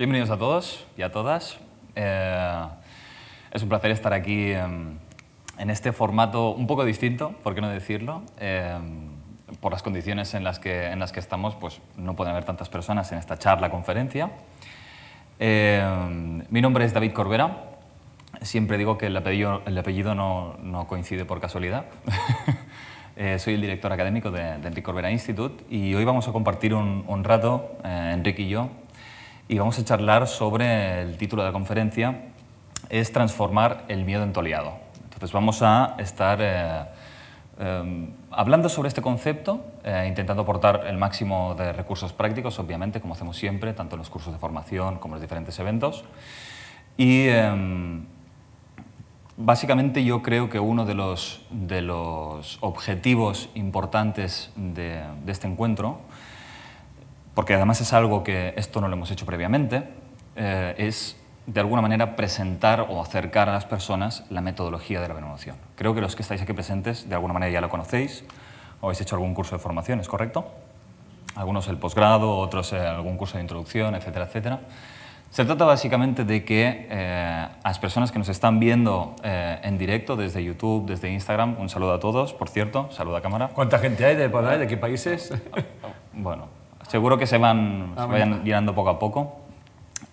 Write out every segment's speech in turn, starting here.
Bienvenidos a todos y a todas. Eh, es un placer estar aquí em, en este formato un poco distinto, por qué no decirlo. Em, por las condiciones en las, que, en las que estamos, pues no pueden haber tantas personas en esta charla, conferencia. Em, mi nombre es David Corbera. Siempre digo que el apellido, el apellido no, coincide por casualidad. Eh, soy el director académico de, Enrique Corbera Institute y hoy vamos a compartir un rato, eh, Enrique y yo, y vamos a charlar sobre el título de la conferencia, es transformar el miedo en toleado. Entonces vamos a estar eh, em, hablando sobre este concepto, eh, intentando aportar el máximo de recursos prácticos, obviamente, como hacemos siempre, tanto en los cursos de formación como en los diferentes eventos. Y em, básicamente yo creo que uno de los, objetivos importantes de este encuentro porque además es algo que esto no lo hemos hecho previamente, eh, es de alguna manera presentar o acercar a las personas la metodología de la evaluación. Creo que los que estáis aquí presentes de alguna manera ya lo conocéis, o habéis hecho algún curso de formación, ¿es correcto? Algunos el posgrado, otros eh, algún curso de introducción, etcétera, etcétera. Se trata básicamente de que eh, las personas que nos están viendo en directo desde YouTube, desde Instagram, un saludo a todos, por cierto, saludo a cámara. ¿Cuánta gente hay de por de qué países? bueno, Seguro que se van, ah, llenando poco a poco.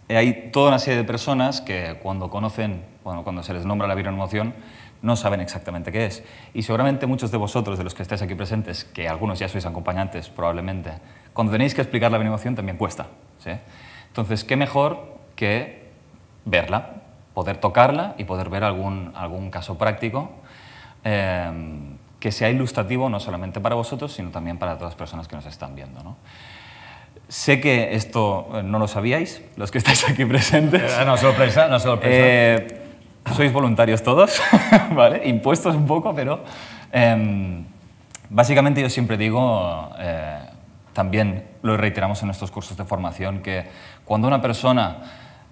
Eh, hay toda una serie de personas que cuando conocen, bueno, cuando se les nombra la emoción no saben exactamente qué es. Y seguramente muchos de vosotros, de los que estáis aquí presentes, que algunos ya sois acompañantes probablemente, cuando tenéis que explicar la emoción también cuesta. ¿sí? Entonces, ¿qué mejor que verla, poder tocarla y poder ver algún, algún caso práctico eh, que sea ilustrativo no solamente para vosotros, sino también para todas las personas que nos están viendo. ¿no? Sé que esto eh, no lo sabíais, los que estáis aquí presentes. Era eh, una sorpresa, no, sorpresa. Eh, sois voluntarios todos, ¿vale? Impuestos un poco, pero... Em, básicamente yo siempre digo, también lo reiteramos en nuestros cursos de formación, que cuando una persona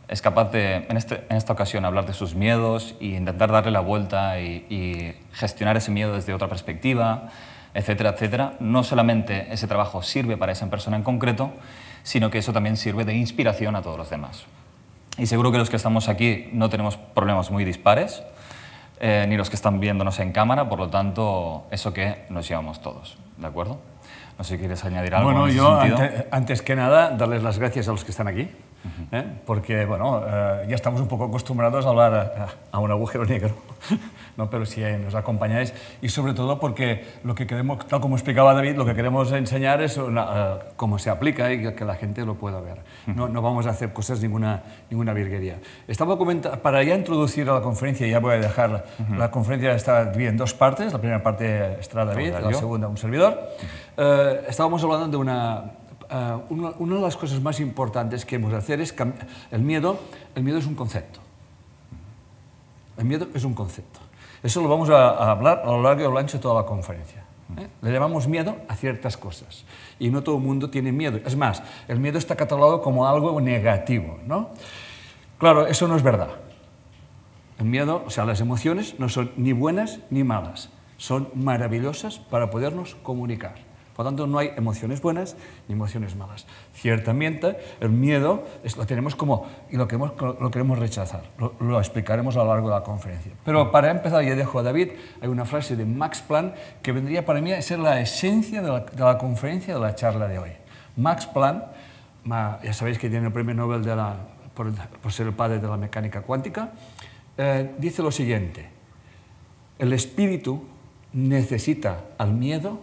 es capaz de, este, en, esta ocasión, hablar de sus miedos e intentar darle la vuelta y gestionar ese miedo desde otra perspectiva, etcétera, etcétera, no solamente ese trabajo sirve para esa persona en concreto, sino que eso también sirve de inspiración a todos los demás. Y seguro que los que estamos aquí no tenemos problemas muy dispares, eh, ni los que están viéndonos en cámara, por lo tanto, eso que nos llevamos todos, ¿de acuerdo? No sé si quieres añadir algo. Bueno, yo antes, que nada darles las gracias a los que están aquí, ¿eh? porque bueno, eh, ya estamos un poco acostumbrados a hablar a un agujero negro. ¿no? pero si eh, nos acompañáis y sobre todo porque lo que queremos, tal como explicaba David, lo que queremos enseñar es eh, cómo se aplica y que la gente lo pueda ver. No, no vamos a hacer cosas ninguna, ninguna virguería. Estaba para ya introducir a la conferencia, ya voy a dejar, la conferencia está bien en dos partes, la primera parte estará David, la segunda un servidor. Eh, estábamos hablando de una una, una, de las cosas más importantes que hemos de hacer es el miedo. El miedo es un concepto. El miedo es un concepto. Eso lo vamos a, hablar a lo largo y a lo ancho de toda la conferencia. ¿eh? Le llamamos miedo a ciertas cosas y no todo el mundo tiene miedo. Es más, el miedo está catalogado como algo negativo, ¿no? Claro, eso no es verdad. El miedo, o sea, las emociones no son ni buenas ni malas, son maravillosas para podernos comunicar. Por lo tanto, no hay emociones buenas ni emociones malas. Ciertamente, el miedo es, lo tenemos como, y lo queremos, lo queremos rechazar. Lo, explicaremos a lo largo de la conferencia. Pero para empezar, ya dejo a David, hay una frase de Max Planck que vendría para mí a ser la esencia de la, conferencia, de la charla de hoy. Max Planck, ya sabéis que tiene el premio Nobel de por, ser el padre de la mecánica cuántica, eh, dice lo siguiente, el espíritu necesita al miedo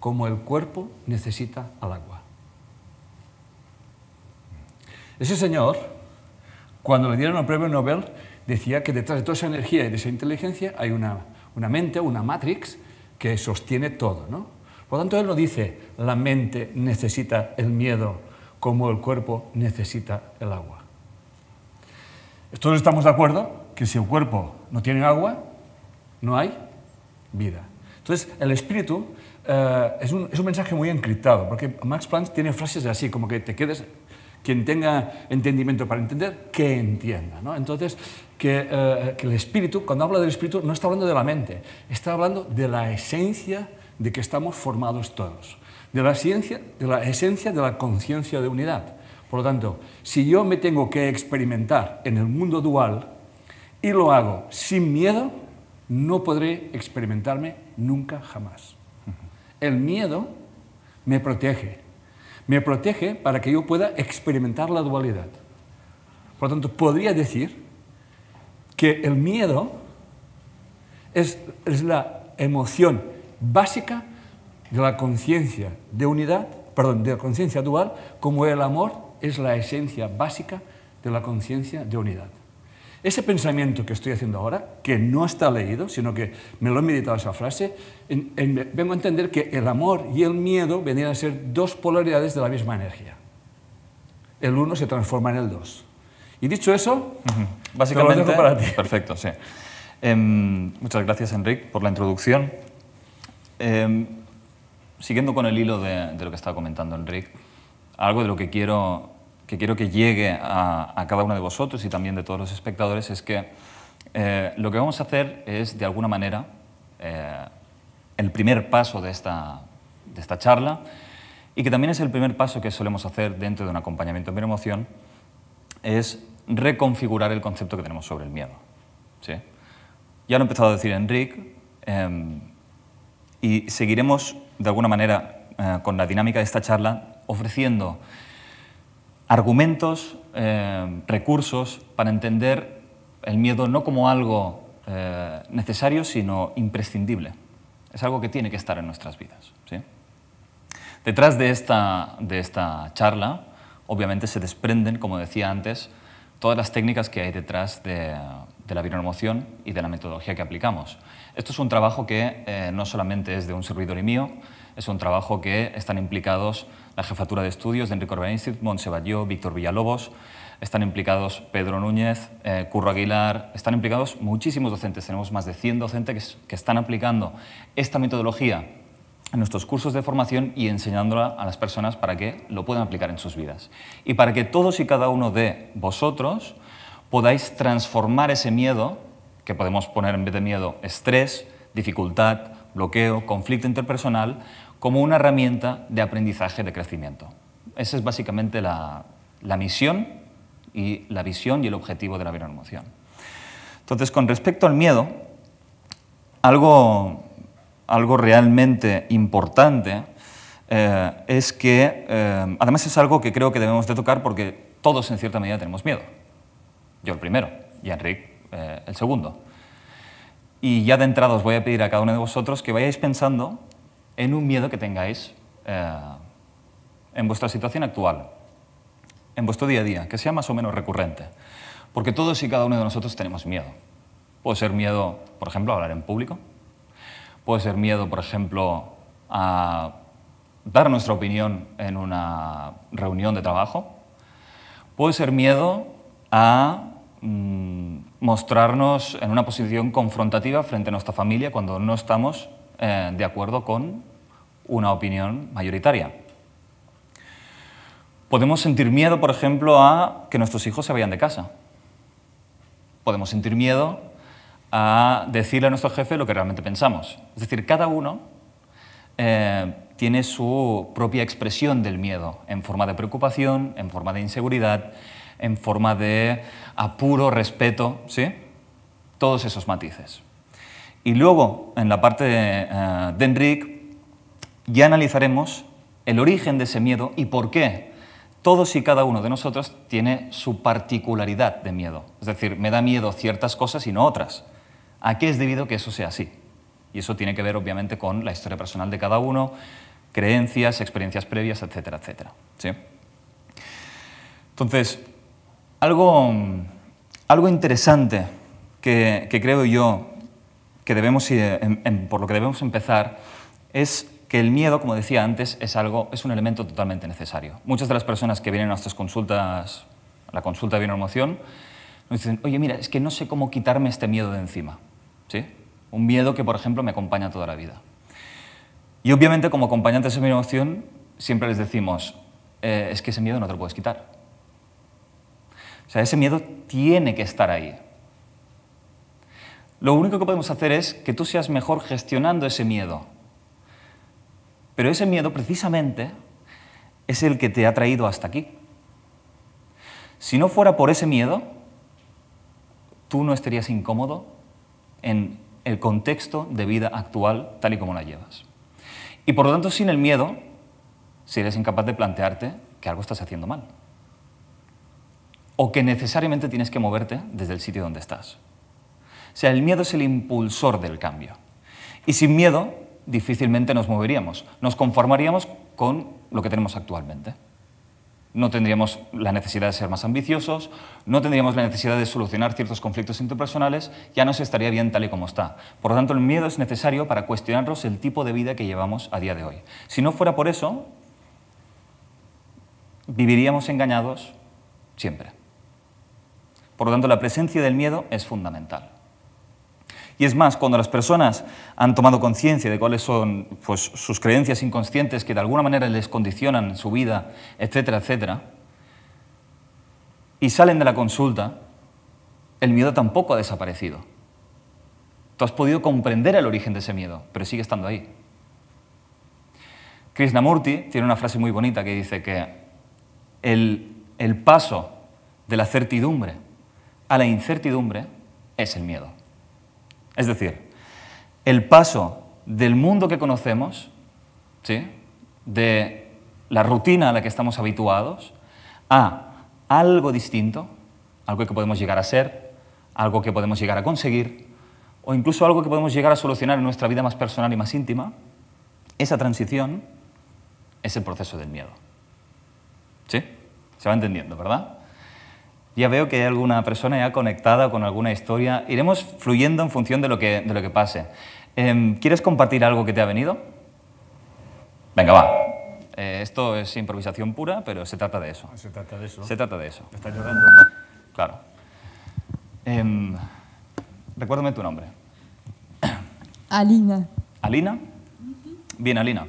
como el cuerpo necesita al agua. Ese señor, cuando le dieron el premio Nobel, decía que detrás de toda esa energía y de esa inteligencia hay una, mente, una matrix, que sostiene todo. Por lo tanto, él no dice la mente necesita el miedo como el cuerpo necesita el agua. Todos estamos de acuerdo que si el cuerpo no tiene agua, no hay vida. Entonces, el espíritu es, eh, un, es, un, mensaje muy encriptado, porque Max Planck tiene frases así, como que te quedes, quien tenga entendimiento para entender, que entienda. ¿no? Entonces, que, eh, que el espíritu, cuando habla del espíritu, no está hablando de la mente, está hablando de la esencia de que estamos formados todos, de la, ciencia, de la esencia de la conciencia de unidad. Por lo tanto, si yo me tengo que experimentar en el mundo dual y lo hago sin miedo, no podré experimentarme nunca jamás. El miedo me protege. Me protege para que yo pueda experimentar la dualidad. Por lo tanto, podría decir que el miedo es, la emoción básica de la conciencia de unidad, perdón, de la conciencia dual, como el amor es la esencia básica de la conciencia de unidad. Ese pensamiento que estoy haciendo ahora, que no está leído, sino que me lo he meditado esa frase, vengo a entender que el amor y el miedo venían a ser dos polaridades de la misma energía. El uno se transforma en el dos. Y dicho eso, básicamente, para ti. perfecto, sí. Em, muchas gracias, Enrique, por la introducción. Em, siguiendo con el hilo de, de lo que estaba comentando Enrique, algo de lo que quiero que quiero que llegue a, cada uno de vosotros y también de todos los espectadores es que eh, lo que vamos a hacer es, de alguna manera, eh, el primer paso de esta, de esta charla y que también es el primer paso que solemos hacer dentro de un acompañamiento en emoción, es reconfigurar el concepto que tenemos sobre el miedo. ¿sí? Ya lo ha empezado a decir Enric, em, y seguiremos de alguna manera eh, con la dinámica de esta charla ofreciendo argumentos, eh, recursos para entender el miedo no como algo eh, necesario, sino imprescindible. Es algo que tiene que estar en nuestras vidas. Detrás de esta, de esta charla, obviamente se desprenden, como decía antes, todas las técnicas que hay detrás de, la vironomoción y de la metodología que aplicamos. Esto es un trabajo que eh, no solamente es de un servidor y mío, es un trabajo que están implicados la jefatura de estudios de Enrique Orban Institute, Montse Víctor Villalobos, están implicados Pedro Núñez, eh, Curro Aguilar, están implicados muchísimos docentes, tenemos más de 100 docentes que están aplicando esta metodología en nuestros cursos de formación y enseñándola a las personas para que lo puedan aplicar en sus vidas. Y para que todos y cada uno de vosotros podáis transformar ese miedo, que podemos poner en vez de miedo estrés, dificultad, bloqueo, conflicto interpersonal, como una herramienta de aprendizaje, de crecimiento. Esa es básicamente la, misión y la visión y el objetivo de la bioemoción. Entonces, con respecto al miedo, algo, algo realmente importante eh, es que, eh, además es algo que creo que debemos de tocar porque todos en cierta medida tenemos miedo. Yo el primero y Enrique eh, el segundo. Y ya de entrada os voy a pedir a cada uno de vosotros que vayáis pensando en un miedo que tengáis eh, en vuestra situación actual, en vuestro día a día, que sea más o menos recurrente. Porque todos y cada uno de nosotros tenemos miedo. Puede ser miedo, por ejemplo, a hablar en público. Puede ser miedo, por ejemplo, a dar nuestra opinión en una reunión de trabajo. Puede ser miedo a mm, mostrarnos en una posición confrontativa frente a nuestra familia cuando no estamos eh, de acuerdo con una opinión mayoritaria. Podemos sentir miedo, por ejemplo, a que nuestros hijos se vayan de casa. Podemos sentir miedo a decirle a nuestro jefe lo que realmente pensamos. Es decir, cada uno eh, tiene su propia expresión del miedo, en forma de preocupación, en forma de inseguridad, en forma de apuro, respeto, ¿sí? Todos esos matices. Y luego, en la parte eh, de, Enrique. de ya analizaremos el origen de ese miedo y por qué todos y cada uno de nosotros tiene su particularidad de miedo. Es decir, me da miedo ciertas cosas y no otras. ¿A qué es debido que eso sea así? Y eso tiene que ver obviamente con la historia personal de cada uno, creencias, experiencias previas, etcétera, etcétera. ¿Sí? Entonces, algo, algo interesante que, creo yo que debemos, eh, em, em, por lo que debemos empezar es que el miedo, como decía antes, es, algo, es un elemento totalmente necesario. Muchas de las personas que vienen a nuestras consultas, a la consulta de emoción, nos dicen, oye, mira, es que no sé cómo quitarme este miedo de encima. ¿Sí? Un miedo que, por ejemplo, me acompaña toda la vida. Y obviamente, como acompañantes de emoción, siempre les decimos, eh, es que ese miedo no te lo puedes quitar. O sea, ese miedo tiene que estar ahí. Lo único que podemos hacer es que tú seas mejor gestionando ese miedo, pero ese miedo precisamente es el que te ha traído hasta aquí. Si no fuera por ese miedo, tú no estarías incómodo en el contexto de vida actual tal y como la llevas. Y por lo tanto, sin el miedo, serías incapaz de plantearte que algo estás haciendo mal. O que necesariamente tienes que moverte desde el sitio donde estás. O sea, el miedo es el impulsor del cambio. Y sin miedo difícilmente nos moveríamos. Nos conformaríamos con lo que tenemos actualmente. No tendríamos la necesidad de ser más ambiciosos, no tendríamos la necesidad de solucionar ciertos conflictos interpersonales, ya no se estaría bien tal y como está. Por lo tanto, el miedo es necesario para cuestionarnos el tipo de vida que llevamos a día de hoy. Si no fuera por eso, viviríamos engañados siempre. Por lo tanto, la presencia del miedo es fundamental. Y es más, cuando las personas han tomado conciencia de cuáles son pues, sus creencias inconscientes que de alguna manera les condicionan su vida, etcétera, etcétera, y salen de la consulta, el miedo tampoco ha desaparecido. Tú has podido comprender el origen de ese miedo, pero sigue estando ahí. Krishnamurti tiene una frase muy bonita que dice que el paso de la certidumbre a la incertidumbre es el miedo. Es decir, el paso del mundo que conocemos, ¿sí? de la rutina a la que estamos habituados, a algo distinto, algo que podemos llegar a ser, algo que podemos llegar a conseguir, o incluso algo que podemos llegar a solucionar en nuestra vida más personal y más íntima, esa transición es el proceso del miedo. ¿Sí? Se va entendiendo, ¿verdad? Ya veo que hay alguna persona ya conectada con alguna historia. Iremos fluyendo en función de lo que, lo que pase. Em, ¿Quieres compartir algo que te ha venido? Venga, va. Eh, esto es improvisación pura, pero se trata de eso. Se trata de eso. Se trata de eso. Está llorando. Claro. Em, recuérdame tu nombre. Alina. ¿Alina? Bien, Alina.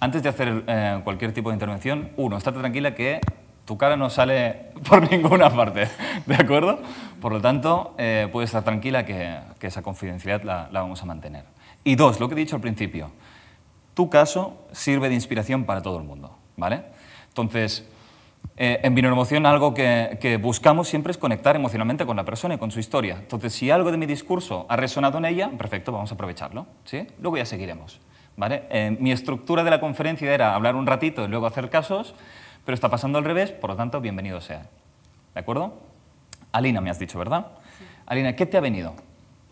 Antes de hacer eh, cualquier tipo de intervención, uno, estate tranquila que tu cara no sale por ninguna parte, ¿de acuerdo? Por lo tanto, eh, puedes estar tranquila que, esa confidencialidad la, vamos a mantener. Y dos, lo que he dicho al principio, tu caso sirve de inspiración para todo el mundo, ¿vale? Entonces, eh, en Emoción algo que, buscamos siempre es conectar emocionalmente con la persona y con su historia. Entonces, si algo de mi discurso ha resonado en ella, perfecto, vamos a aprovecharlo. ¿sí? Luego ya seguiremos. ¿vale? Eh, mi estructura de la conferencia era hablar un ratito y luego hacer casos. Pero está pasando al revés, por lo tanto, bienvenido sea. ¿De acuerdo? Alina, me has dicho, ¿verdad? Alina, ¿qué te ha venido?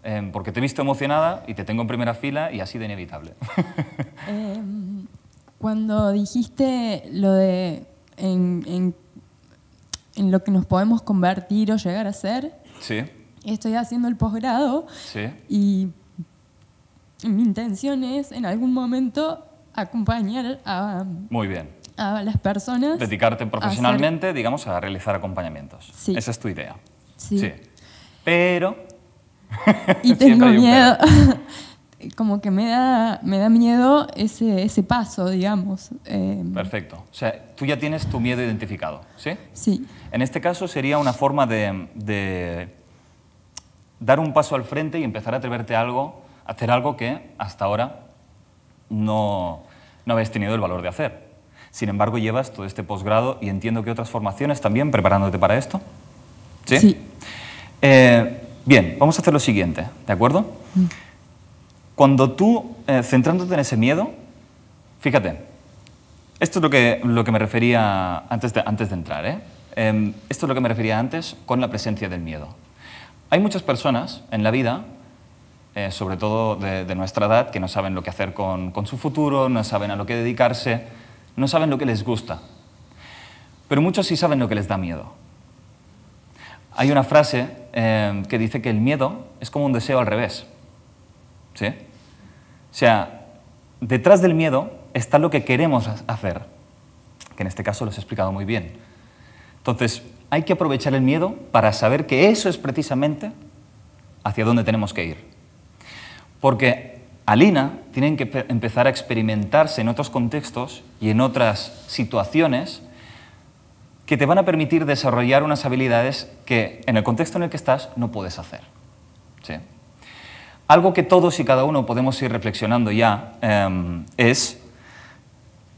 Em, porque te he visto emocionada y te tengo en primera fila y ha sido inevitable. Em, cuando dijiste lo de en, lo que nos podemos convertir o llegar a ser, sí. estoy haciendo el posgrado y mi intención es en algún momento acompañar a... Muy bien a las personas. Dedicarte profesionalmente, digamos, a realizar acompañamientos. Sí. Esa es tu idea. Sí. Pero... Y tengo miedo. Como que me da, me da miedo ese, paso, digamos. Eh. Perfecto. O sea, tú ya tienes tu miedo identificado, ¿sí? Sí. En este caso sería una forma de, dar un paso al frente y empezar a atreverte a algo, hacer algo que hasta ahora no, no habéis tenido el valor de hacer. Sin embargo, llevas todo este posgrado y entiendo que otras formaciones también preparándote para esto. Sí. Eh, bien, vamos a hacer lo siguiente, ¿de acuerdo? Mm. Cuando tú, eh, centrándote en ese miedo, fíjate, esto es lo que, lo que me refería antes de, antes de entrar, ¿eh? em, esto es lo que me refería antes con la presencia del miedo. Hay muchas personas en la vida, sobre todo de, nuestra edad, que no saben lo que hacer con, con, su futuro, no saben a lo que dedicarse. No saben lo que les gusta, pero muchos sí saben lo que les da miedo. Hay una frase eh, que dice que el miedo es como un deseo al revés. ¿Sí? O sea, detrás del miedo está lo que queremos hacer, que en este caso lo he explicado muy bien. Entonces, hay que aprovechar el miedo para saber que eso es precisamente hacia dónde tenemos que ir. Porque Alina tienen que empezar a experimentarse en otros contextos y en otras situaciones que te van a permitir desarrollar unas habilidades que en el contexto en el que estás no puedes hacer. Algo que todos y cada uno podemos ir reflexionando ya em, es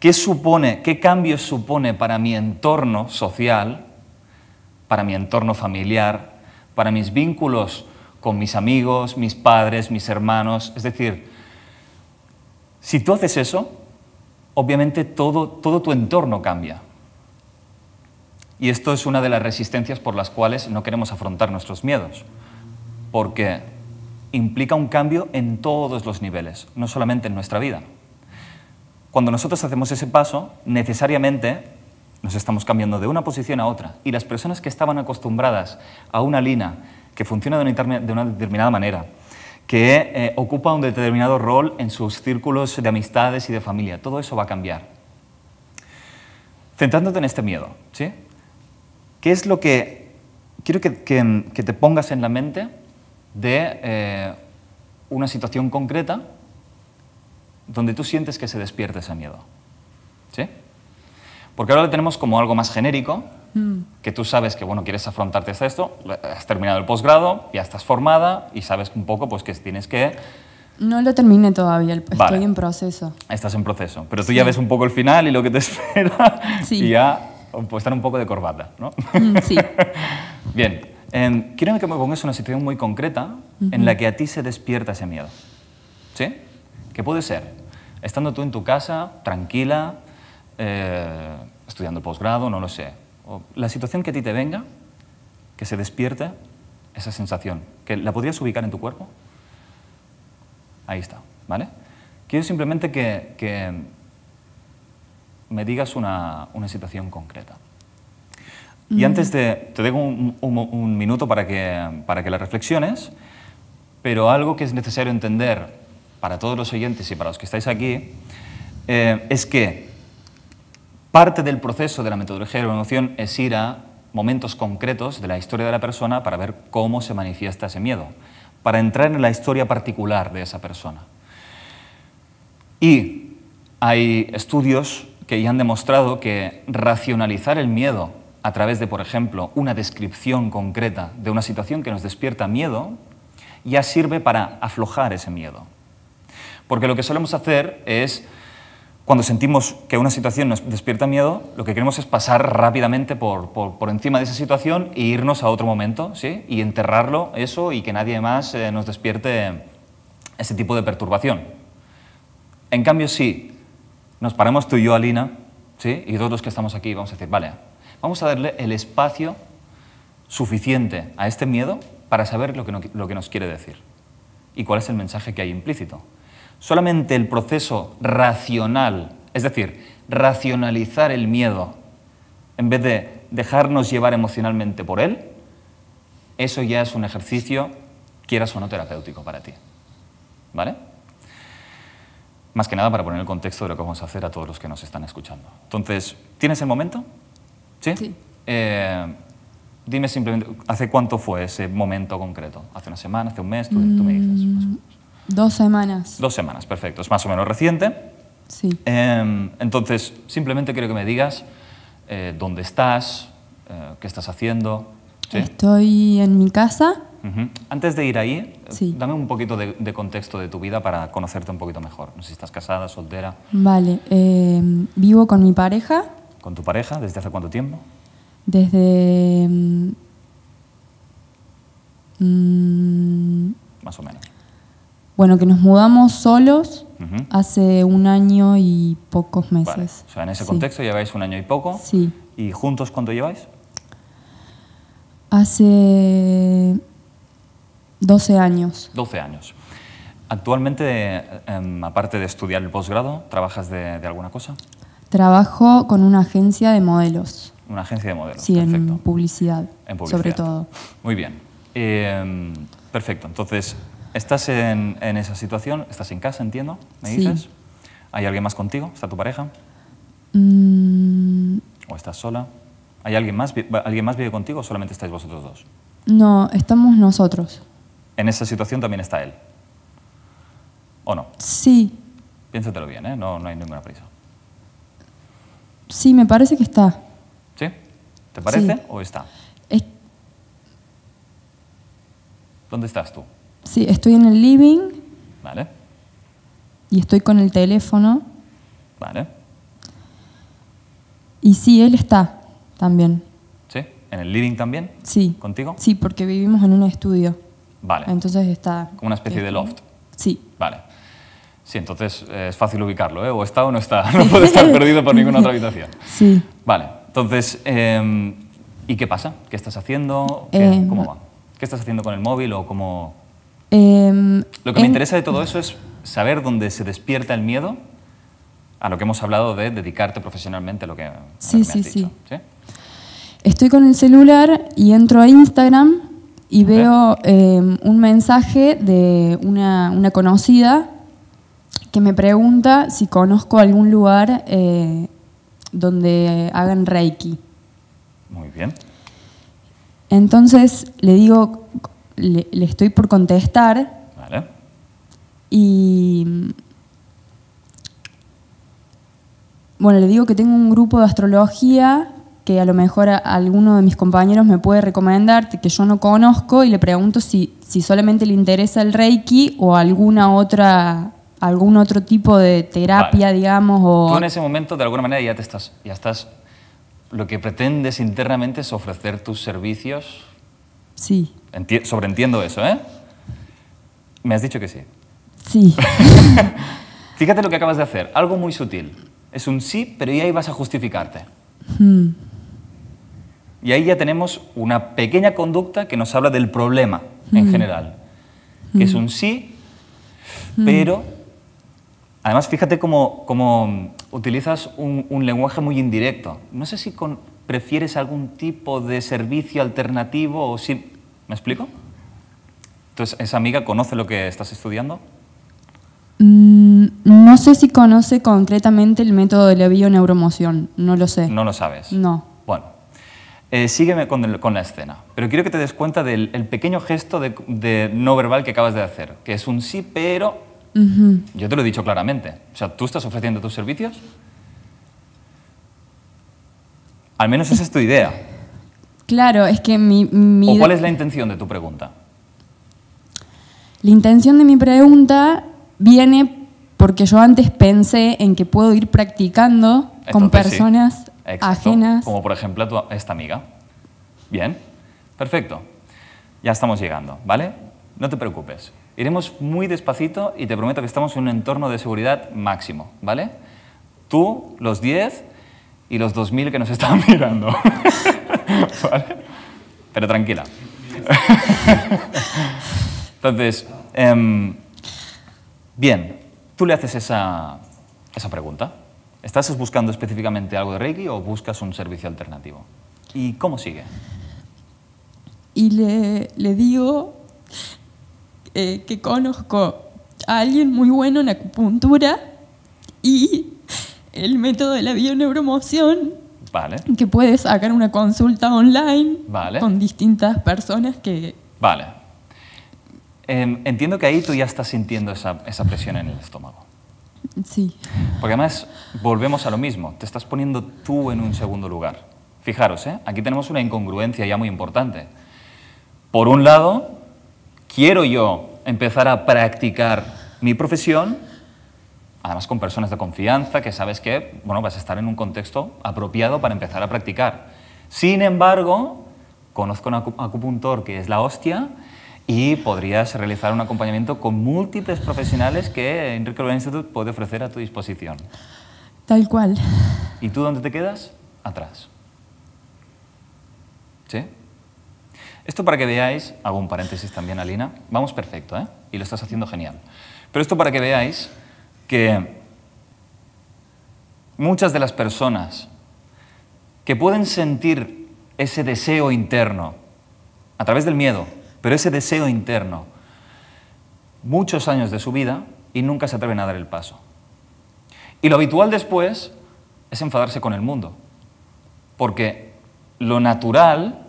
qué supone, qué cambios supone para mi entorno social, para mi entorno familiar, para mis vínculos con mis amigos, mis padres, mis hermanos, es decir, si tú haces eso, obviamente todo, tu entorno cambia. Y esto es una de las resistencias por las cuales no queremos afrontar nuestros miedos, porque implica un cambio en todos los niveles, no solamente en nuestra vida. Cuando nosotros hacemos ese paso, necesariamente nos estamos cambiando de una posición a otra y las personas que estaban acostumbradas a una línea que funciona de una determinada manera, que eh, ocupa un determinado rol en sus círculos de amistades y de familia. Todo eso va a cambiar. Centrándote en este miedo, ¿sí? ¿Qué es lo que quiero que, te pongas en la mente de eh, una situación concreta donde tú sientes que se despierta ese miedo? ¿Sí? Porque ahora lo tenemos como algo más genérico, Mm. que tú sabes que bueno, quieres afrontarte a esto, has terminado el posgrado, ya estás formada y sabes un poco pues, que tienes que... No lo terminé todavía, estoy en proceso. Estás en proceso, pero tú ya ves un poco el final y lo que te espera y ya pues, estar un poco de corbata, ¿no? Mm, sí. Bien, quiero em, que me pongas una situación muy concreta en la que a ti se despierta ese miedo. ¿Sí? ¿Qué puede ser? Estando tú en tu casa, tranquila, eh, estudiando posgrado, no lo sé la situación que a ti te venga, que se despierte esa sensación, que la podrías ubicar en tu cuerpo. Ahí está, ¿vale? Quiero simplemente que, me digas una, situación concreta. Y mm. antes de, te dejo un, minuto para que, para que la reflexiones, pero algo que es necesario entender para todos los oyentes y para los que estáis aquí eh, es que Parte del proceso de la metodología de la emoción es ir a momentos concretos de la historia de la persona para ver cómo se manifiesta ese miedo, para entrar en la historia particular de esa persona. Y hay estudios que ya han demostrado que racionalizar el miedo a través de, por ejemplo, una descripción concreta de una situación que nos despierta miedo, ya sirve para aflojar ese miedo. Porque lo que solemos hacer es cuando sentimos que una situación nos despierta miedo, lo que queremos es pasar rápidamente por, por, por encima de esa situación e irnos a otro momento, ¿sí? Y enterrarlo, eso, y que nadie más eh, nos despierte ese tipo de perturbación. En cambio, si nos paramos tú y yo, Alina, ¿sí? Y todos los que estamos aquí, vamos a decir, vale, vamos a darle el espacio suficiente a este miedo para saber lo que, lo que nos quiere decir y cuál es el mensaje que hay implícito. Solamente el proceso racional, es decir, racionalizar el miedo, en vez de dejarnos llevar emocionalmente por él, eso ya es un ejercicio, quieras o no, terapéutico para ti. ¿Vale? Más que nada para poner el contexto de lo que vamos a hacer a todos los que nos están escuchando. Entonces, ¿tienes el momento? Sí. Eh, dime simplemente, ¿hace cuánto fue ese momento concreto? ¿Hace una semana? ¿Hace un mes? Tú, tú me dices. Mm, Dos semanas. Dos semanas, perfecto. Es más o menos reciente. Sí. Em, entonces, simplemente quiero que me digas eh, dónde estás, eh, qué estás haciendo. Estoy en mi casa. Antes de ir ahí, eh, sí. dame un poquito de, contexto de tu vida para conocerte un poquito mejor. No sé si estás casada, soltera. Vale, em, vivo con mi pareja. ¿Con tu pareja? ¿Desde hace cuánto tiempo? Desde... Em, mm, más o menos. Bueno, que nos mudamos solos hace un año y pocos meses. O sea, en ese contexto lleváis un año y poco. Sí. ¿Y juntos cuánto lleváis? Hace 12 años. 12 años. Actualmente, em, aparte de estudiar el posgrado, ¿trabajas de, alguna cosa? Trabajo con una agencia de modelos. Una agencia de modelos. Sí, En, publicidad, en publicidad. Sobre todo. Muy bien. Em, perfecto. Entonces, Estás en, esa situación, estás en casa, entiendo, me dices. ¿Hay alguien más contigo? ¿Está tu pareja? Mm. ¿O estás sola? ¿Hay alguien más? ¿Alguien más vive contigo o solamente estáis vosotros dos? No, estamos nosotros. ¿En esa situación también está él? ¿O no? Sí. Piénsatelo bien, ¿eh? No, hay ninguna prisa. Sí, me parece que está. ¿Sí? ¿Te parece o está? ¿Dónde estás tú? Sí, estoy en el living. Vale. Y estoy con el teléfono. Vale. Y sí, él está también. ¿Sí? ¿En el living también? Sí. ¿Contigo? Sí, porque vivimos en un estudio. Vale. Entonces está... Como una especie de este, loft. Sí. Vale. Sí, entonces eh, es fácil ubicarlo, ¿eh? O está o no está. No puede estar perdido por ninguna otra habitación. Sí. Vale. Entonces, em, ¿y qué pasa? ¿Qué estás haciendo? Em, ¿Cómo va? ¿Qué estás haciendo con el móvil o cómo, Em, lo que me interesa de todo eso es saber dónde se despierta el miedo a lo que hemos hablado de dedicarte profesionalmente a lo que, sí, sí, Sí. Estoy con el celular y entro a Instagram y veo em, un mensaje de una, conocida que me pregunta si conozco algún lugar eh, donde hagan Reiki. Muy bien. Entonces le digo, le, estoy por contestar. Vale. Y bueno, le digo que tengo un grupo de astrología que a lo mejor alguno de mis compañeros me puede recomendar, que yo no conozco, y le pregunto si, si solamente le interesa el Reiki o alguna otra algún otro tipo de terapia, digamos, o... Tú en ese momento, de alguna manera, ya te estás, ya estás... Lo que pretendes internamente es ofrecer tus servicios... Sí sobreentiendo eso, ¿eh? Me has dicho que sí. Sí. Fíjate lo que acabas de hacer, algo muy sutil. Es un sí, pero ya ahí vas a justificarte. Hmm. Y ahí ya tenemos una pequeña conducta que nos habla del problema en hmm. general. Que es hmm. un sí, pero... Además, fíjate cómo, utilizas un, lenguaje muy indirecto. No sé si prefieres algún tipo de servicio alternativo o si ¿Me explico? Entonces, ¿esa amiga conoce lo que estás estudiando? Mm, no sé si conoce concretamente el método de la bioneuromoción, no lo sé. No lo sabes. No. Bueno, eh, sígueme con, la escena, pero quiero que te des cuenta del pequeño gesto de, no verbal que acabas de hacer, que es un sí, pero... Yo te lo he dicho claramente. O sea, tú estás ofreciendo tus servicios. Al menos esa es tu idea. Claro, es que mi... ¿O cuál es la intención de tu pregunta? La intención de mi pregunta viene porque yo antes pensé en que puedo ir practicando con personas ajenas. Como por ejemplo tu, esta amiga. Bien, perfecto. Ya estamos llegando, ¿vale? No te preocupes. Iremos muy despacito y te prometo que estamos en un entorno de seguridad máximo, ¿vale? Tú, los 10, y los 2.000 que nos estaban mirando. Pero tranquila. Entonces, em, bien, tú le haces esa, pregunta. ¿Estás buscando específicamente algo de Reiki o buscas un servicio alternativo? ¿Y cómo sigue? Y le, digo eh, que conozco a alguien muy bueno en acupuntura y el método de la bioneuromoción. Vale. Que puedes sacar una consulta online con distintas personas que... Vale. Em, entiendo que ahí tú ya estás sintiendo esa, esa presión en el estómago. Sí. Porque además volvemos a lo mismo, te estás poniendo tú en un segundo lugar. Fijaros, ¿eh? aquí tenemos una incongruencia ya muy importante. Por un lado, quiero yo empezar a practicar mi profesión además con personas de confianza que sabes que bueno, vas a estar en un contexto apropiado para empezar a practicar. Sin embargo, conozco un acupuntor que es la hostia y podrías realizar un acompañamiento con múltiples profesionales que Enrique Lorena Institute puede ofrecer a tu disposición. Tal cual. ¿Y tú dónde te quedas? Atrás. ¿Sí? Esto para que veáis, hago un paréntesis también, Alina, vamos perfecto, ¿eh? Y lo estás haciendo genial. Pero esto para que veáis que muchas de las personas que pueden sentir ese deseo interno, a través del miedo, pero ese deseo interno, muchos años de su vida y nunca se atreven a dar el paso. Y lo habitual después es enfadarse con el mundo, porque lo natural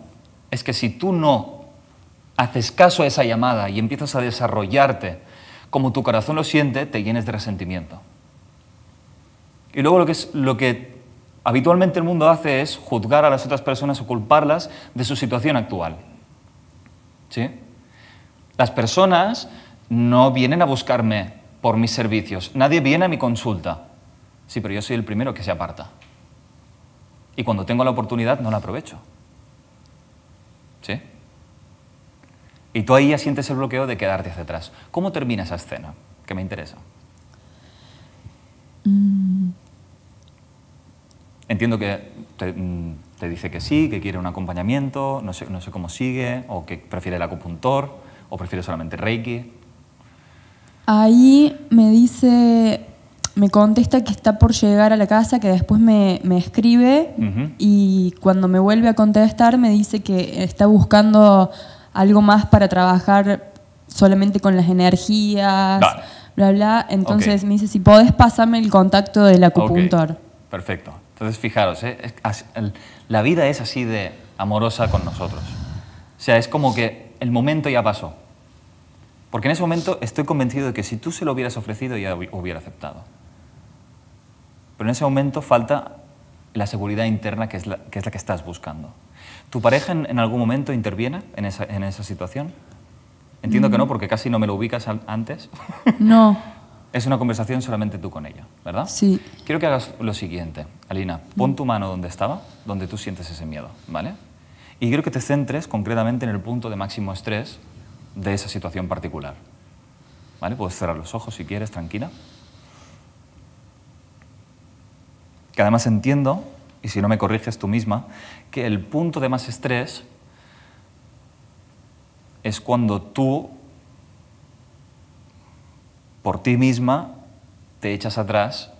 es que si tú no haces caso a esa llamada y empiezas a desarrollarte como tu corazón lo siente, te llenes de resentimiento. Y luego lo que, es, lo que habitualmente el mundo hace es juzgar a las otras personas o culparlas de su situación actual. ¿Sí? Las personas no vienen a buscarme por mis servicios, nadie viene a mi consulta. Sí, pero yo soy el primero que se aparta. Y cuando tengo la oportunidad no la aprovecho. Y tú ahí ya sientes el bloqueo de quedarte hacia atrás. ¿Cómo termina esa escena? Que me interesa. Mm. Entiendo que mm, te, dice que sí, que quiere un acompañamiento, no sé, no sé cómo sigue, o que prefiere el acupuntor, o prefiere solamente Reiki. Ahí me dice, me contesta que está por llegar a la casa, que después me, escribe y cuando me vuelve a contestar me dice que está buscando algo más para trabajar solamente con las energías, bla, bla. Entonces me dice, si podés, pasarme el contacto del acupuntor. Perfecto. Entonces, fijaros, ¿eh? la vida es así de amorosa con nosotros. O sea, es como que el momento ya pasó. Porque en ese momento estoy convencido de que si tú se lo hubieras ofrecido, ya hubiera aceptado. Pero en ese momento falta la seguridad interna que, es la que estás buscando. ¿Tu pareja en, algún momento interviene en esa, situación? Entiendo que no, mm. porque casi no me lo ubicas antes. No. es una conversación solamente tú con ella, ¿verdad? Sí. Quiero que hagas lo siguiente, Alina. Mm. Pon tu mano donde estaba, donde tú sientes ese miedo, ¿vale? Y creo que te centres concretamente en el punto de máximo estrés de esa situación particular. ¿Vale? Puedes cerrar los ojos si quieres, tranquila. Que además entiendo, y si no me corriges tú misma, que el punto de más estrés es cuando tú, por ti misma, te echas atrás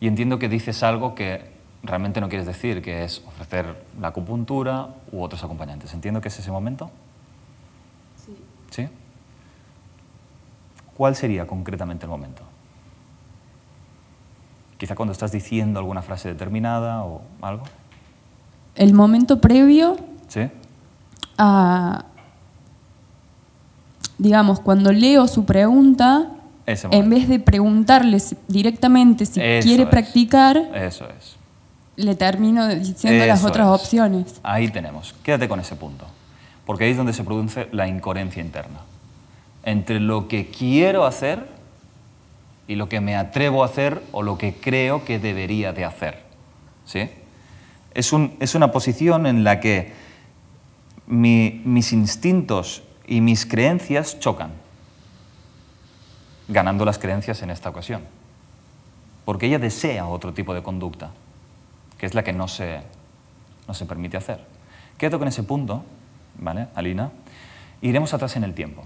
y entiendo que dices algo que realmente no quieres decir, que es ofrecer la acupuntura u otros acompañantes. Entiendo que es ese momento. Sí. ¿Sí? ¿Cuál sería concretamente el momento? quizá cuando estás diciendo alguna frase determinada o algo. El momento previo ¿Sí? a, digamos, cuando leo su pregunta, en vez de preguntarles directamente si quiere practicar, Eso le termino diciendo las otras opciones. Ahí tenemos, quédate con ese punto, porque ahí es donde se produce la incoherencia interna entre lo que quiero hacer y lo que me atrevo a hacer o lo que creo que debería de hacer. ¿Sí? Es, una posición en la que mis instintos y mis creencias chocan, ganando las creencias en esta ocasión, porque ella desea otro tipo de conducta, que es la que no se, permite hacer. Quedo con ese punto, ¿vale, Alina? Iremos atrás en el tiempo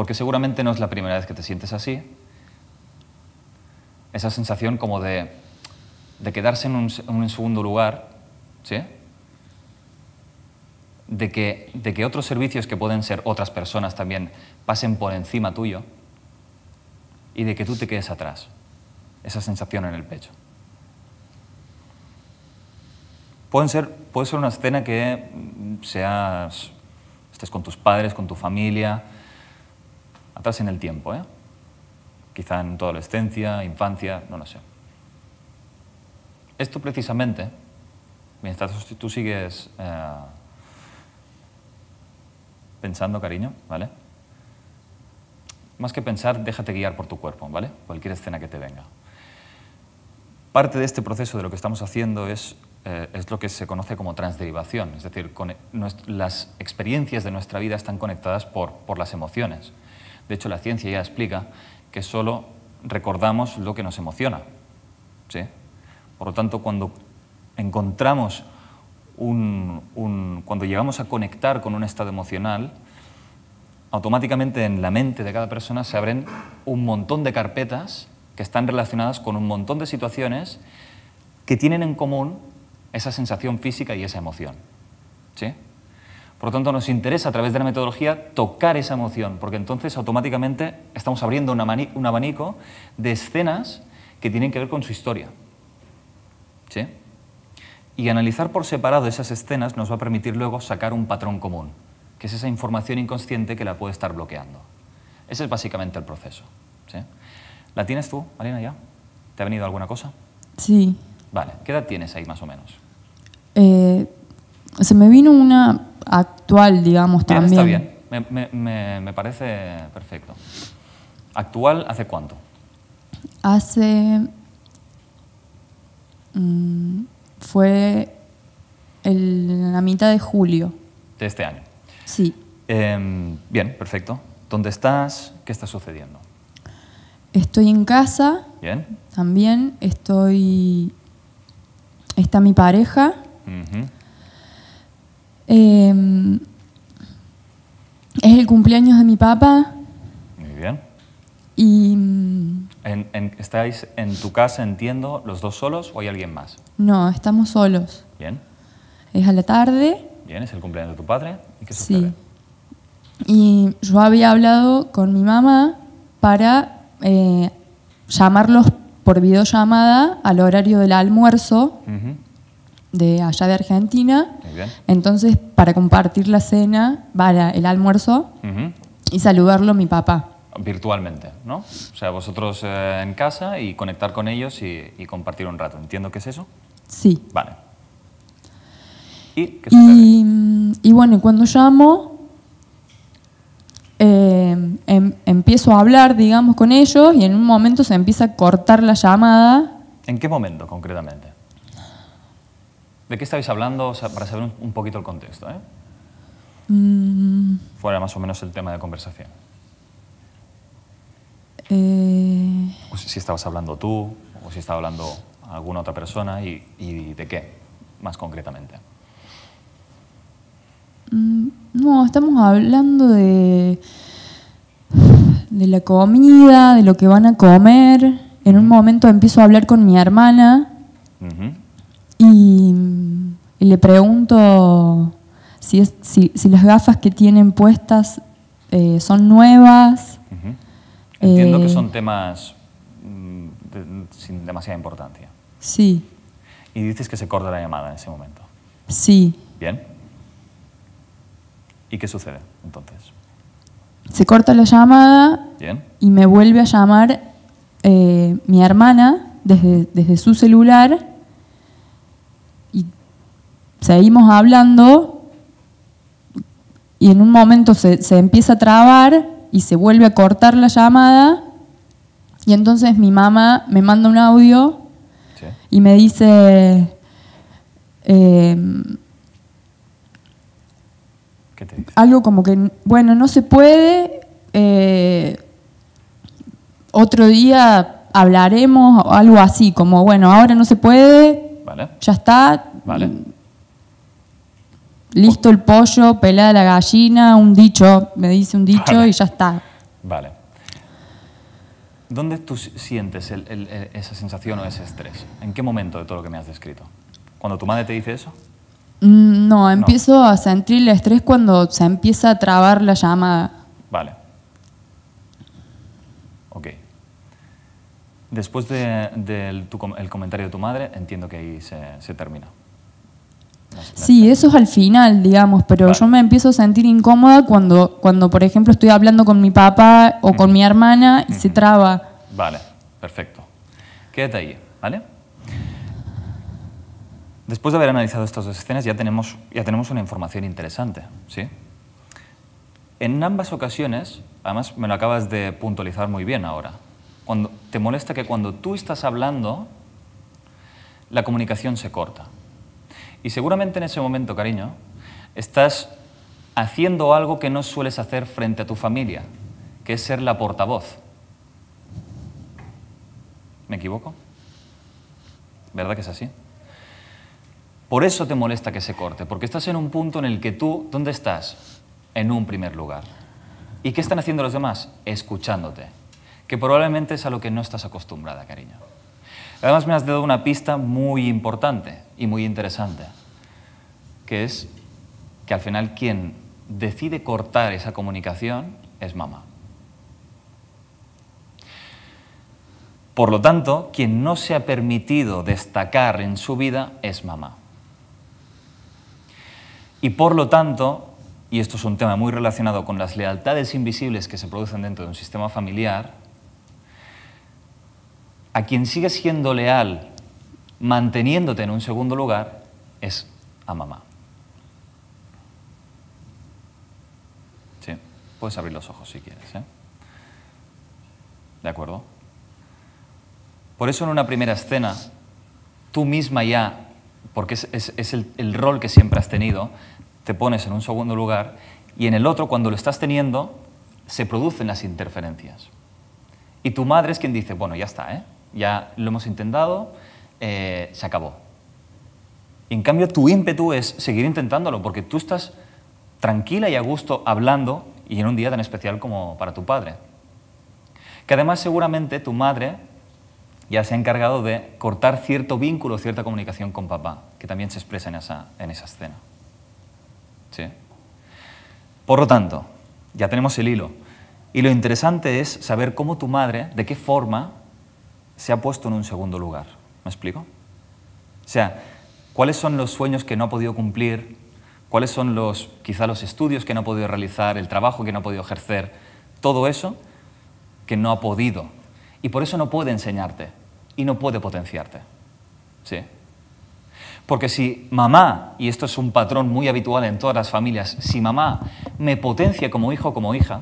porque seguramente no es la primera vez que te sientes así. Esa sensación como de, quedarse en un, segundo lugar, ¿sí? De que, de que otros servicios que pueden ser otras personas también pasen por encima tuyo y de que tú te quedes atrás. Esa sensación en el pecho. Pueden ser, puede ser una escena que mm, seas, estés con tus padres, con tu familia, atrás en el tiempo, ¿eh? quizá en tu adolescencia, infancia, no lo sé. Esto precisamente, mientras tú sigues eh, pensando, cariño, ¿vale? Más que pensar, déjate guiar por tu cuerpo, ¿vale? Cualquier escena que te venga. Parte de este proceso de lo que estamos haciendo es, eh, lo que se conoce como transderivación, es decir, las experiencias de nuestra vida están conectadas por las emociones. De hecho, la ciencia ya explica que solo recordamos lo que nos emociona. ¿sí? Por lo tanto, cuando encontramos un, cuando llegamos a conectar con un estado emocional, automáticamente en la mente de cada persona se abren un montón de carpetas que están relacionadas con un montón de situaciones que tienen en común esa sensación física y esa emoción. ¿Sí? Por lo tanto, nos interesa a través de la metodología tocar esa emoción, porque entonces automáticamente estamos abriendo un abanico de escenas que tienen que ver con su historia. ¿Sí? Y analizar por separado esas escenas nos va a permitir luego sacar un patrón común, que es esa información inconsciente que la puede estar bloqueando. Ese es básicamente el proceso. ¿sí? ¿La tienes tú, Marina, ya? ¿Te ha venido alguna cosa? Sí. Vale, ¿qué edad tienes ahí más o menos? Eh, se me vino una actual, digamos, también. Está bien, me, parece perfecto. ¿Actual hace cuánto? Hace... Mm, fue en la mitad de julio. De este año. Sí. Em, bien, perfecto. ¿Dónde estás? ¿Qué está sucediendo? Estoy en casa. Bien. También estoy... Está mi pareja. Em, es el cumpleaños de mi papá. Muy bien. Y... ¿Estáis en tu casa, entiendo, los dos solos o hay alguien más? No, estamos solos. Bien. Es a la tarde. Bien, es el cumpleaños de tu padre. Sí. Y yo había hablado con mi mamá para eh, llamarlos por videollamada al horario del almuerzo de allá de Argentina. Entonces, para compartir la cena, para el almuerzo y saludarlo mi papá. Virtualmente, ¿no? O sea, vosotros eh, en casa y conectar con ellos y, compartir un rato. ¿Entiendo que es eso? Sí. Vale. ¿Y y, mm, y bueno, cuando llamo, eh, em, empiezo a hablar, digamos, con ellos y en un momento se empieza a cortar la llamada. ¿En qué momento concretamente? ¿De qué estáis hablando para saber un, poquito el contexto? ¿eh? Mm. Fuera más o menos el tema de conversación. Eh. O si, estabas hablando tú o si estaba hablando alguna otra persona y, de qué, más concretamente. Mm, no, estamos hablando de, de la comida, de lo que van a comer. En un momento empiezo a hablar con mi hermana y y le pregunto si, si, las gafas que tienen puestas eh, son nuevas. Entiendo que eh, son temas mm, sin demasiada importancia. Sí. Y dices que se corta la llamada en ese momento. Sí. Bien. ¿Y qué sucede entonces? Se corta la llamada y me vuelve a llamar eh, mi hermana desde, desde su celular seguimos hablando y en un momento se, empieza a trabar y se vuelve a cortar la llamada y entonces mi mamá me manda un audio y me em, dice... Algo como que, bueno, no se puede, eh, otro día hablaremos, algo así, como, bueno, ahora no se puede, ya está, vale listo el pollo, pelada la gallina, un dicho, me dice un dicho y ya está. Vale. ¿Dónde tú sientes esa sensación o ese estrés? ¿En qué momento de todo lo que me has descrito? ¿Cuando tu madre te dice eso? Mm, no, empiezo a sentir el estrés cuando se empieza a trabar la llama. Vale. Ok. Después del comentario de tu madre, entiendo que ahí se termina. Sí, eso es al final, digamos, pero yo me empiezo a sentir incómoda cuando, por ejemplo, estoy hablando con mi papá o con mi hermana y se traba. Vale, perfecto. Quédate ahí, ¿vale? Después de haber analizado estas dos escenas ya tenemos, ya tenemos una información interesante, ¿sí? En ambas ocasiones, además me lo acabas de puntualizar muy bien ahora, cuando, te molesta que cuando tú estás hablando, la comunicación se corta. Y seguramente en ese momento, cariño, estás haciendo algo que no sueles hacer frente a tu familia, que es ser la portavoz. ¿Me equivoco? ¿Verdad que es así? Por eso te molesta que se corte, porque estás en un punto en el que tú, ¿dónde estás? En un primer lugar. ¿Y qué están haciendo los demás? Escuchándote, que probablemente es a lo que no estás acostumbrada, cariño. Además me has dado una pista muy importante y muy interesante, que es que al final quien decide cortar esa comunicación es mamá. Por lo tanto, quien no se ha permitido destacar en su vida es mamá. Y por lo tanto, y esto es un tema muy relacionado con las lealtades invisibles que se producen dentro de un sistema familiar, a quien sigues siendo leal manteniéndote en un segundo lugar es a mamá. Sí, puedes abrir los ojos si quieres. ¿eh? ¿De acuerdo? Por eso en una primera escena, tú misma ya, porque es, el, el rol que siempre has tenido, te pones en un segundo lugar y en el otro, cuando lo estás teniendo, se producen las interferencias. Y tu madre es quien dice, bueno, ya está, ¿eh? ya lo hemos intentado, eh, se acabó. En cambio, tu ímpetu es seguir intentándolo, porque tú estás tranquila y a gusto hablando y en un día tan especial como para tu padre. Que además seguramente tu madre ya se ha encargado de cortar cierto vínculo, cierta comunicación con papá, que también se expresa en esa, en esa escena. ¿Sí? Por lo tanto, ya tenemos el hilo. Y lo interesante es saber cómo tu madre, de qué forma se ha puesto en un segundo lugar. ¿Me explico? O sea, ¿cuáles son los sueños que no ha podido cumplir? ¿Cuáles son los, quizá los estudios que no ha podido realizar, el trabajo que no ha podido ejercer? Todo eso que no ha podido. Y por eso no puede enseñarte y no puede potenciarte. ¿Sí? Porque si mamá, y esto es un patrón muy habitual en todas las familias, si mamá me potencia como hijo o como hija,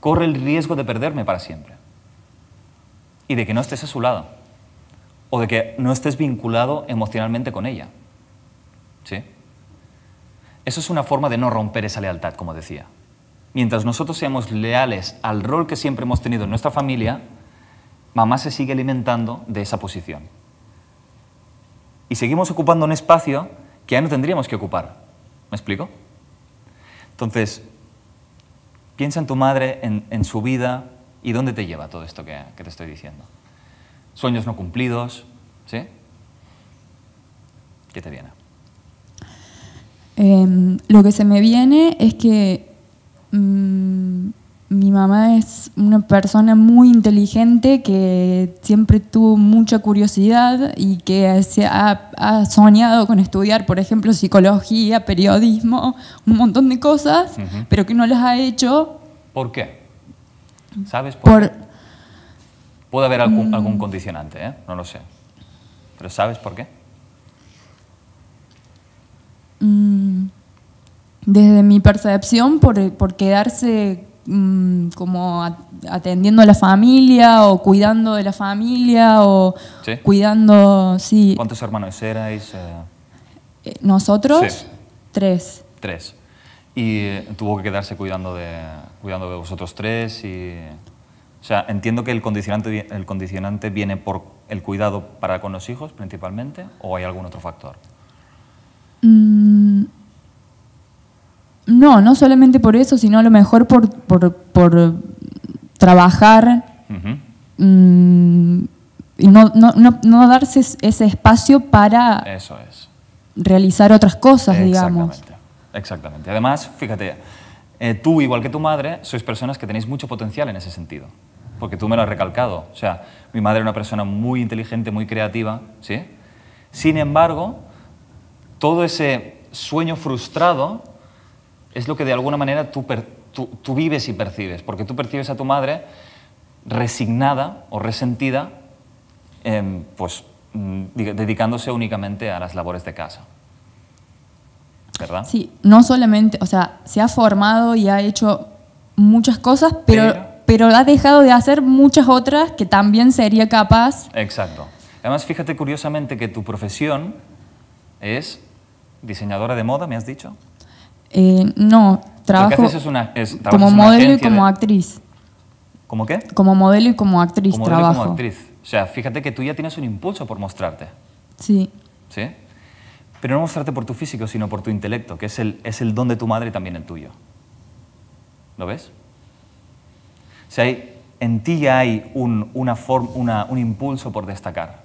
corre el riesgo de perderme para siempre y de que no estés a su lado o de que no estés vinculado emocionalmente con ella. ¿Sí? Eso es una forma de no romper esa lealtad, como decía. Mientras nosotros seamos leales al rol que siempre hemos tenido en nuestra familia, mamá se sigue alimentando de esa posición. Y seguimos ocupando un espacio que ya no tendríamos que ocupar. ¿Me explico? Entonces, piensa en tu madre, en, en su vida, ¿Y dónde te lleva todo esto que, te estoy diciendo? Sueños no cumplidos, ¿sí? ¿Qué te viene? Em, lo que se me viene es que mm, mi mamá es una persona muy inteligente que siempre tuvo mucha curiosidad y que ha, soñado con estudiar, por ejemplo, psicología, periodismo, un montón de cosas, pero que no las ha hecho. ¿Por qué? ¿Sabes? Por, qué? Puede haber algún, mm. condicionante, ¿eh? no lo sé. ¿Pero sabes por qué? Mm, desde mi percepción, por, quedarse mm, como atendiendo a la familia o cuidando de la familia o cuidando, sí. ¿Cuántos hermanos erais? Eh? Eh, Nosotros, tres. Tres. Y tuvo que quedarse cuidando de, cuidando de vosotros tres y... O sea, entiendo que el condicionante, el condicionante viene por el cuidado para con los hijos principalmente o hay algún otro factor? Mm. no, no solamente por eso, sino a lo mejor por, por, trabajar mm, y no, darse ese espacio para eso realizar otras cosas, digamos. Exactamente. Además, fíjate, eh, tú, igual que tu madre, sois personas que tenéis mucho potencial en ese sentido. Porque tú me lo has recalcado. O sea, mi madre es una persona muy inteligente, muy creativa, ¿sí? Sin embargo, todo ese sueño frustrado es lo que de alguna manera tú, vives y percibes. Porque tú percibes a tu madre resignada o resentida, em, pues, mm, dedicándose únicamente a las labores de casa. ¿verdad? Sí, no solamente, o sea, se ha formado y ha hecho muchas cosas, pero, pero, ha dejado de hacer muchas otras que también sería capaz. Exacto. Además, fíjate curiosamente que tu profesión es diseñadora de moda, ¿me has dicho? Eh, no, trabajo como modelo y como actriz. ¿Cómo qué? Como modelo y como actriz trabajo. como actriz. O sea, fíjate que tú ya tienes un impulso por mostrarte. Sí. ¿Sí? Pero no mostrarte por tu físico, sino por tu intelecto, que es el, es el don de tu madre y también el tuyo. ¿Lo ves? si hay, en ti ya hay un, una un impulso por destacar.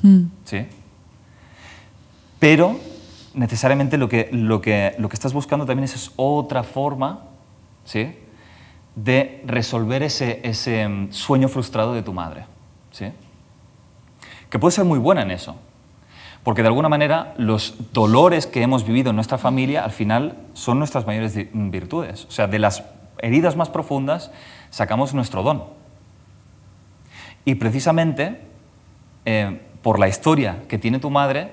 Hmm. Pero necesariamente lo que, lo, que, lo que estás buscando también es, otra forma ¿sí? de resolver ese, ese, mm, sueño frustrado de tu madre. Que puede ser muy buena en eso, porque de alguna manera los dolores que hemos vivido en nuestra familia al final son nuestras mayores mm, virtudes. O sea, de las heridas más profundas sacamos nuestro don. Y precisamente eh, por la historia que tiene tu madre,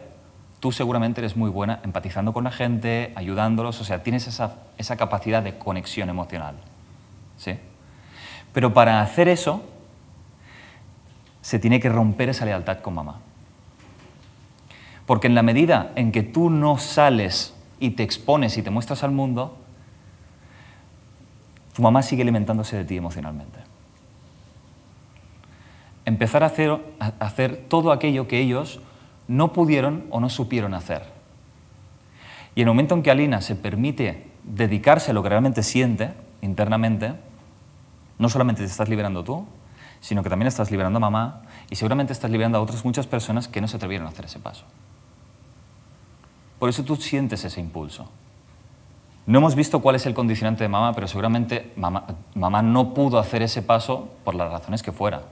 tú seguramente eres muy buena empatizando con la gente, ayudándolos, o sea, tienes esa, esa capacidad de conexión emocional. Pero para hacer eso, se tiene que romper esa lealtad con mamá. Porque en la medida en que tú no sales y te expones y te muestras al mundo, tu mamá sigue alimentándose de ti emocionalmente. Empezar a hacer, todo aquello que ellos no pudieron o no supieron hacer. Y en el momento en que Alina se permite dedicarse a lo que realmente siente internamente, no solamente te estás liberando tú, sino que también estás liberando a mamá y seguramente estás liberando a otras muchas personas que no se atrevieron a hacer ese paso. Por eso tú sientes ese impulso. No hemos visto cuál es el condicionante de mamá, pero seguramente mamá, no pudo hacer ese paso por las razones que fuera.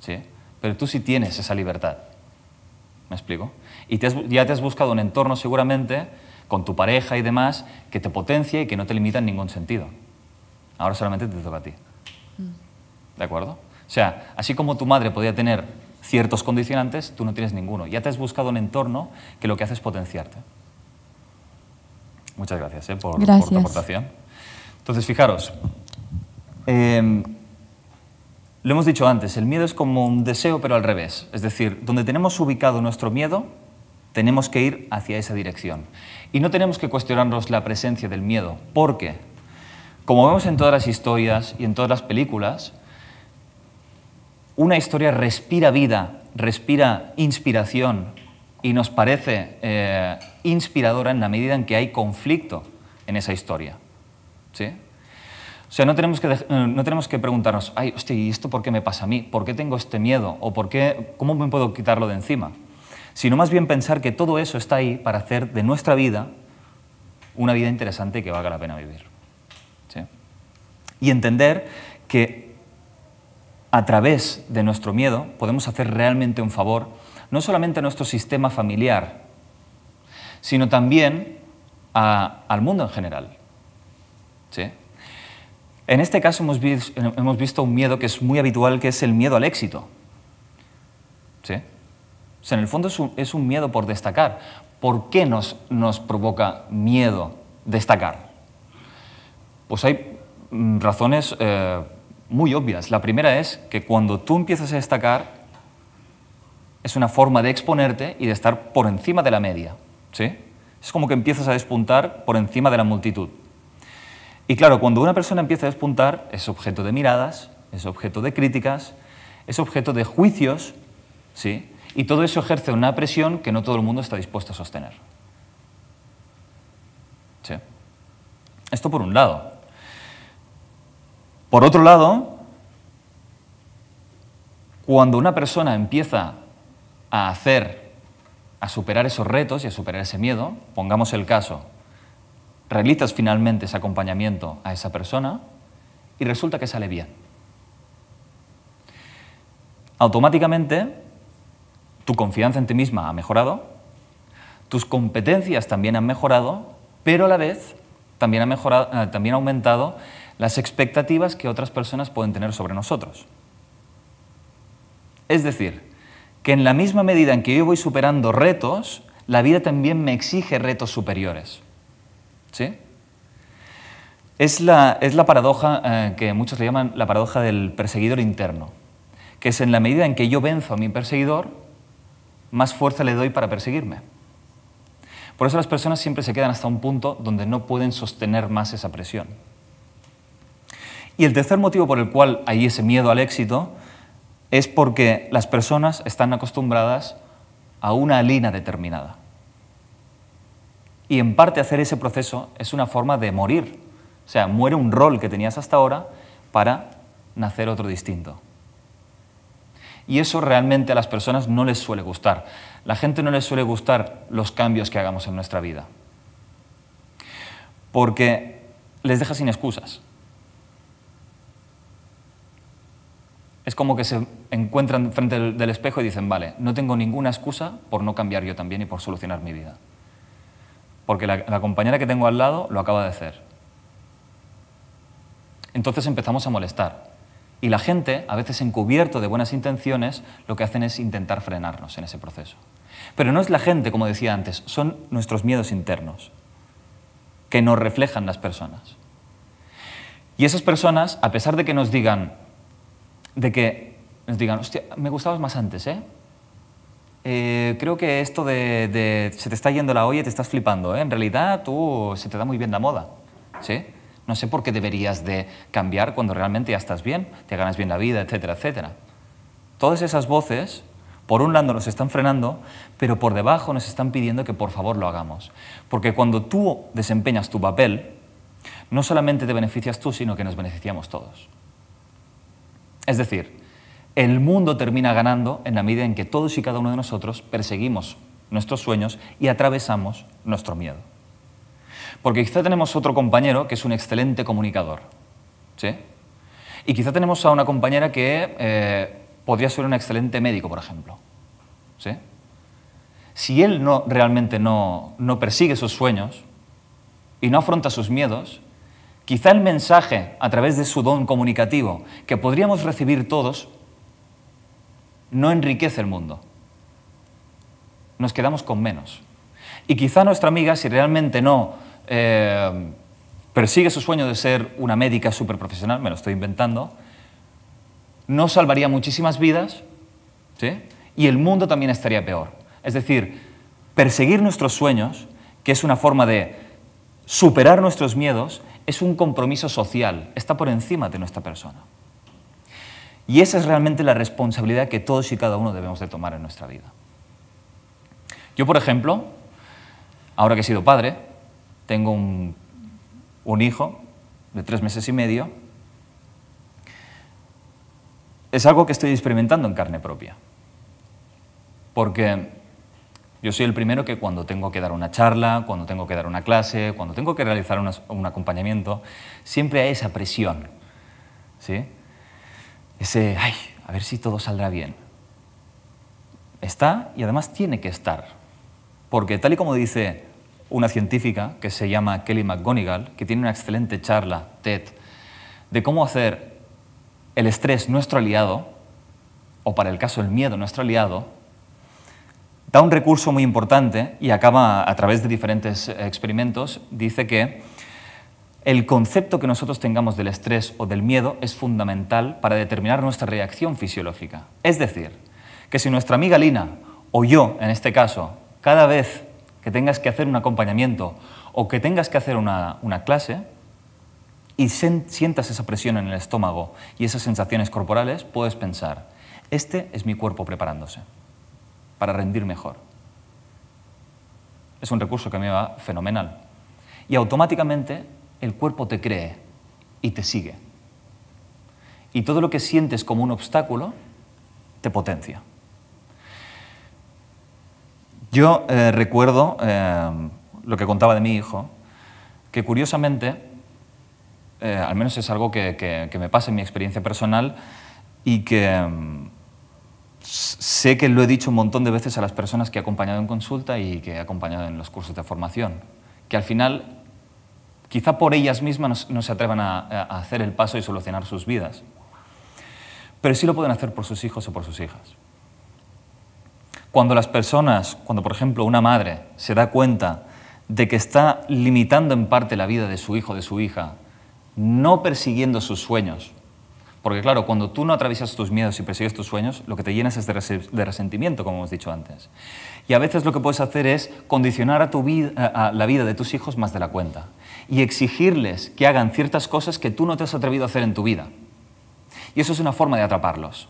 ¿sí? Pero tú sí tienes esa libertad. ¿Me explico? Y ya te has buscado un entorno seguramente con tu pareja y demás que te potencie y que no te limita en ningún sentido. Ahora solamente te toca a ti. Mm. ¿De acuerdo? O sea, así como tu madre podía tener ciertos condicionantes, tú no tienes ninguno. Ya te has buscado un entorno que lo que hace es potenciarte. Muchas gracias, eh, por, tu aportación. Entonces, fijaros, em, lo hemos dicho antes, el miedo es como un deseo, pero al revés. Es decir, donde tenemos ubicado nuestro miedo, tenemos que ir hacia esa dirección. Y no tenemos que cuestionarnos la presencia del miedo, porque, como vemos en todas las historias y en todas las películas, una historia respira vida, respira inspiración, y nos parece eh, inspiradora en la medida en que hay conflicto en esa historia. ¿Sí? O sea, no tenemos que, no tenemos que preguntarnos, ay, ¿y esto por qué me pasa a mí? ¿Por qué tengo este miedo? ¿O por qué, cómo me puedo quitarlo de encima? Sino más bien pensar que todo eso está ahí para hacer de nuestra vida una vida interesante que valga la pena vivir. ¿Sí? Y entender que a través de nuestro miedo podemos hacer realmente un favor no solamente a nuestro sistema familiar, sino también al mundo en general. En este caso hemos, visto un miedo que es muy habitual, que es el miedo al éxito. ¿Sí? en el fondo es un, miedo por destacar. ¿Por qué nos, provoca miedo destacar? Pues hay mm, razones eh, muy obvias. La primera es que cuando tú empiezas a destacar, es una forma de exponerte y de estar por encima de la media. ¿sí? Es como que empiezas a despuntar por encima de la multitud. Y claro, cuando una persona empieza a despuntar, es objeto de miradas, es objeto de críticas, es objeto de juicios, ¿sí? y todo eso ejerce una presión que no todo el mundo está dispuesto a sostener. ¿Sí? Esto por un lado. Por otro lado, cuando una persona empieza a hacer, a superar esos retos y a superar ese miedo, pongamos el caso, realizas finalmente ese acompañamiento a esa persona y resulta que sale bien. Automáticamente, tu confianza en ti misma ha mejorado, tus competencias también han mejorado, pero a la vez también ha, mejorado, eh, también ha aumentado las expectativas que otras personas pueden tener sobre nosotros. Es decir, que en la misma medida en que yo voy superando retos, la vida también me exige retos superiores. Es la, paradoja eh, que muchos le llaman la paradoja del perseguidor interno, que es en la medida en que yo venzo a mi perseguidor, más fuerza le doy para perseguirme. Por eso las personas siempre se quedan hasta un punto donde no pueden sostener más esa presión. Y el tercer motivo por el cual hay ese miedo al éxito es porque las personas están acostumbradas a una línea determinada. Y en parte hacer ese proceso es una forma de morir. O sea, muere un rol que tenías hasta ahora para nacer otro distinto. Y eso realmente a las personas no les suele gustar. La gente no les suele gustar los cambios que hagamos en nuestra vida. Porque les deja sin excusas. es como que se encuentran frente del, espejo y dicen, vale, no tengo ninguna excusa por no cambiar yo también y por solucionar mi vida. Porque la, la compañera que tengo al lado lo acaba de hacer. Entonces empezamos a molestar. Y la gente, a veces encubierto de buenas intenciones, lo que hacen es intentar frenarnos en ese proceso. Pero no es la gente, como decía antes, son nuestros miedos internos que nos reflejan las personas. Y esas personas, a pesar de que nos digan, de que nos digan, hostia, me gustabas más antes, ¿eh? eh creo que esto de, se te está yendo la olla y te estás flipando. ¿eh? En realidad, tú se te da muy bien la moda. ¿sí? No sé por qué deberías de cambiar cuando realmente ya estás bien, te ganas bien la vida, etcétera, etcétera. Todas esas voces, por un lado nos están frenando, pero por debajo nos están pidiendo que por favor lo hagamos. Porque cuando tú desempeñas tu papel, no solamente te beneficias tú, sino que nos beneficiamos todos. Es decir, el mundo termina ganando en la medida en que todos y cada uno de nosotros perseguimos nuestros sueños y atravesamos nuestro miedo. Porque quizá tenemos otro compañero que es un excelente comunicador. ¿sí? Y quizá tenemos a una compañera que eh, podría ser un excelente médico, por ejemplo. ¿sí? Si él no, realmente no persigue sus sueños y no afronta sus miedos, Quizá el mensaje, a través de su don comunicativo, que podríamos recibir todos, no enriquece el mundo. Nos quedamos con menos. Y quizá nuestra amiga, si realmente no eh, persigue su sueño de ser una médica profesional, me lo estoy inventando, no salvaría muchísimas vidas y el mundo también estaría peor. Es decir, perseguir nuestros sueños, que es una forma de superar nuestros miedos, es un compromiso social, está por encima de nuestra persona. Y esa es realmente la responsabilidad que todos y cada uno debemos de tomar en nuestra vida. Yo, por ejemplo, ahora que he sido padre, tengo un, un hijo de tres meses y medio, es algo que estoy experimentando en carne propia. Porque yo soy el primero que cuando tengo que dar una charla, cuando tengo que dar una clase, cuando tengo que realizar un acompañamiento, siempre hay esa presión, ¿sí? Ese, ay, a ver si todo saldrá bien. Está y además tiene que estar, porque tal y como dice una científica que se llama Kelly McGonigal, que tiene una excelente charla, TED, de cómo hacer el estrés nuestro aliado, o para el caso el miedo nuestro aliado, da un recurso muy importante y acaba a través de diferentes eh, experimentos, dice que el concepto que nosotros tengamos del estrés o del miedo es fundamental para determinar nuestra reacción fisiológica. Es decir, que si nuestra amiga Lina o yo, en este caso, cada vez que tengas que hacer un acompañamiento o que tengas que hacer una, clase y sientas esa presión en el estómago y esas sensaciones corporales, puedes pensar, este es mi cuerpo preparándose para rendir mejor. Es un recurso que me va fenomenal. Y automáticamente el cuerpo te cree y te sigue. Y todo lo que sientes como un obstáculo te potencia. Yo eh, recuerdo eh, lo que contaba de mi hijo, que curiosamente, eh, al menos es algo que, que, me pasa en mi experiencia personal y que mm, sé que lo he dicho un montón de veces a las personas que he acompañado en consulta y que he acompañado en los cursos de formación, que al final quizá por ellas mismas no, se atrevan a, a, hacer el paso y solucionar sus vidas, pero sí lo pueden hacer por sus hijos o por sus hijas. Cuando las personas, cuando por ejemplo una madre se da cuenta de que está limitando en parte la vida de su hijo o de su hija, no persiguiendo sus sueños, porque claro, cuando tú no atraviesas tus miedos y persigues tus sueños, lo que te llenas es de, resentimiento, como hemos dicho antes. Y a veces lo que puedes hacer es condicionar a, tu a la vida de tus hijos más de la cuenta y exigirles que hagan ciertas cosas que tú no te has atrevido a hacer en tu vida. Y eso es una forma de atraparlos.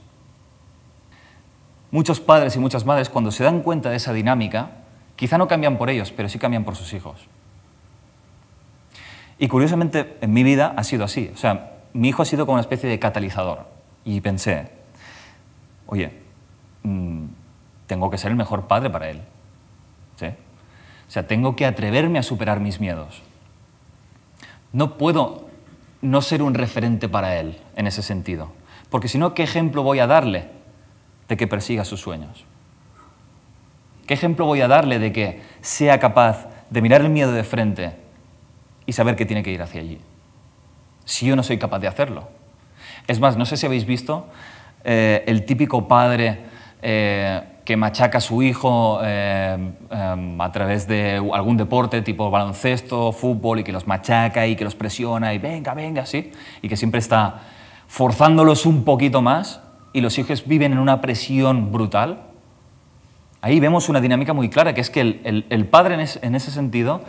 Muchos padres y muchas madres, cuando se dan cuenta de esa dinámica, quizá no cambian por ellos, pero sí cambian por sus hijos. Y curiosamente, en mi vida ha sido así. O sea, mi hijo ha sido como una especie de catalizador. Y pensé, oye, mm, tengo que ser el mejor padre para él. ¿Sí? O sea, tengo que atreverme a superar mis miedos. No puedo no ser un referente para él en ese sentido. Porque si no, ¿qué ejemplo voy a darle de que persiga sus sueños? ¿Qué ejemplo voy a darle de que sea capaz de mirar el miedo de frente y saber que tiene que ir hacia allí? si yo no soy capaz de hacerlo? Es más, no sé si habéis visto eh, el típico padre eh, que machaca a su hijo eh, em, a través de algún deporte tipo baloncesto, fútbol, y que los machaca y que los presiona y venga, venga, sí, y que siempre está forzándolos un poquito más y los hijos viven en una presión brutal. Ahí vemos una dinámica muy clara, que es que el, padre en, en ese sentido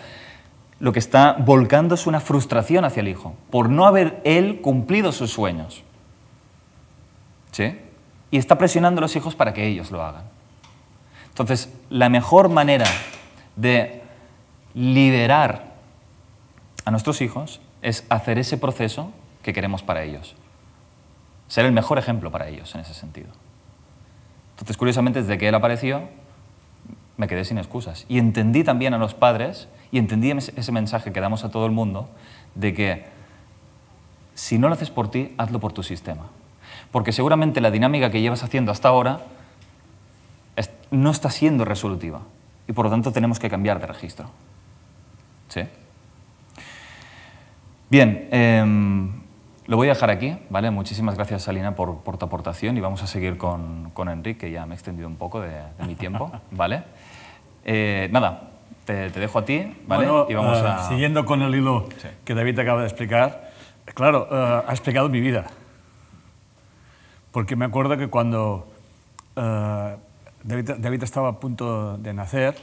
lo que está volcando es una frustración hacia el hijo, por no haber él cumplido sus sueños. Y está presionando a los hijos para que ellos lo hagan. Entonces, la mejor manera de liberar a nuestros hijos es hacer ese proceso que queremos para ellos. Ser el mejor ejemplo para ellos en ese sentido. Entonces, curiosamente, desde que él apareció, me quedé sin excusas. Y entendí también a los padres y entendí ese mensaje que damos a todo el mundo de que si no lo haces por ti, hazlo por tu sistema. Porque seguramente la dinámica que llevas haciendo hasta ahora no está siendo resolutiva y por lo tanto tenemos que cambiar de registro. ¿Sí? Bien, em, lo voy a dejar aquí, ¿vale? Muchísimas gracias, Salina, por, por tu aportación y vamos a seguir con, con Enrique, que ya me he extendido un poco de, mi tiempo, ¿vale? Eh, nada, te, dejo a ti, ¿vale? y vamos eh, a... Siguiendo con el hilo que David acaba de explicar, claro, eh, ha explicado mi vida. Porque me acuerdo que cuando David, estaba a punto de nacer,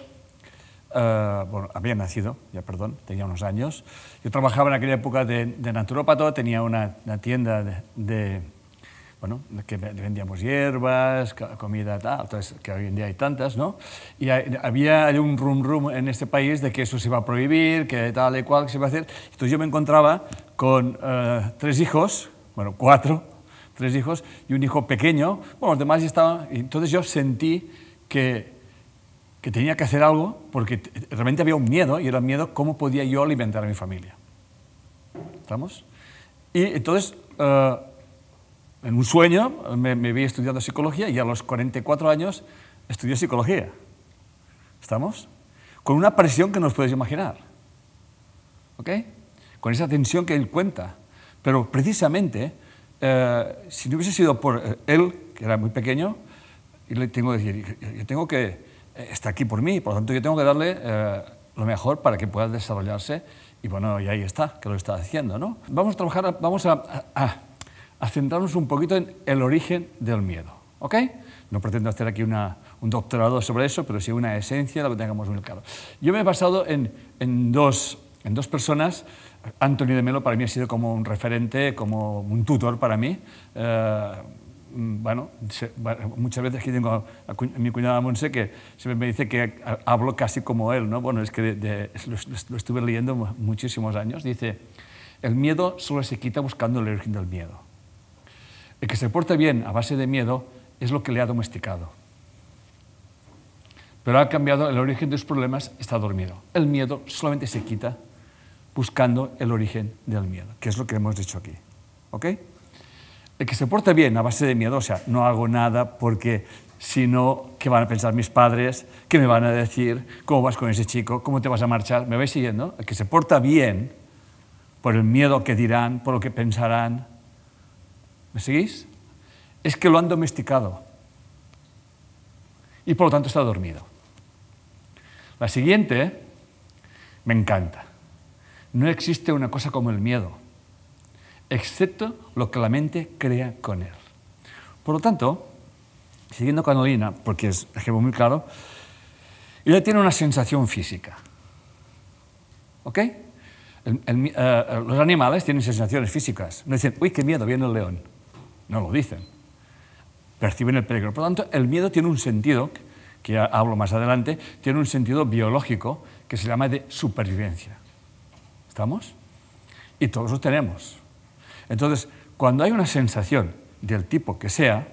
eh, bueno, había nacido, ya perdón, tenía unos años. Yo trabajaba en aquella época de, de naturópato, tenía una, tienda de, bueno, que vendíamos hierbas, comida, tal, entonces, que hoy en día hay tantas, ¿no? Y había un rum rum en este país de que eso se iba a prohibir, que tal y cual, que se iba a hacer. Entonces yo me encontraba con eh, tres hijos, bueno, cuatro, tres hijos y un hijo pequeño, bueno, los demás ya estaban, entonces yo sentí que que tenía que hacer algo porque realmente había un miedo y era el miedo cómo podía yo alimentar a mi familia. ¿Estamos? Y entonces, eh, en un sueño, me, me, vi estudiando psicología y a los 44 años estudié psicología. ¿Estamos? Con una presión que no os podéis imaginar. ¿Ok? Con esa tensión que él cuenta. Pero precisamente, eh, si no hubiese sido por eh, él, que era muy pequeño, y le tengo que decir, yo tengo que eh, está aquí por mí, por lo tanto yo tengo que darle eh, lo mejor para que pueda desarrollarse y bueno, y ahí está, que lo está haciendo, ¿no? Vamos a trabajar, vamos a, centrarnos un poquito en el origen del miedo, ¿ok? No pretendo hacer aquí un doctorado sobre eso, pero sí una esencia, lo que tengamos muy claro. Yo me he basado en, dos, en dos personas. Antonio de Melo para mí ha sido como un referente, como un tutor para mí. Eh, Mm, bueno, muchas veces que tengo a, mi cuñada Monse que siempre me dice que hablo casi como él, ¿no? Bueno, es que lo, estuve leyendo muchísimos años. Dice, el miedo solo se quita buscando el origen del miedo. El que se porta bien a base de miedo es lo que le ha domesticado. Pero ha cambiado el origen de sus problemas, está dormido. El miedo solamente se quita buscando el origen del miedo, que es lo que hemos dicho aquí. ¿Ok? el que se porta bien a base de miedo, o sea, no hago nada porque sino qué van a pensar mis padres, qué me van a decir, cómo vas con ese chico, cómo te vas a marchar, ¿me vais siguiendo? El que se porta bien por el miedo que dirán, por lo que pensarán, ¿me seguís? Es que lo han domesticado y por lo tanto está dormido. La siguiente me encanta. No existe una cosa como el miedo excepto lo que la mente crea con él. Por lo tanto, siguiendo con Canolina, porque es ejemplo muy claro, ella tiene una sensación física. ¿Ok? Eh, los animales tienen sensaciones físicas. No dicen, uy, qué miedo, viene el león. No lo dicen. Perciben el peligro. Por lo tanto, el miedo tiene un sentido, que hablo más adelante, tiene un sentido biológico que se llama de supervivencia. ¿Estamos? Y todos los tenemos. Entonces, cuando hay una sensación del tipo que sea,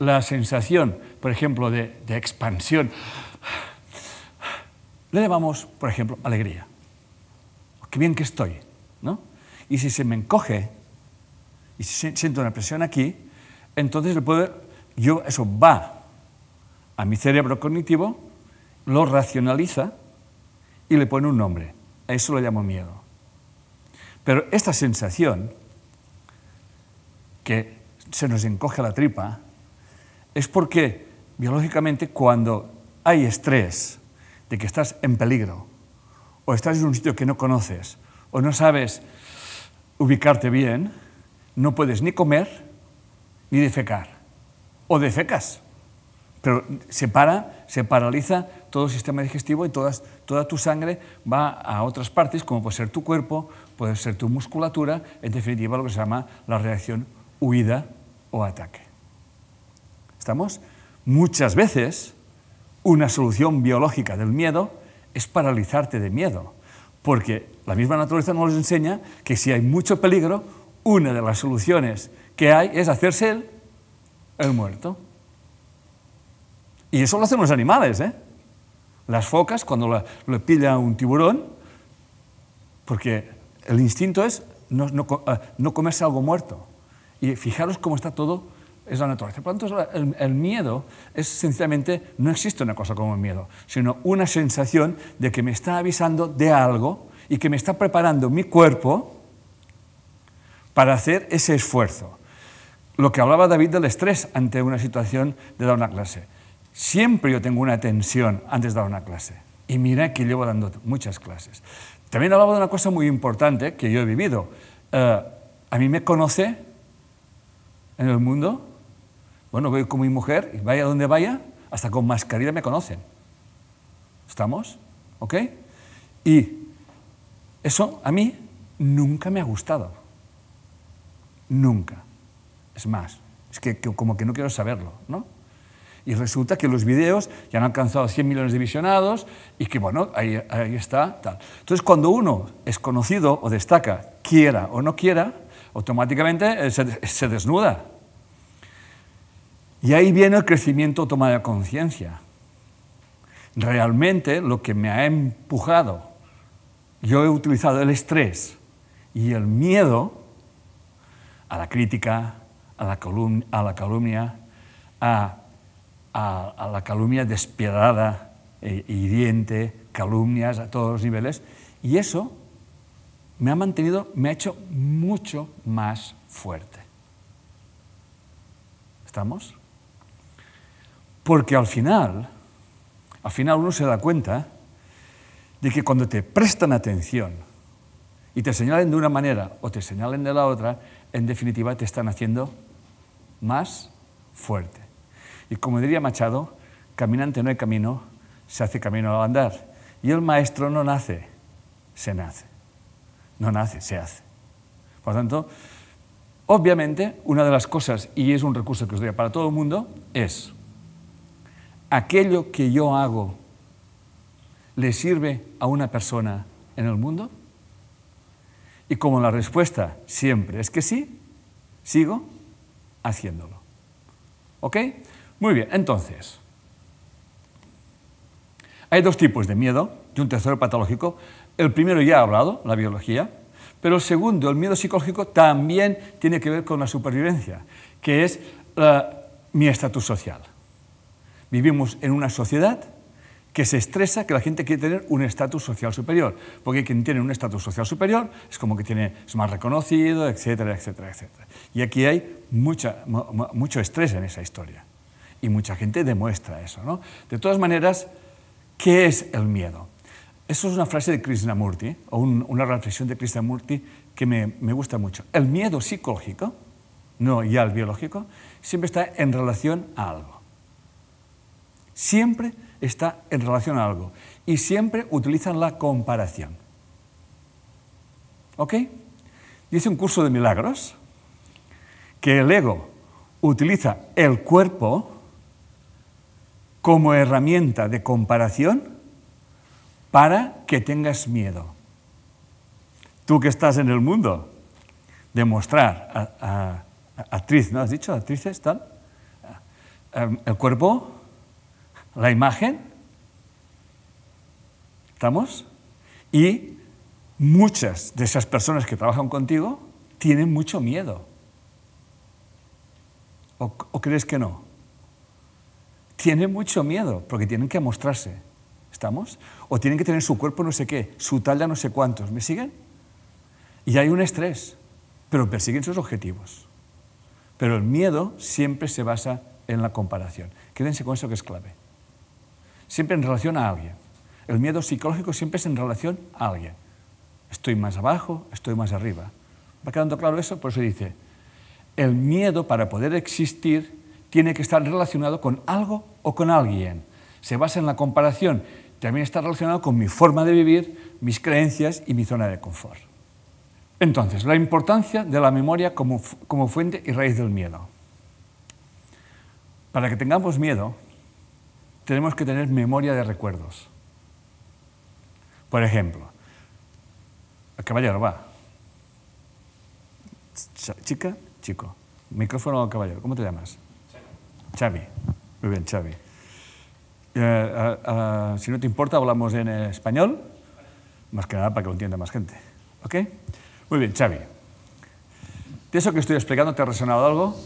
la sensación, por ejemplo, de, expansión, le llamamos, por ejemplo, alegría. Oh, qué bien que estoy, ¿no? Y si se me encoge y si siento una presión aquí, entonces el poder yo eso va a mi cerebro cognitivo, lo racionaliza y le pone un nombre. A eso lo llamo miedo. Pero esta sensación que se nos encoge la tripa, es porque biológicamente cuando hay estrés de que estás en peligro, o estás en un sitio que no conoces, o no sabes ubicarte bien, no puedes ni comer ni defecar. O defecas. Pero se para, se paraliza todo el sistema digestivo y todas, toda tu sangre va a otras partes, como puede ser tu cuerpo, puede ser tu musculatura, en definitiva lo que se llama la reacción huida o ataque. ¿Estamos? Muchas veces una solución biológica del miedo es paralizarte de miedo, porque la misma naturaleza nos enseña que si hay mucho peligro, una de las soluciones que hay es hacerse el, muerto. Y eso lo hacen los animales, ¿eh? Las focas, cuando le lo pilla un tiburón, porque el instinto es no eh, comerse algo muerto. Y fijaros cómo está todo, es la naturaleza. Por lo tanto, el, miedo es sencillamente, no existe una cosa como el miedo, sino una sensación de que me está avisando de algo y que me está preparando mi cuerpo para hacer ese esfuerzo. Lo que hablaba David del estrés ante una situación de dar una clase. Siempre yo tengo una tensión antes de dar una clase. Y mira que llevo dando muchas clases. También hablaba de una cosa muy importante que yo he vivido. Eh, a mí me conoce en el mundo. Bueno, voy con mi mujer y vaya donde vaya, hasta con mascarilla me conocen. ¿Estamos? ¿Ok? Y eso a mí nunca me ha gustado. Nunca. Es más, es que, como que no quiero saberlo, ¿no? Y resulta que los videos ya han alcanzado 100 millones de visionados y que, bueno, ahí, ahí está. Tal. Entonces, cuando uno es conocido o destaca, quiera o no quiera, automáticamente eh, se, desnuda. Y ahí viene el crecimiento toma de conciencia. Realmente lo que me ha empujado, yo he utilizado el estrés y el miedo a la crítica, a la, calumnia, a la calumnia, a, la calumnia despiadada, y eh, hiriente, calumnias a todos los niveles, y eso me ha mantenido, me ha hecho mucho más fuerte. ¿Estamos? Porque al final, al final uno se da cuenta de que cuando te prestan atención y te señalen de una manera o te señalen de la otra, en definitiva te están haciendo más fuerte. Y como diría Machado, caminante no hay camino, se hace camino al andar. Y el maestro no nace, se nace no nace, se hace. Por lo tanto, obviamente, una de las cosas, y es un recurso que os doy para todo el mundo, es aquello que yo hago le sirve a una persona en el mundo? Y como la respuesta siempre es que sí, sigo haciéndolo. ¿Ok? Muy bien, entonces, hay dos tipos de miedo de un tercero patológico el primero ya ha hablado, la biología, pero el segundo, el miedo psicológico, también tiene que ver con la supervivencia, que es eh, mi estatus social. Vivimos en una sociedad que se estresa que la gente quiere tener un estatus social superior, porque quien tiene un estatus social superior es como que tiene, es más reconocido, etcétera, etcétera, etcétera. Y aquí hay mucha, mucho estrés en esa historia, y mucha gente demuestra eso. ¿no? De todas maneras, ¿qué es el miedo? Eso es una frase de Krishnamurti, o una reflexión de Krishnamurti que me, me, gusta mucho. El miedo psicológico, no ya el biológico, siempre está en relación a algo. Siempre está en relación a algo. Y siempre utilizan la comparación. ¿Ok? Dice un curso de milagros que el ego utiliza el cuerpo como herramienta de comparación para que tengas miedo. Tú que estás en el mundo, de mostrar... a, actriz, ¿no has dicho? Actrices, tal. Em, el cuerpo, la imagen, ¿estamos? Y muchas de esas personas que trabajan contigo tienen mucho miedo. o crees que no? Tienen mucho miedo porque tienen que mostrarse. ¿Estamos? O tienen que tener su cuerpo no sé qué, su talla no sé cuántos. ¿Me siguen? Y hay un estrés, pero persiguen sus objetivos. Pero el miedo siempre se basa en la comparación. Quédense con eso que es clave. Siempre en relación a alguien. El miedo psicológico siempre es en relación a alguien. Estoy más abajo, estoy más arriba. ¿Va quedando claro eso? Por eso dice, el miedo para poder existir tiene que estar relacionado con algo o con alguien se basa en la comparación, también está relacionado con mi forma de vivir, mis creencias y mi zona de confort. Entonces, la importancia de la memoria como, fuente y raíz del miedo. Para que tengamos miedo, tenemos que tener memoria de recuerdos. Por ejemplo, el caballero va. Chica, chico. Micrófono al caballero. ¿Cómo te llamas? Chavi. Muy bien, Chavi. Eh, eh, eh, si no te importa, hablamos en español, más que nada para que lo entienda más gente. Muy bien, Xavi. ¿De eso que estoy explicando te ha resonado algo?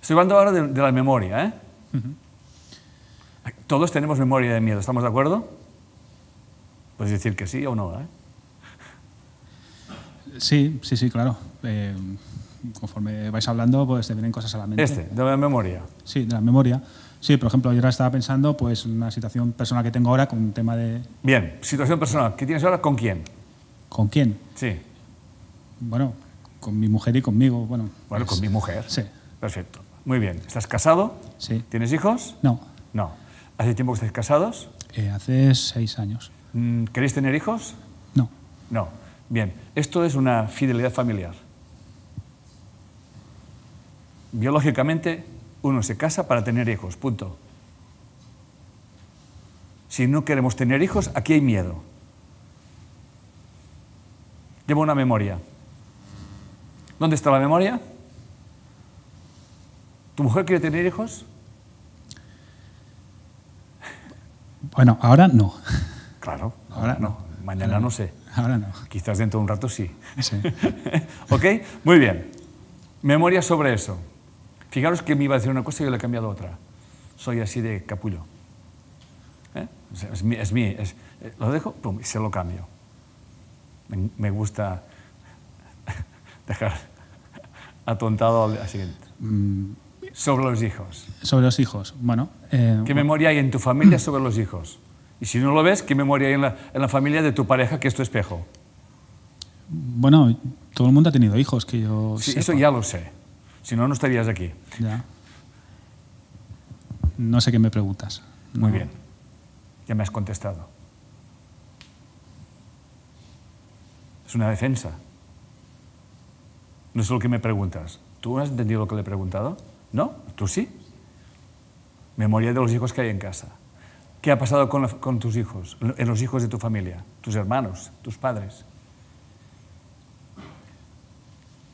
Estoy hablando ahora de, la memoria. ¿eh? Todos tenemos memoria de miedo, ¿estamos de acuerdo? Puedes decir que sí o no. ¿eh? Sí, sí, sí, claro. conforme vais hablando, pues te vienen cosas a la mente. Este, de la memoria. Sí, de la memoria. Sí, por ejemplo, yo ahora estaba pensando pues una situación personal que tengo ahora con un tema de... Bien, situación personal. ¿Qué tienes ahora? ¿Con quién? ¿Con quién? Sí. Bueno, con mi mujer y conmigo, bueno. Bueno, con mi mujer. Sí. Perfecto. Muy bien. ¿Estás casado? Sí. ¿Tienes hijos? No. No. ¿Hace tiempo que estáis casados? Eh, hace seis años. Mm, ¿Queréis tener hijos? No. No. Bien. Esto es una fidelidad familiar. Biológicamente uno se casa para tener hijos, punto. Si no queremos tener hijos, aquí hay miedo. Llevo una memoria. ¿Dónde está la memoria? ¿Tu mujer quiere tener hijos? Bueno, ahora no. Claro, ahora, no. Mañana no. sé. Ahora no. Quizás dentro de un rato sí. sí. ¿Ok? Muy bien. Memoria sobre eso. Fijaros que me iba a decir una cosa y yo le he cambiado otra. Soy así de capullo. ¿Eh? Es, es, eh, lo dejo, y se lo cambio. Me, gusta dejar atontado al, siguiente. Mm. Sobre los hijos. Sobre los hijos, bueno. Eh, ¿Qué memoria hay en tu familia sobre los hijos? Y si no lo ves, ¿qué memoria hay en la, en la familia de tu pareja que es tu espejo? Bueno, todo el mundo ha tenido hijos, que yo. Sí, eso ya lo sé. Si no, no estarías aquí. No sé qué me preguntas. Muy bien. Ya me has contestado. Es una defensa. No es lo que me preguntas. ¿Tú has entendido lo que le he preguntado? No, tú sí. Memoria de los hijos que hay en casa. ¿Qué ha pasado con, tus hijos, en los hijos de tu familia, tus hermanos, tus padres?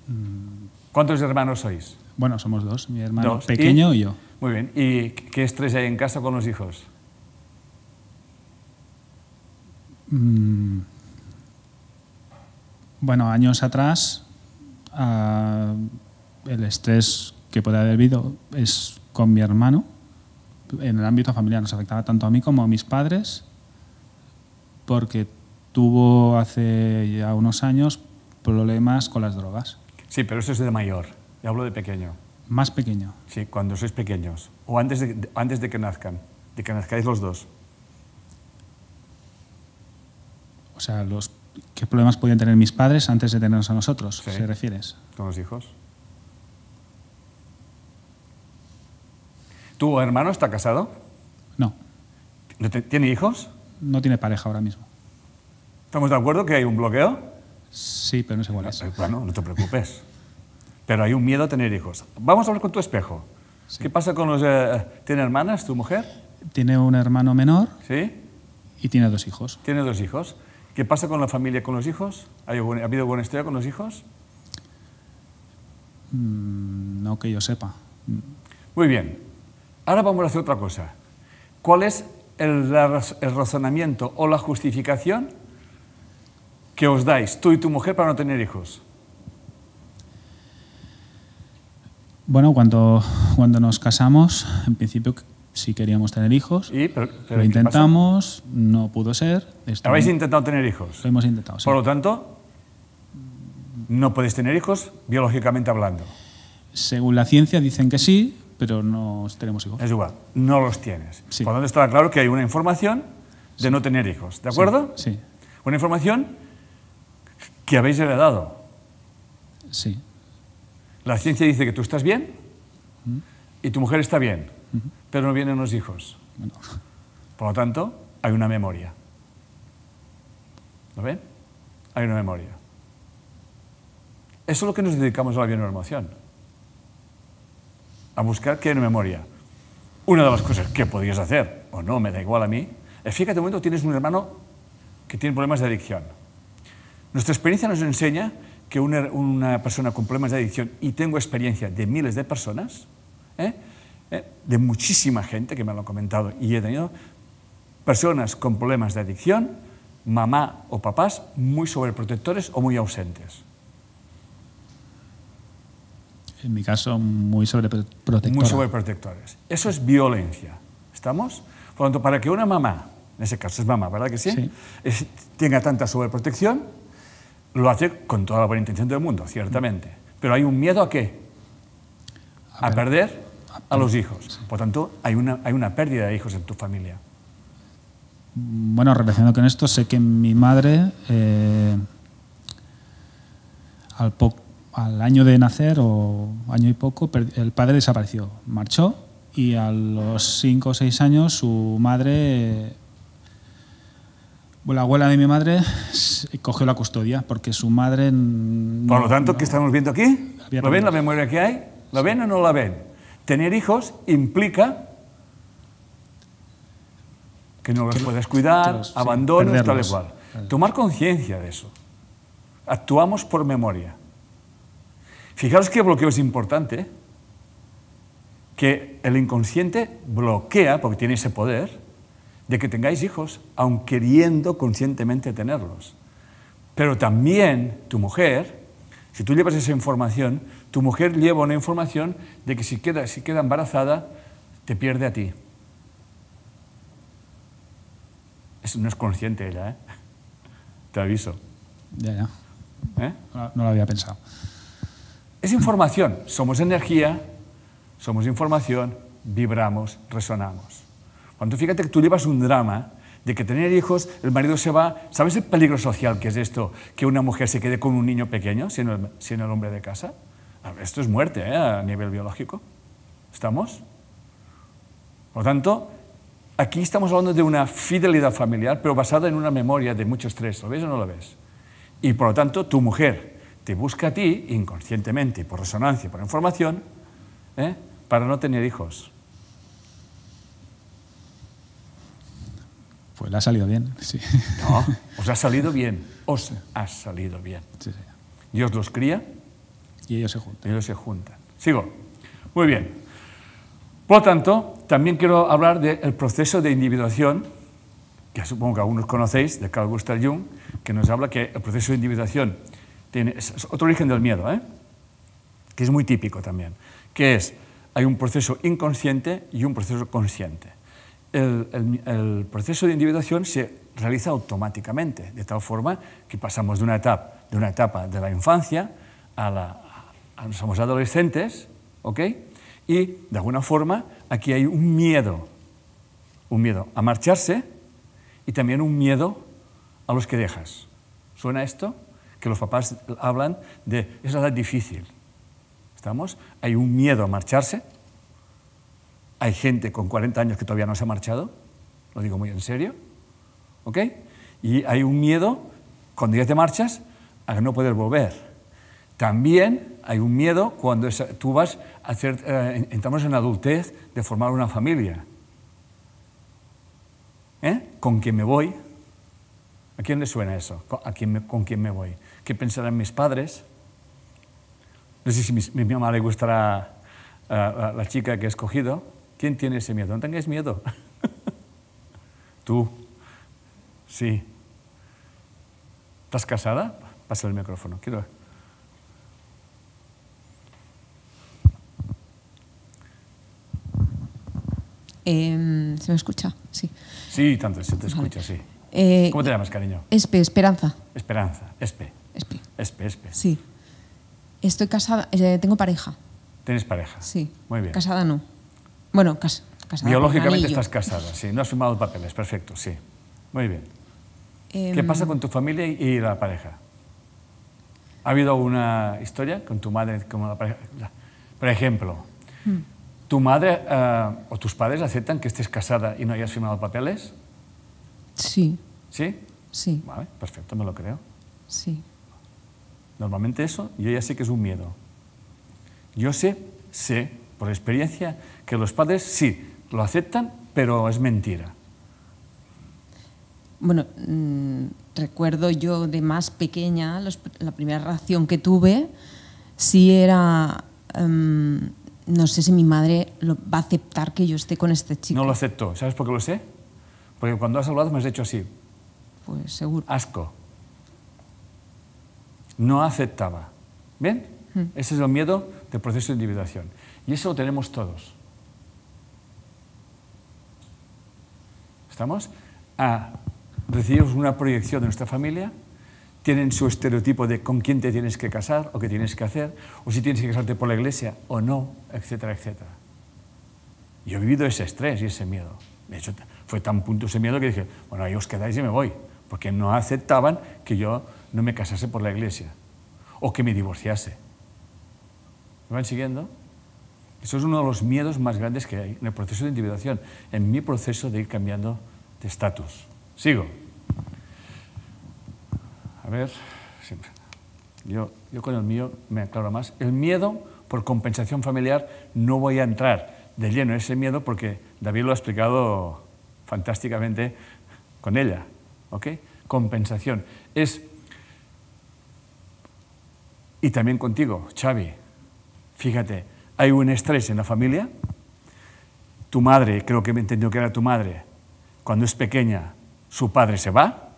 Mm. ¿Cuántos hermanos sois? Bueno, somos dos, mi hermano pequeño ¿Y? yo. Muy bien, ¿y qué estrés hay en casa con los hijos? Mm. bueno, años atrás ah, el estrés que puede haber habido es con mi hermano. En el ámbito familiar nos afectaba tanto a mí como a mis padres porque tuvo hace ya unos años problemas con las drogas. Sí, pero eso es de mayor. Yo hablo de pequeño. Más pequeño. Sí, cuando sois pequeños. O antes de, antes de que nazcan. De que nazcáis los dos. O sea, los, ¿qué problemas podían tener mis padres antes de tenernos a nosotros? ¿Se refieres? Con los hijos. ¿Tu hermano está casado? No. ¿Tiene hijos? No tiene pareja ahora mismo. ¿Estamos de acuerdo que hay un bloqueo? Sí, pero no sé cuál es. Bueno, no te preocupes. Pero hay un miedo a tener hijos. Vamos a hablar con tu espejo. ¿Qué pasa con los... Eh, ¿Tiene hermanas tu mujer? Tiene un hermano menor. ¿Sí? Y tiene dos hijos. Tiene dos hijos. ¿Qué pasa con la familia, con los hijos? ¿Ha habido buena historia con los hijos? Mm, no que yo sepa. Muy bien. Ahora vamos a hacer otra cosa. ¿Cuál es el razonamiento o la justificación que os dais, tú y tu mujer, para no tener hijos? Bueno, cuando, cuando nos casamos, en principio sí queríamos tener hijos. ¿Y? lo intentamos, no pudo ser. ¿Habéis intentado tener hijos? Lo hemos intentado, Por lo tanto, no podéis tener hijos, biológicamente hablando. Según la ciencia dicen que sí, pero no tenemos hijos. Es igual, no los tienes. Por lo tanto, está claro que hay una información de no tener hijos, ¿de acuerdo? sí. Una información que habéis heredado. Sí. La ciencia dice que tú estás bien y tu mujer está bien, pero no vienen los hijos. Por lo tanto, hay una memoria. ¿Lo ven? Hay una memoria. Eso es lo que nos dedicamos a la bioinformación. A buscar qué hay en memoria. Una de las cosas que podrías hacer, o no, me da igual a mí, es fíjate un momento, tienes un hermano que tiene problemas de adicción. Nuestra experiencia nos enseña que una, persona con problemas de adicción, y tengo experiencia de miles de personas, ¿eh? ¿Eh? de muchísima gente que me lo han comentado, y he tenido personas con problemas de adicción, mamá o papás muy sobreprotectores o muy ausentes. En mi caso, muy sobreprotectores. Muy sobreprotectores. Eso es violencia. ¿Estamos? Por lo tanto, para que una mamá, en ese caso es mamá, ¿verdad que sí? tenga tanta sobreprotección, lo hace con toda la buena intención del mundo, ciertamente. Pero hay un miedo a qué? A, perder a, los hijos. Por tanto, hay una, hay una pérdida de hijos en tu familia. Bueno, relacionado con esto, sé que mi madre, eh, al, al, año de nacer o año y poco, el padre desapareció, marchó y a los cinco o seis años su madre eh, bueno, la abuela de mi madre cogió la custodia porque su madre... Por lo tanto, ¿qué estamos viendo aquí? ¿Lo ven la memoria que hay? ¿Lo ven o no la ven? Tener hijos implica que no los puedes cuidar, abandono tal y cual. Tomar conciencia de eso. Actuamos por memoria. Fijaros qué bloqueo es importante, ¿eh? que el inconsciente bloquea, porque tiene ese poder, de que tengáis hijos, aun queriendo conscientemente tenerlos. Pero también tu mujer, si tú llevas esa información, tu mujer lleva una información de que si queda, si queda embarazada, te pierde a ti. Eso no es consciente ella, ¿eh? Te aviso. Ya, ya. ¿Eh? no lo había pensado. Es información. Somos energía, somos información, vibramos, resonamos. Cuando fíjate que tú llevas un drama de que tener hijos, el marido se va. ¿Sabes el peligro social que es esto? Que una mujer se quede con un niño pequeño sin el, el hombre de casa. Esto es muerte ¿eh? a nivel biológico. ¿Estamos? Por lo tanto, aquí estamos hablando de una fidelidad familiar, pero basada en una memoria de mucho estrés. ¿Lo ves o no lo ves? Y por lo tanto, tu mujer te busca a ti inconscientemente, por resonancia, por información, ¿eh? para no tener hijos. Pues le ha salido bien, sí. No, os ha salido bien, os ha salido bien. Dios los cría. Y ellos se juntan. ellos se juntan. Sigo. Muy bien. Por lo tanto, también quiero hablar del proceso de individuación, que supongo que algunos conocéis, de Carl Gustav Jung, que nos habla que el proceso de individuación tiene, es otro origen del miedo, ¿eh? que es muy típico también, que es, hay un proceso inconsciente y un proceso consciente el, proceso de individuación se realiza automáticamente, de tal forma que pasamos de una etapa de, una etapa de la infancia a la... somos adolescentes, ¿ok? Y, de alguna forma, aquí hay un miedo, un miedo a marcharse y también un miedo a los que dejas. ¿Suena esto? Que los papás hablan de, es la edad difícil, ¿estamos? Hay un miedo a marcharse, hay gente con 40 años que todavía no se ha marchado, lo digo muy en serio, ¿ok? Y hay un miedo cuando ya de marchas a no poder volver. También hay un miedo cuando tú vas a hacer, eh, entramos en la adultez de formar una familia. ¿Eh? ¿Con quién me voy? ¿A quién le suena eso? ¿A quién ¿Con quién me voy? ¿Qué pensarán mis padres? No sé si mi, mi mamá le gustará la chica que he escogido, ¿Quién tiene ese miedo? No tengáis miedo. Tú. Sí. ¿Estás casada? Pasa el micrófono. Quiero. Eh, ¿Se me escucha? Sí. Sí, tanto, se te escucha, sí. ¿Cómo te eh, llamas, cariño? Espe, Esperanza. Esperanza, Espe. Espe. Espe, Espe. Sí. Estoy casada, eh, tengo pareja. ¿Tienes pareja? Sí. Muy bien. Casada no. Bueno, casada. Biológicamente estás casada, sí, no has firmado papeles, perfecto, sí. Muy bien. ¿Qué em, pasa con tu familia y la pareja? ¿Ha habido una historia con tu madre, como la pareja? Por ejemplo, hmm. ¿tu madre eh, o tus padres aceptan que estés casada y no hayas firmado papeles? Sí. ¿Sí? Sí. Vale, perfecto, me lo creo. Sí. Normalmente eso, yo ya sé que es un miedo. Yo sé, sé por experiencia, que los padres sí, lo aceptan, pero es mentira. Bueno, mm, recuerdo yo de más pequeña, la primera reacción que tuve, sí era, em, no sé si mi madre lo, va a aceptar que yo esté con este chico. No lo aceptó, ¿sabes por qué lo sé? Porque cuando has hablado me has hecho así. Pues seguro. Asco. No aceptaba. ¿Bien? Mm. Ese es el miedo del proceso de individuación. Y eso lo tenemos todos. ¿Estamos? A, recibimos una proyección de nuestra familia, tienen su estereotipo de con quién te tienes que casar o qué tienes que hacer, o si tienes que casarte por la iglesia o no, etcétera, etcétera. Yo he vivido ese estrés y ese miedo. De hecho, fue tan punto ese miedo que dije, bueno, ahí os quedáis y me voy, porque no aceptaban que yo no me casase por la iglesia o que me divorciase. ¿Me van siguiendo? Eso es uno de los miedos más grandes que hay en el proceso de individuación, en mi proceso de ir cambiando de estatus. Sigo. A ver, Yo, con el mío me aclaro más. El miedo por compensación familiar no voy a entrar de lleno en ese miedo porque David lo ha explicado fantásticamente con ella. Compensación. Es. Y también contigo, Xavi. Fíjate, hay un estrés en la familia. Tu madre, creo que me entendió que era tu madre, cuando es pequeña, su padre se va.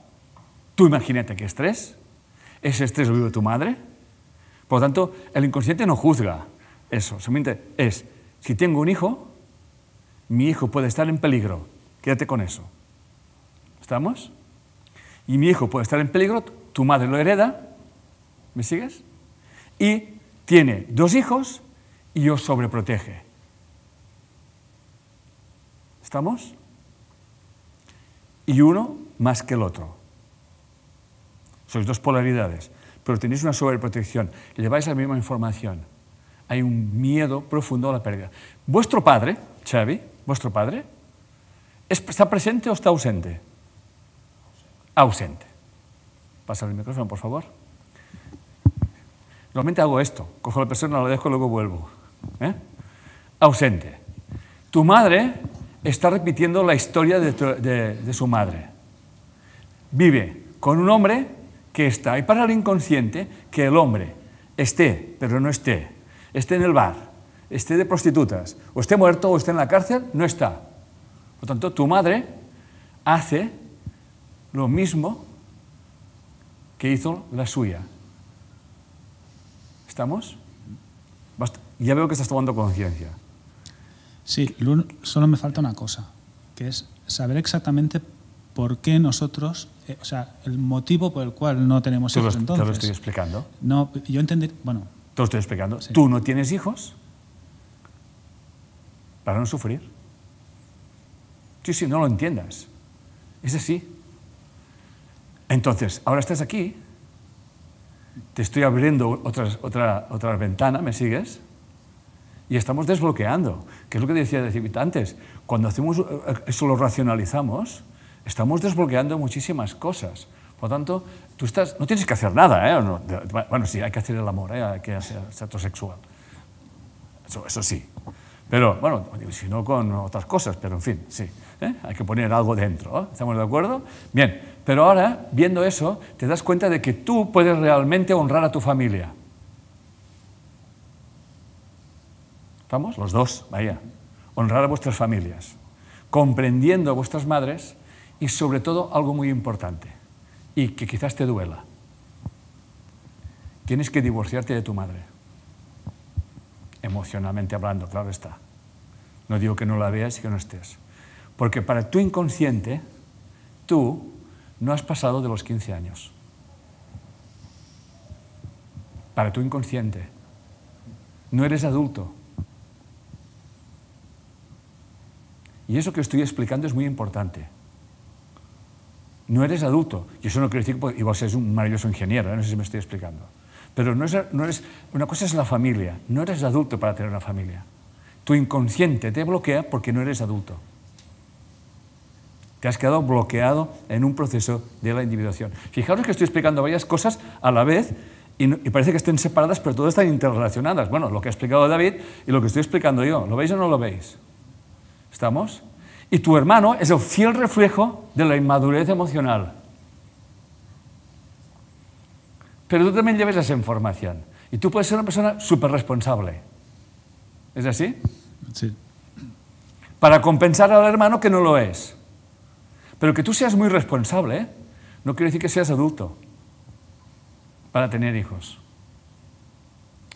Tú imagínate qué estrés. Ese estrés lo vive tu madre. Por lo tanto, el inconsciente no juzga eso. Simplemente es, si tengo un hijo, mi hijo puede estar en peligro. Quédate con eso. ¿Estamos? Y mi hijo puede estar en peligro, tu madre lo hereda. ¿Me sigues? Y tiene dos hijos y os sobreprotege. ¿Estamos? Y uno más que el otro. Sois dos polaridades, pero tenéis una sobreprotección. Lleváis la misma información. Hay un miedo profundo a la pérdida. Vuestro padre, Xavi, vuestro padre, ¿está presente o está ausente? Ausente. Pasa el micrófono, por favor. Normalmente hago esto, cojo a la persona, lo dejo y luego vuelvo. ¿Eh? ausente. Tu madre está repitiendo la historia de, su madre. Vive con un hombre que está. Y para el inconsciente, que el hombre esté, pero no esté, esté en el bar, esté de prostitutas, o esté muerto o esté en la cárcel, no está. Por tanto, tu madre hace lo mismo que hizo la suya. ¿Estamos? ya veo que estás tomando conciencia. Sí, solo me falta una cosa, que es saber exactamente por qué nosotros, eh, o sea, el motivo por el cual no tenemos hijos. entonces. Te lo estoy explicando. No, yo entendí, bueno. Te lo estoy explicando. Tú no tienes hijos para no sufrir. Sí, sí, no lo entiendas. Es así. Entonces, ahora estás aquí, te estoy abriendo otras, otra, otra ventana, ¿me sigues? y estamos desbloqueando, que es lo que decía David antes. Cuando hacemos, eh, eso lo racionalizamos, estamos desbloqueando muchísimas cosas. Por lo tanto, tú estás, no tienes que hacer nada. ¿eh? bueno, sí, hay que hacer el amor, ¿eh? hay que hacer heterosexual. sexual. Eso, eso, sí. Pero, bueno, si no con otras cosas, pero en fin, sí. ¿eh? Hay que poner algo dentro. ¿Estamos de acuerdo? Bien, pero ahora, viendo eso, te das cuenta de que tú puedes realmente honrar a tu familia. Vamos, Los dos, vaya. Honrar a vuestras familias, comprendiendo a vuestras madres y sobre todo algo muy importante y que quizás te duela. Tienes que divorciarte de tu madre, emocionalmente hablando, claro está. No digo que no la veas y que no estés. Porque para tu inconsciente, tú no has pasado de los 15 años. Para tu inconsciente. No eres adulto. Y eso que estoy explicando es muy importante. No eres adulto. Y eso no quiere decir que igual eres un maravilloso ingeniero, ¿eh? no sé si me estoy explicando. Pero no, es, eres, una cosa es la familia. No eres adulto para tener una familia. Tu inconsciente te bloquea porque no eres adulto. Te has quedado bloqueado en un proceso de la individuación. Fijaros que estoy explicando varias cosas a la vez y, y parece que estén separadas, pero todas están interrelacionadas. Bueno, lo que ha explicado David y lo que estoy explicando yo. ¿Lo veis o no lo veis? ¿Estamos? Y tu hermano es el fiel reflejo de la inmadurez emocional. Pero tú también lleves esa información. Y tú puedes ser una persona súper responsable. ¿Es así? Sí. Para compensar al hermano que no lo es. Pero que tú seas muy responsable ¿eh? no quiere decir que seas adulto para tener hijos.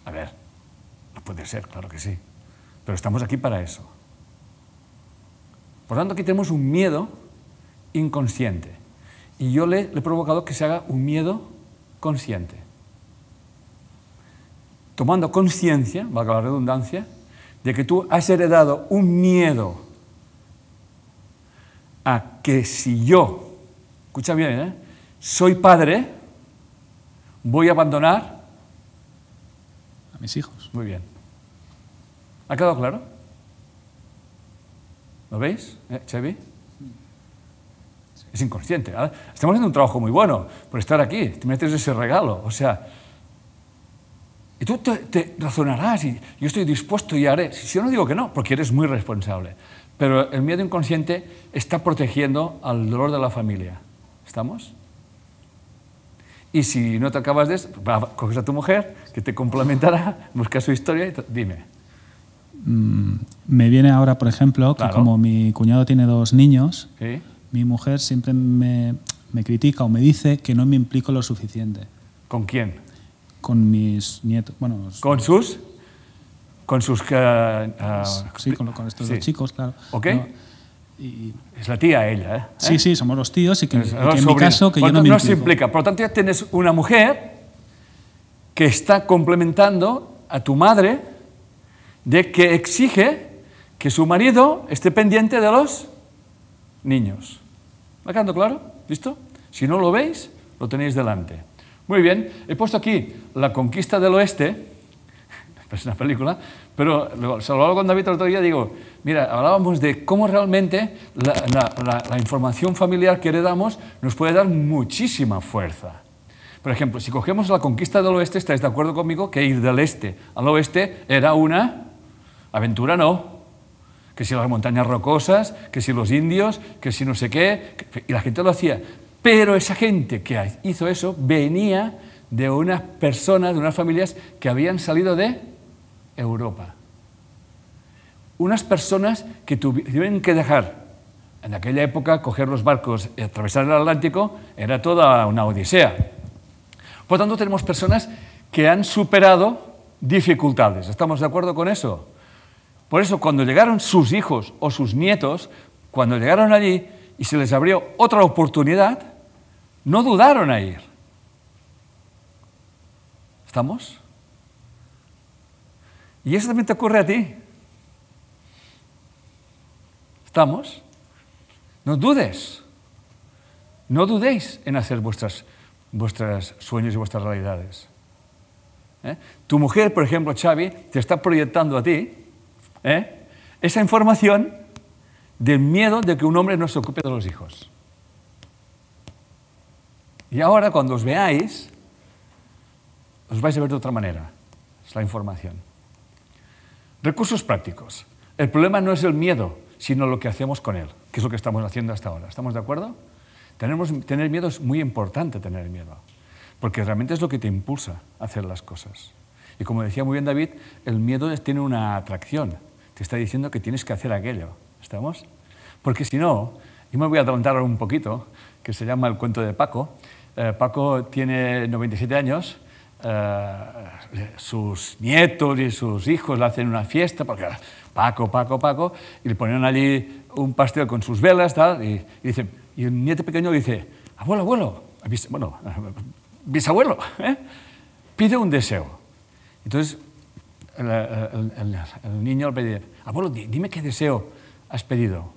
A ver, no puede ser, claro que sí. Pero estamos aquí para eso. Por tanto, aquí tenemos un miedo inconsciente. Y yo le, he provocado que se haga un miedo consciente. Tomando conciencia, valga la redundancia, de que tú has heredado un miedo a que si yo, escucha bien, ¿eh? soy padre, voy a abandonar a mis hijos. Muy bien. ¿Ha quedado claro? ¿Lo veis, ¿Eh, Chevy? Es inconsciente. Estamos haciendo un trabajo muy bueno por estar aquí. Te metes ese regalo. O sea, y tú te, razonarás y yo estoy dispuesto y haré. Si yo no digo que no, porque eres muy responsable. Pero el miedo inconsciente está protegiendo al dolor de la familia. ¿Estamos? Y si no te acabas de eso, coges a tu mujer, que te complementará, busca su historia y dime. Mm, me viene ahora, por ejemplo, que como mi cuñado tiene dos niños, mi mujer siempre me, critica o me dice que no me implico lo suficiente. ¿Con quién? Con mis nietos. Bueno, ¿Con sus? Con sus... Eh, ah, sí, con, estos dos chicos, claro. ¿Ok? es la tía ella, ¿eh? Sí, sí, somos los tíos y que, en mi caso que yo no me implico. No se implica. Por lo tanto, ya tienes una mujer que está complementando a tu madre de que exige que su marido esté pendiente de los niños. ¿Va quedando claro? ¿Listo? Si no lo veis, lo tenéis delante. Muy bien, he puesto aquí La conquista del oeste, es una película, pero se lo con David el otro día, digo, mira, hablábamos de cómo realmente la, la información familiar que heredamos nos puede dar muchísima fuerza. Por ejemplo, si cogemos la conquista del oeste, estáis de acuerdo conmigo que ir del este al oeste era una Aventura no. Que si las montañas rocosas, que si los indios, que si no sé qué. Y la gente lo hacía. Pero esa gente que hizo eso venía de unas personas, de unas familias que habían salido de Europa. Unas personas que tuvieron que dejar en aquella época coger los barcos y atravesar el Atlántico era toda una odisea. Por tanto, tenemos personas que han superado dificultades. ¿Estamos de acuerdo con eso? Por eso cuando llegaron sus hijos o sus nietos, cuando llegaron allí y se les abrió otra oportunidad, no dudaron a ir. ¿Estamos? Y eso también te ocurre a ti. ¿Estamos? No dudes. No dudéis en hacer vuestros vuestras sueños y vuestras realidades. ¿Eh? Tu mujer, por ejemplo, Xavi, te está proyectando a ti ¿Eh? esa información del miedo de que un hombre no se ocupe de los hijos. Y ahora, cuando os veáis, os vais a ver de otra manera. Es la información. Recursos prácticos. El problema no es el miedo, sino lo que hacemos con él, que es lo que estamos haciendo hasta ahora. ¿Estamos de acuerdo? tener miedo es muy importante tener miedo, porque realmente es lo que te impulsa a hacer las cosas. Y como decía muy bien David, el miedo tiene una atracción te está diciendo que tienes que hacer aquello. ¿Estamos? Porque si no, y me voy a adelantar un poquito, que se llama el cuento de Paco. Eh, Paco tiene 97 años, eh, sus nietos y sus hijos le hacen una fiesta, porque Paco, Paco, Paco, y le ponen allí un pastel con sus velas, tal, y, dice, y un nieto pequeño dice, abuelo, abuelo, bueno, bisabuelo, ¿eh? pide un deseo. Entonces el, niño al pedir, abuelo, dime qué deseo has pedido.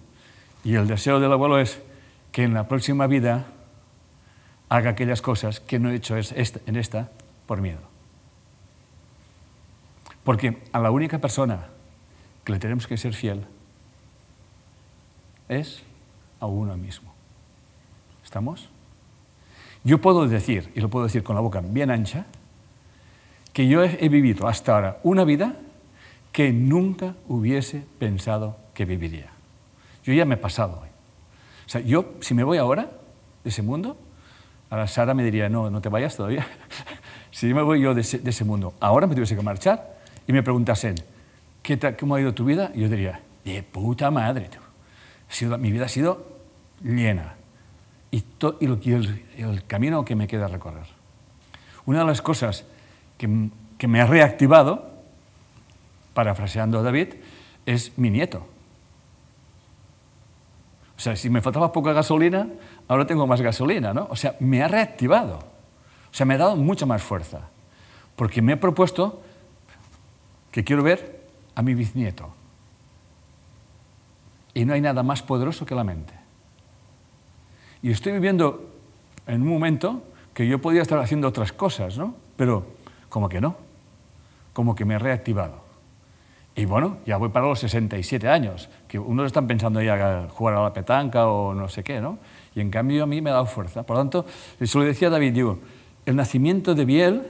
Y el deseo del abuelo es que en la próxima vida haga aquellas cosas que no he hecho en esta por miedo. Porque a la única persona que le tenemos que ser fiel es a uno mismo. ¿Estamos? Yo puedo decir, y lo puedo decir con la boca bien ancha, que yo he vivido hasta ahora una vida que nunca hubiese pensado que viviría. Yo ya me he pasado hoy. ¿eh? O sea, yo, si me voy ahora de ese mundo, ahora Sara me diría, no, no te vayas todavía. si me voy yo de ese, mundo, ahora me tuviese que marchar y me preguntasen, ¿qué ¿cómo ha ido tu vida? yo diría, de puta madre, mi vida ha sido llena. Y, y, lo, el, el camino que me queda recorrer. Una de las cosas que, me ha reactivado, parafraseando a David, es mi nieto. O sea, si me faltaba poca gasolina, ahora tengo más gasolina, ¿no? O sea, me ha reactivado. O sea, me ha dado mucha más fuerza. Porque me ha propuesto que quiero ver a mi bisnieto. Y no hay nada más poderoso que la mente. Y estoy viviendo en un momento que yo podía estar haciendo otras cosas, ¿no? Pero como que no, como que me he reactivado. Y bueno, ya voy para los 67 años, que unos están pensando ya jugar a la petanca o no sé qué, ¿no? Y en cambio a mí me ha dado fuerza. Por lo tanto, se lo decía David, digo, el nacimiento de Biel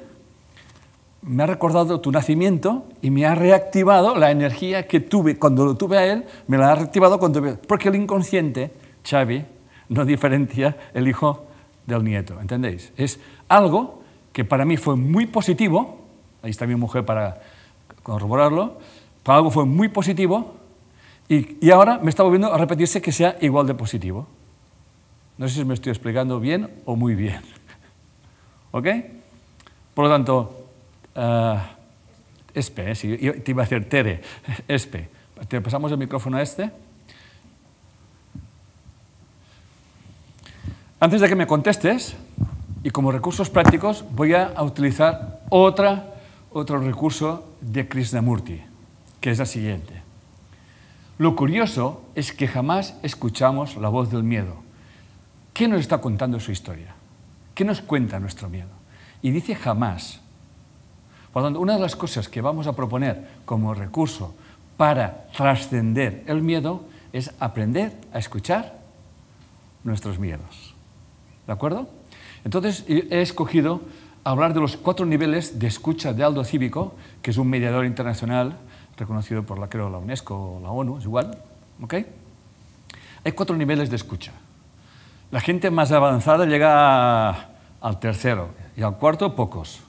me ha recordado tu nacimiento y me ha reactivado la energía que tuve cuando lo tuve a él, me la ha reactivado cuando... Porque el inconsciente, Xavi, no diferencia el hijo del nieto, ¿entendéis? Es algo que para mí fue muy positivo, ahí está mi mujer para corroborarlo, para algo fue muy positivo y, ahora me está volviendo a repetirse que sea igual de positivo. No sé si me estoy explicando bien o muy bien. ¿Ok? Por lo tanto, eh, espe, ¿eh? si yo te iba a hacer Tere, espe. Te pasamos el micrófono a este. Antes de que me contestes, y como recursos prácticos voy a utilizar otra, otro recurso de Krishnamurti, que es la siguiente. Lo curioso es que jamás escuchamos la voz del miedo. ¿Qué nos está contando su historia? ¿Qué nos cuenta nuestro miedo? Y dice jamás. Por lo tanto, una de las cosas que vamos a proponer como recurso para trascender el miedo es aprender a escuchar nuestros miedos. ¿De acuerdo? Entonces he escogido hablar de los cuatro niveles de escucha de Aldo Cívico, que es un mediador internacional reconocido por la, creo, la UNESCO o la ONU, es igual. Hay cuatro niveles de escucha. La gente más avanzada llega al tercero y al cuarto pocos.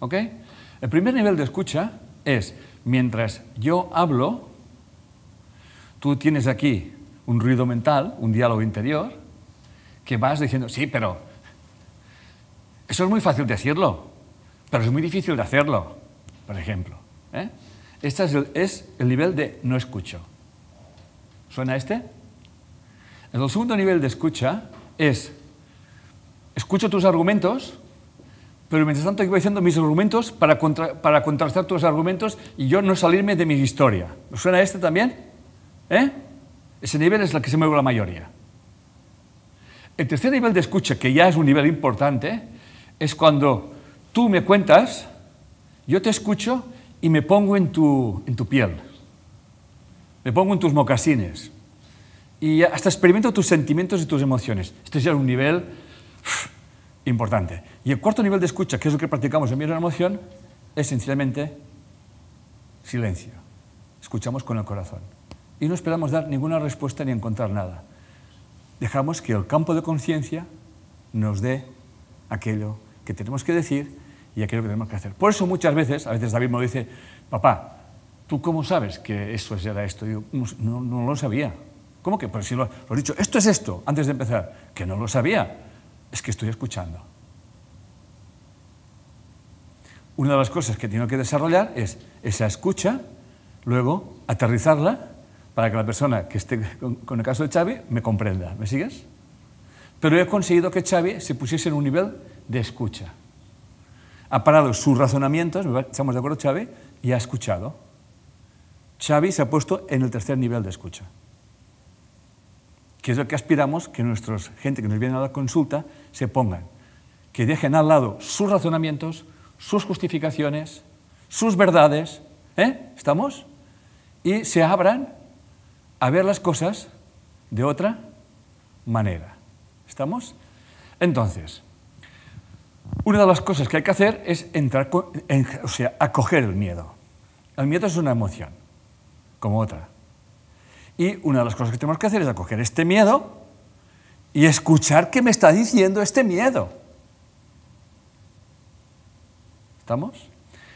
¿okay? El primer nivel de escucha es, mientras yo hablo, tú tienes aquí un ruido mental, un diálogo interior, que vas diciendo, sí, pero eso es muy fácil decirlo, pero es muy difícil de hacerlo, por ejemplo. Este es el, nivel de no escucho. ¿Suena este? El segundo nivel de escucha es, escucho tus argumentos, pero mientras tanto voy haciendo mis argumentos para, para contrastar tus argumentos y yo no salirme de mi historia. suena este también? ¿Eh? Ese nivel es el que se mueve la mayoría. El tercer nivel de escucha, que ya es un nivel importante, es cuando tú me cuentas, yo te escucho y me pongo en tu, piel, me pongo en tus mocasines y hasta experimento tus sentimientos y tus emociones. Este es ya un nivel importante. Y el cuarto nivel de escucha, que es lo que practicamos en mi Emoción, es sencillamente silencio. Escuchamos con el corazón. Y no esperamos dar ninguna respuesta ni encontrar nada. Dejamos que el campo de conciencia nos dé aquello que tenemos que decir y aquello que tenemos que hacer. Por eso muchas veces, a veces David me dice, papá, ¿tú cómo sabes que eso era esto? Y yo no, no, lo sabía. ¿Cómo que? por si lo, he dicho, esto es esto, antes de empezar, que no lo sabía, es que estoy escuchando. Una de las cosas que tengo que desarrollar es esa escucha, luego aterrizarla para que la persona que esté con, el caso de Xavi me comprenda. ¿Me sigues? Pero he conseguido que Xavi se pusiese en un nivel de escucha. Ha parado sus razonamientos, estamos de acuerdo Chávez, y ha escuchado. Chávez se ha puesto en el tercer nivel de escucha, que es lo que aspiramos que nuestros gente que nos viene a la consulta se pongan, que dejen al lado sus razonamientos, sus justificaciones, sus verdades, ¿eh? ¿Estamos? Y se abran a ver las cosas de otra manera. ¿Estamos? Entonces, una de las cosas que hay que hacer es entrar, o sea, acoger el miedo. El miedo es una emoción, como otra. Y una de las cosas que tenemos que hacer es acoger este miedo y escuchar qué me está diciendo este miedo. ¿Estamos?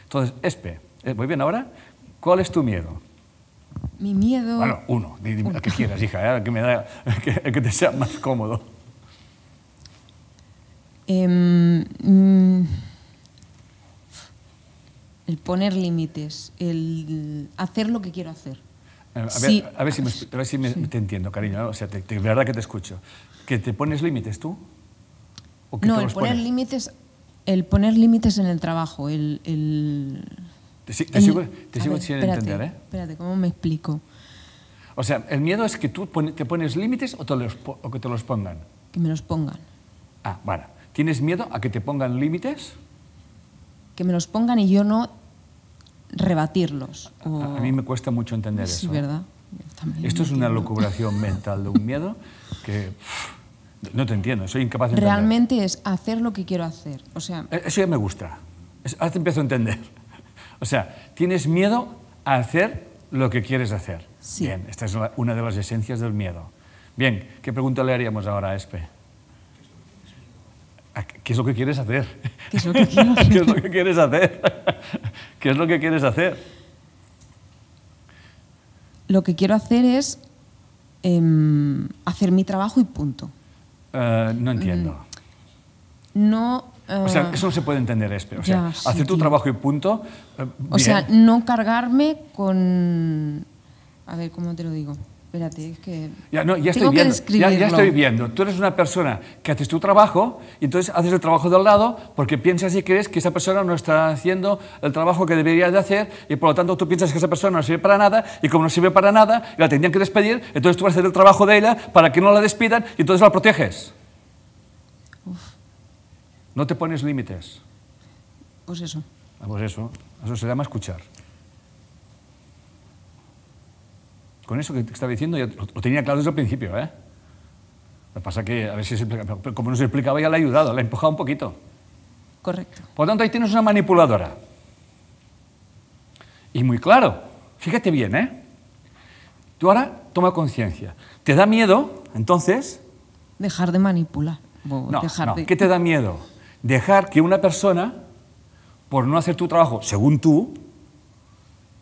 Entonces, Espe, eh, muy bien ahora? ¿Cuál es tu miedo? Mi miedo. Bueno, uno, el que quieras, hija, eh, que te sea más cómodo. Em, mm, el poner límites, el hacer lo que quiero hacer. A ver, si, me, te entiendo, cariño. O sea, de verdad que te escucho. ¿Que te pones límites tú? no, el poner, límites, el poner límites en el trabajo. El, te, sigo, sin entender, ¿eh? Espérate, ¿cómo me explico? O sea, ¿el miedo es que tú te pones límites o, o que te los pongan? Que me los pongan. Ah, bueno. ¿Tienes miedo a que te pongan límites? Que me los pongan y yo no rebatirlos. A, mí me cuesta mucho entender eso. ¿verdad? Esto es una locuración mental de un miedo que... no te entiendo, soy incapaz de entender. Realmente es hacer lo que quiero hacer. O sea... Eh, eso ya me gusta. Ahora te empiezo a entender. O sea, tienes miedo a hacer lo que quieres hacer. Sí. Bien, esta es una de las esencias del miedo. Bien, ¿qué pregunta le haríamos ahora a Espe? ¿Qué es lo que quieres hacer? ¿Qué es lo que, quieres hacer? ¿Qué es lo que quieres hacer? Lo que quiero hacer es em, hacer mi trabajo y punto. Eh, no entiendo. Mm. No. Eh, o sea, eso se puede entender, Espe. O sea, hacer tu trabajo y punto. Eh, o sea, no cargarme con. A ver, ¿cómo te lo digo? espérate, es que... Ya, no, ya, estoy viendo, ya, estoy viendo. Tú eres una persona que haces tu trabajo y entonces haces el trabajo del lado porque piensas y crees que esa persona no está haciendo el trabajo que debería de hacer y por lo tanto tú piensas que esa persona no sirve para nada y como no sirve para nada la tendrían que despedir, entonces tú vas a hacer el trabajo de ella para que no la despidan y entonces la proteges. No te pones límites. Pues eso. Ah, pues eso. Eso se llama escuchar. Con eso que te estaba diciendo, lo tenía claro desde el principio, ¿eh? Lo que pasa es que, a ver si se explica, como no se explicaba, ya le ha ayudado, la ha empujado un poquito. Correcto. Por lo tanto, ahí tienes una manipuladora. Y muy claro, fíjate bien, ¿eh? Tú ahora toma conciencia. ¿Te da miedo, entonces? Dejar de manipular. no, ¿Qué te da miedo? Dejar que una persona, por no hacer tu trabajo según tú,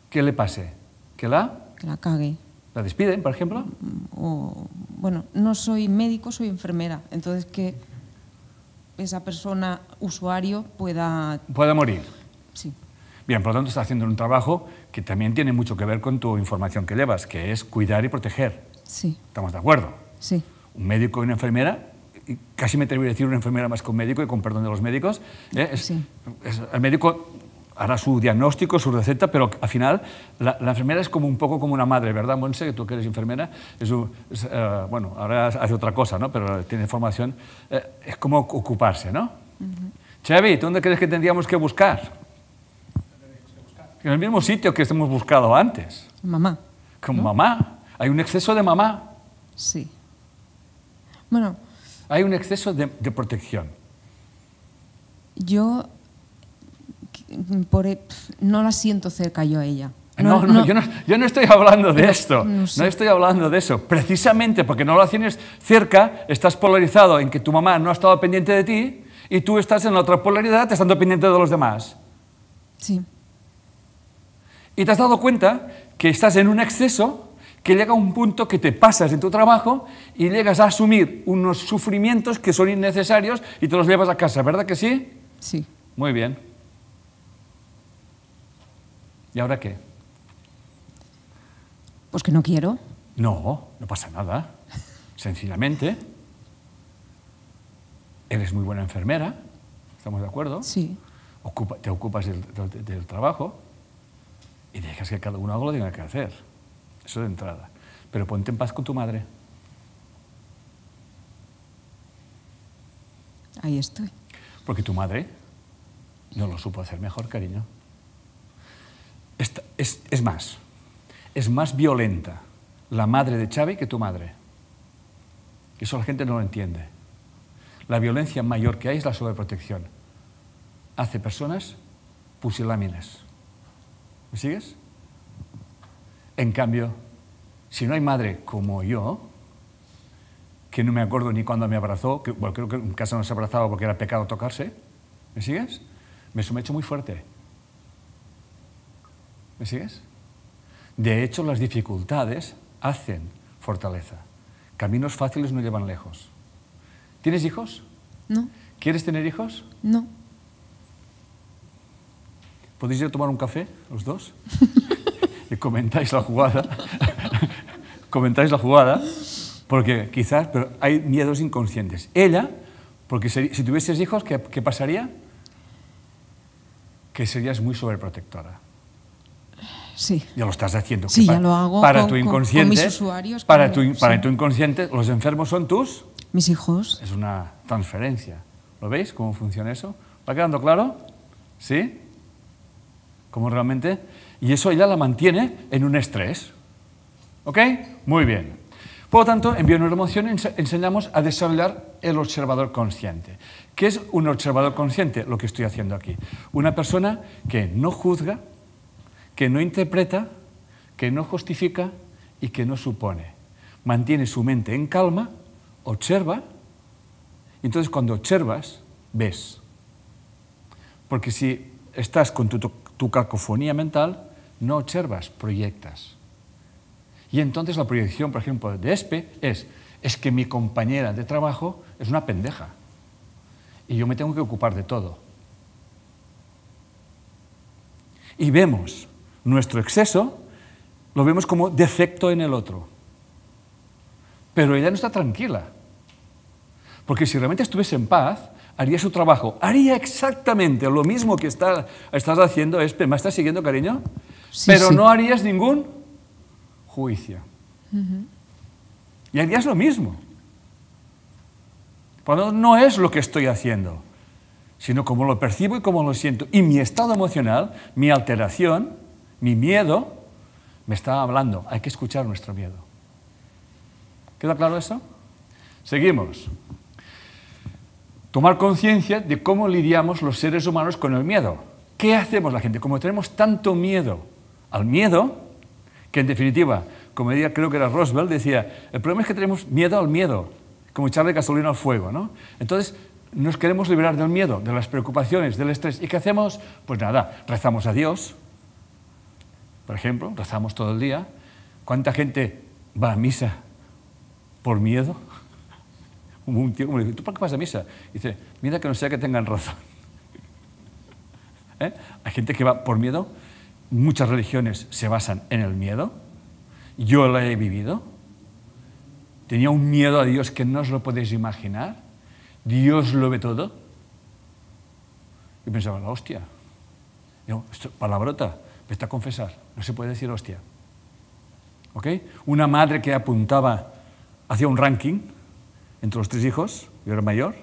¿qué le pase? ¿Que la? Que la cague. ¿La despiden, por ejemplo? bueno, no soy médico, soy enfermera. Entonces, que esa persona, usuario, pueda... Pueda morir. Sí. Bien, por lo tanto, está haciendo un trabajo que también tiene mucho que ver con tu información que llevas, que es cuidar y proteger. Sí. ¿Estamos de acuerdo? Sí. Un médico y una enfermera, casi me atrevería a decir una enfermera más que un médico, y con perdón de los médicos, ¿eh? es, sí. el médico hará su diagnóstico, su receta, pero al final la, enfermera es como un poco como una madre, ¿verdad, sé Que tú que eres enfermera, es, eh, bueno, ahora hace otra cosa, ¿no? Pero tiene formación, eh, es como ocuparse, ¿no? Uh ¿tú dónde crees que tendríamos que buscar? En el mismo sitio que hemos buscado antes. Mamá. Con mamá. Hay un exceso de mamá. Sí. Bueno. Hay un exceso de, de protección. Yo e-, no la siento cerca yo a ella. No, no, Yo, no, estoy hablando de esto, no, estoy hablando de eso. Precisamente porque no lo tienes cerca, estás polarizado en que tu mamá no ha estado pendiente de ti y tú estás en la otra polaridad estando pendiente de los demás. Sí. Y te has dado cuenta que estás en un exceso que llega a un punto que te pasas en tu trabajo y llegas a asumir unos sufrimientos que son innecesarios y te los llevas a casa, ¿verdad que sí? Sí. Muy bien. ¿Y ahora qué? Pues que no quiero. No, no pasa nada. Sencillamente, eres muy buena enfermera, ¿estamos de acuerdo? Sí. te ocupas del, trabajo y dejas que cada uno haga lo que tenga que hacer. Eso de entrada. Pero ponte en paz con tu madre. Ahí estoy. Porque tu madre no lo supo hacer mejor, cariño es, más, es más violenta la madre de Chávez que tu madre. Eso la gente no lo entiende. La violencia mayor que hay es la sobreprotección. Hace personas pusiláminas. ¿Me sigues? En cambio, si no hay madre como yo, que no me acuerdo ni cuando me abrazó, que, creo que en casa no se abrazaba porque era pecado tocarse, ¿me sigues? Me hecho muy fuerte. ¿Me sigues? De hecho, las dificultades hacen fortaleza. Caminos fáciles no llevan lejos. ¿Tienes hijos? No. ¿Quieres tener hijos? No. ¿Podéis ir a tomar un café, los dos? y comentáis la jugada. comentáis la jugada, porque quizás pero hay miedos inconscientes. Ella, porque si tuvieses hijos, ¿qué, qué pasaría? Que serías muy sobreprotectora. Ya lo estás haciendo. para, ya lo hago para tu inconsciente, usuarios. Para, tu, para tu inconsciente, los enfermos son tus... Mis hijos. Es una transferencia. ¿Lo veis cómo funciona eso? ¿Va quedando claro? ¿Sí? ¿Cómo realmente? Y eso ya la mantiene en un estrés. ¿Ok? Muy bien. Por lo tanto, en emoción enseñamos a desarrollar el observador consciente. ¿Qué es un observador consciente? Lo que estoy haciendo aquí. Una persona que no juzga, que no interpreta, que no justifica y que no supone. Mantiene su mente en calma, observa, y entonces cuando observas, ves. Porque si estás con tu, cacofonía mental, no observas, proyectas. Y entonces la proyección, por ejemplo, de ESPE es, es que mi compañera de trabajo es una pendeja y yo me tengo que ocupar de todo. Y vemos nuestro exceso lo vemos como defecto en el otro. Pero ella no está tranquila. Porque si realmente estuviese en paz, haría su trabajo. Haría exactamente lo mismo que estás haciendo, Espe. ¿Me estás siguiendo, cariño? Pero no harías ningún juicio. Y harías lo mismo. Cuando no es lo que estoy haciendo, sino como lo percibo y como lo siento. Y mi estado emocional, mi alteración, mi miedo me está hablando. Hay que escuchar nuestro miedo. ¿Queda claro eso? Seguimos. Tomar conciencia de cómo lidiamos los seres humanos con el miedo. ¿Qué hacemos la gente? Como tenemos tanto miedo al miedo, que en definitiva, como decía, creo que era Roosevelt, decía, el problema es que tenemos miedo al miedo, como echarle gasolina al fuego, ¿no? Entonces, nos queremos liberar del miedo, de las preocupaciones, del estrés. ¿Y qué hacemos? Pues nada, rezamos a Dios, por ejemplo, rezamos todo el día. ¿Cuánta gente va a misa por miedo? Un tío me dice, ¿tú por qué vas a misa? dice, mira que no sea que tengan razón. ¿Eh? Hay gente que va por miedo. Muchas religiones se basan en el miedo. Yo lo he vivido. Tenía un miedo a Dios que no os lo podéis imaginar. Dios lo ve todo. Y pensaba, la hostia. Yo, palabrota, vete a confesar no se puede decir hostia. ¿Ok? Una madre que apuntaba hacia un ranking entre los tres hijos, yo era mayor,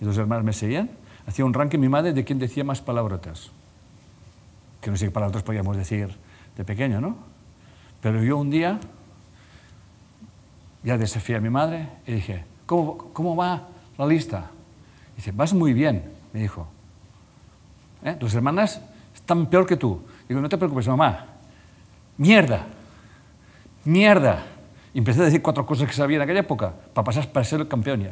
y los hermanos me seguían, hacía un ranking mi madre de quién decía más palabrotas. Que no sé qué palabras podíamos decir de pequeño, ¿no? Pero yo un día ya desafié a mi madre y dije, ¿cómo, va la lista? dice, vas muy bien, me dijo. ¿Eh? Tus hermanas están peor que tú. Digo, no te preocupes, mamá, mierda, mierda. Y empecé a decir cuatro cosas que sabía en aquella época para pasar para ser el campeón. Y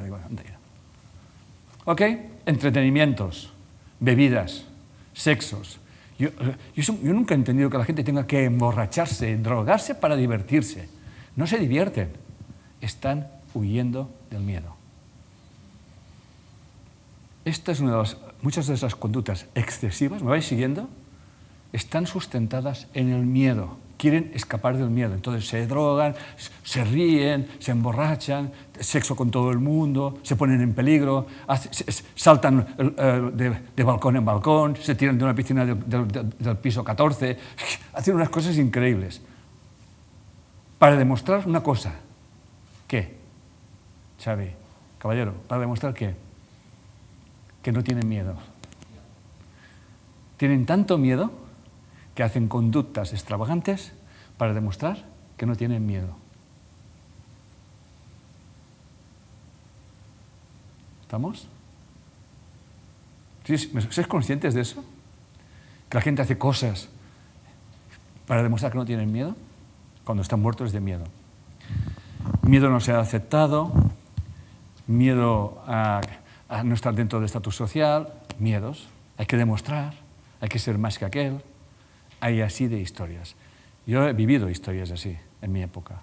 ¿Ok? Entretenimientos, bebidas, sexos. Yo, yo, nunca he entendido que la gente tenga que emborracharse, drogarse para divertirse. No se divierten. Están huyendo del miedo. Esta es una de las, muchas de esas conductas excesivas, ¿me vais siguiendo? Están sustentadas en el miedo quieren escapar del miedo. Entonces se drogan, se ríen, se emborrachan, sexo con todo el mundo, se ponen en peligro, saltan eh, de, balcón en balcón, se tiran de una piscina del, piso 14, hacen unas cosas increíbles. Para demostrar una cosa, ¿qué? Xavi, caballero, para demostrar qué? Que no tienen miedo. Tienen tanto miedo hacen conductas extravagantes para demostrar que no tienen miedo. ¿Estamos? ¿Sois conscientes de eso? Que la gente hace cosas para demostrar que no tienen miedo, cuando están muertos de miedo. Miedo no ser aceptado, miedo a no estar dentro del estatus social, miedos. Hay que demostrar, hay que ser más que aquel, hay así de historias. Yo he vivido historias así en mi época.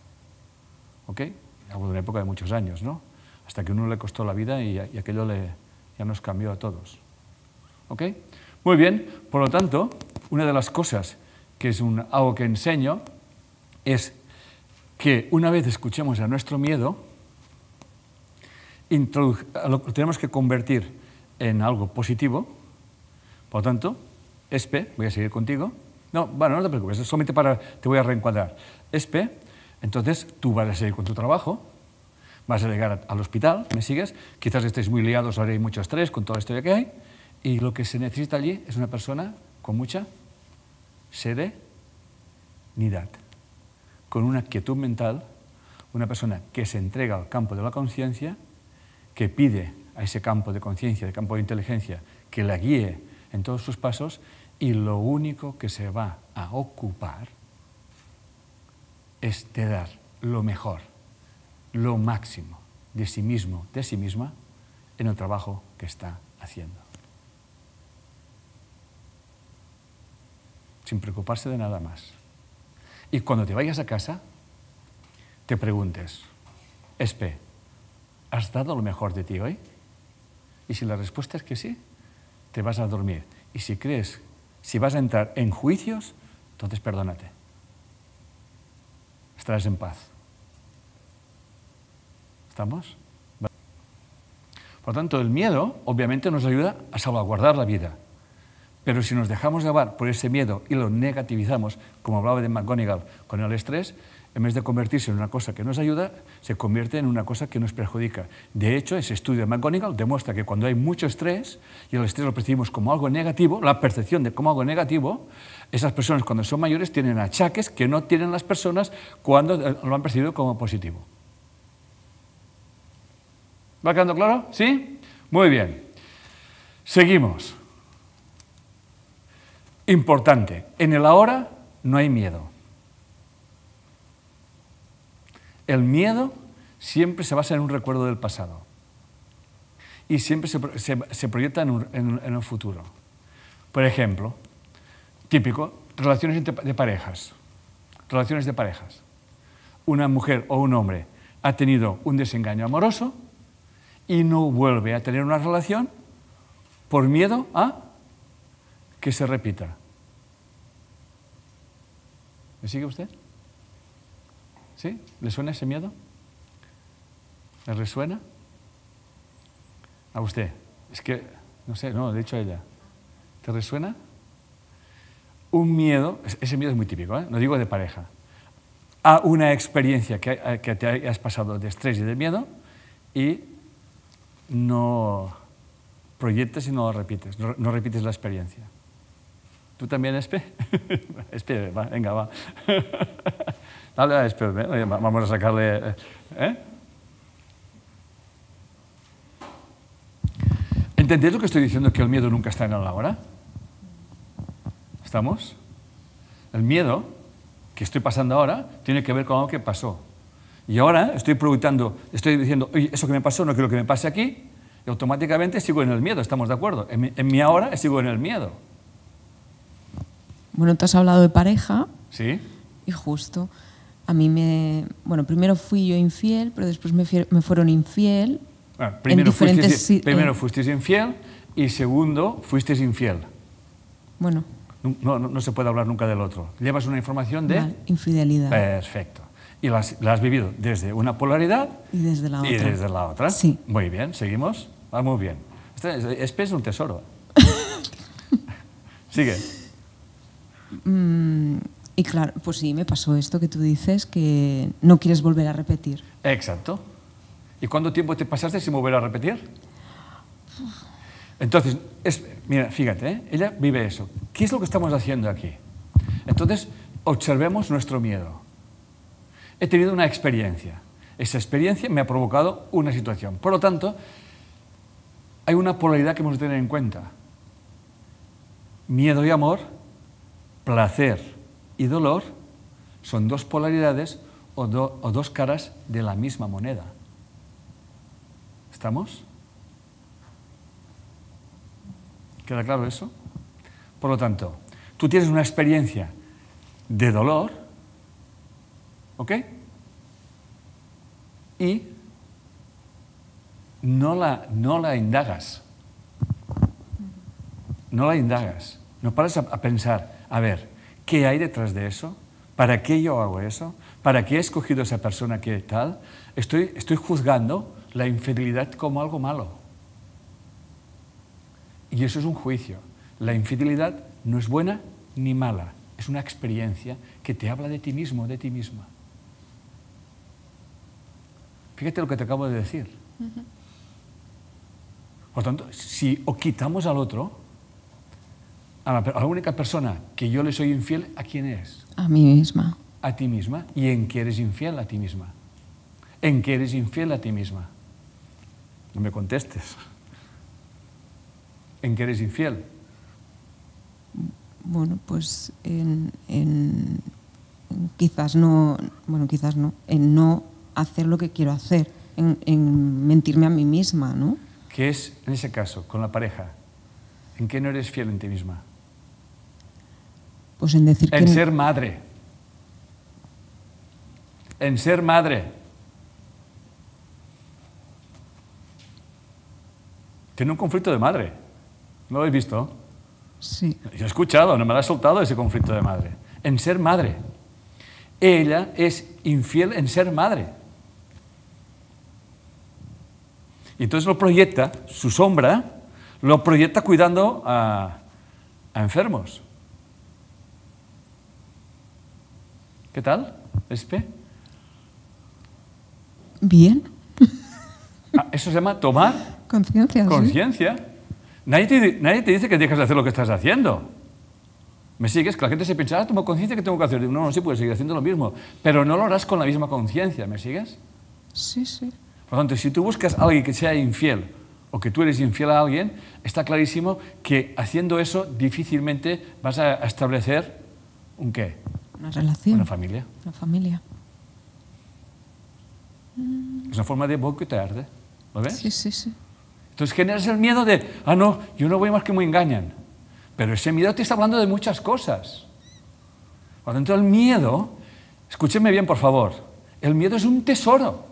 ¿Ok? Hago de una época de muchos años, ¿no? Hasta que uno le costó la vida y, aquello le, ya nos cambió a todos. ¿Ok? Muy bien, por lo tanto, una de las cosas que es un, algo que enseño es que una vez escuchemos a nuestro miedo, lo tenemos que convertir en algo positivo. Por lo tanto, Espe, voy a seguir contigo, no, bueno, no te preocupes, es solamente para, te voy a reencuadrar. Espe, entonces tú vas a seguir con tu trabajo, vas a llegar al hospital, ¿me sigues? Quizás estéis muy liados, ahora hay mucho estrés con toda la historia que hay, y lo que se necesita allí es una persona con mucha serenidad, con una quietud mental, una persona que se entrega al campo de la conciencia, que pide a ese campo de conciencia, de campo de inteligencia, que la guíe en todos sus pasos y lo único que se va a ocupar es de dar lo mejor, lo máximo de sí mismo, de sí misma, en el trabajo que está haciendo. Sin preocuparse de nada más. Y cuando te vayas a casa, te preguntes, Espe, ¿has dado lo mejor de ti hoy? Y si la respuesta es que sí, te vas a dormir. Y si crees si vas a entrar en juicios, entonces perdónate. Estarás en paz. ¿Estamos? Por lo tanto, el miedo obviamente nos ayuda a salvaguardar la vida. Pero si nos dejamos llevar por ese miedo y lo negativizamos, como hablaba de McGonigal con el estrés, en vez de convertirse en una cosa que nos ayuda, se convierte en una cosa que nos perjudica. De hecho, ese estudio de McGonigal demuestra que cuando hay mucho estrés, y el estrés lo percibimos como algo negativo, la percepción de como algo negativo, esas personas cuando son mayores tienen achaques que no tienen las personas cuando eh, lo han percibido como positivo. ¿Va quedando claro? ¿Sí? Muy bien. Seguimos. Importante, en el ahora no hay miedo. El miedo siempre se basa en un recuerdo del pasado y siempre se, proyecta en, un, futuro. Por ejemplo, típico, relaciones de parejas. Relaciones de parejas. Una mujer o un hombre ha tenido un desengaño amoroso y no vuelve a tener una relación por miedo a que se repita. ¿Me sigue usted? ¿Sí? ¿Le suena ese miedo? ¿Le resuena? A usted. Es que, no sé, no, de hecho a ella. ¿Te resuena? Un miedo, ese miedo es muy típico, ¿eh? no digo de pareja, a una experiencia que, que te hayas pasado de estrés y de miedo y no proyectas y no lo repites, no, repites la experiencia. ¿Tú también, Espe? Espe, va, venga, va. Dale, espérame, vamos a sacarle... Eh, ¿eh? ¿Entendéis lo que estoy diciendo? Que el miedo nunca está en la hora. ¿Estamos? El miedo que estoy pasando ahora tiene que ver con algo que pasó. Y ahora estoy preguntando, estoy diciendo, Oye, eso que me pasó no quiero que me pase aquí, y automáticamente sigo en el miedo, estamos de acuerdo. En mi, en mi, ahora sigo en el miedo. Bueno, tú has hablado de pareja. Sí. Y justo, a mí me... Bueno, primero fui yo infiel, pero después me, fueron infiel. Ah, primero, fuiste, primero eh. infiel y segundo, fuiste infiel. Bueno. No, se puede hablar nunca del otro. Llevas una información de... infidelidad. Perfecto. Y la has, vivido desde una polaridad y desde la otra. Y desde la otra. Sí. Muy bien, seguimos. Va ah, muy bien. Este es, este un tesoro. Sigue. Mm, y claro, pues sí, me pasó esto que tú dices, que no quieres volver a repetir. Exacto. ¿Y cuánto tiempo te pasaste sin volver a repetir? Entonces, mira, fíjate, ¿eh? ella vive eso. ¿Qué es lo que estamos haciendo aquí? Entonces, observemos nuestro miedo. He tenido una experiencia. Esa experiencia me ha provocado una situación. Por lo tanto, hay una polaridad que hemos de tener en cuenta. Miedo y amor, placer y dolor son dos polaridades o, dos caras de la misma moneda. ¿Estamos? ¿Queda claro eso? Por lo tanto, tú tienes una experiencia de dolor, ¿ok? Y no la, no la indagas. No la indagas. No paras a pensar, a ver, ¿Qué hay detrás de eso? ¿Para qué yo hago eso? ¿Para qué he escogido a esa persona que tal? Estoy, estoy juzgando la infidelidad como algo malo. Y eso es un juicio. La infidelidad no es buena ni mala. Es una experiencia que te habla de ti mismo, de ti misma. Fíjate lo que te acabo de decir. Por tanto, si o quitamos al otro, a la, a la, única persona que yo le soy infiel, ¿a quién es? A mí misma. A ti misma. ¿Y en qué eres infiel a ti misma? ¿En qué eres infiel a ti misma? No me contestes. ¿En qué eres infiel? Bueno, pues en, quizás no, bueno, quizás no, en no hacer lo que quiero hacer, en, en mentirme a mí misma, ¿no? ¿Qué es, en ese caso, con la pareja? ¿En qué no eres fiel en ti misma? Pues en decir en ser madre. En ser madre. Tiene un conflicto de madre. ¿No lo habéis visto? Sí. Yo he escuchado, no me lo ha soltado ese conflicto de madre. En ser madre. Ella es infiel en ser madre. Y entonces lo proyecta, su sombra, lo proyecta cuidando a enfermos. ¿Qué tal, Espe? Bien. Ah, eso se llama tomar conciencia. Conciencia. Nadie, te, dice que dejes de hacer lo que estás haciendo. ¿Me sigues? Que la gente se piensa, ah, tomo conciencia que tengo que hacer. No, no, sé, puedes seguir haciendo lo mismo. Pero no lo harás con la misma conciencia, ¿me sigues? Sí, sí. Por lo tanto, si tú buscas a alguien que sea infiel o que tú eres infiel a alguien, está clarísimo que haciendo eso difícilmente vas a establecer un qué. Una relación. Una familia. Una familia. Es una forma de boquetear, te ¿eh? ¿lo ves? Sí, sí, sí. Entonces generas el miedo de, ah, no, yo no voy más que me engañan. Pero ese miedo te está hablando de muchas cosas. Por lo tanto, el miedo, escúchenme bien, por favor, el miedo es un tesoro.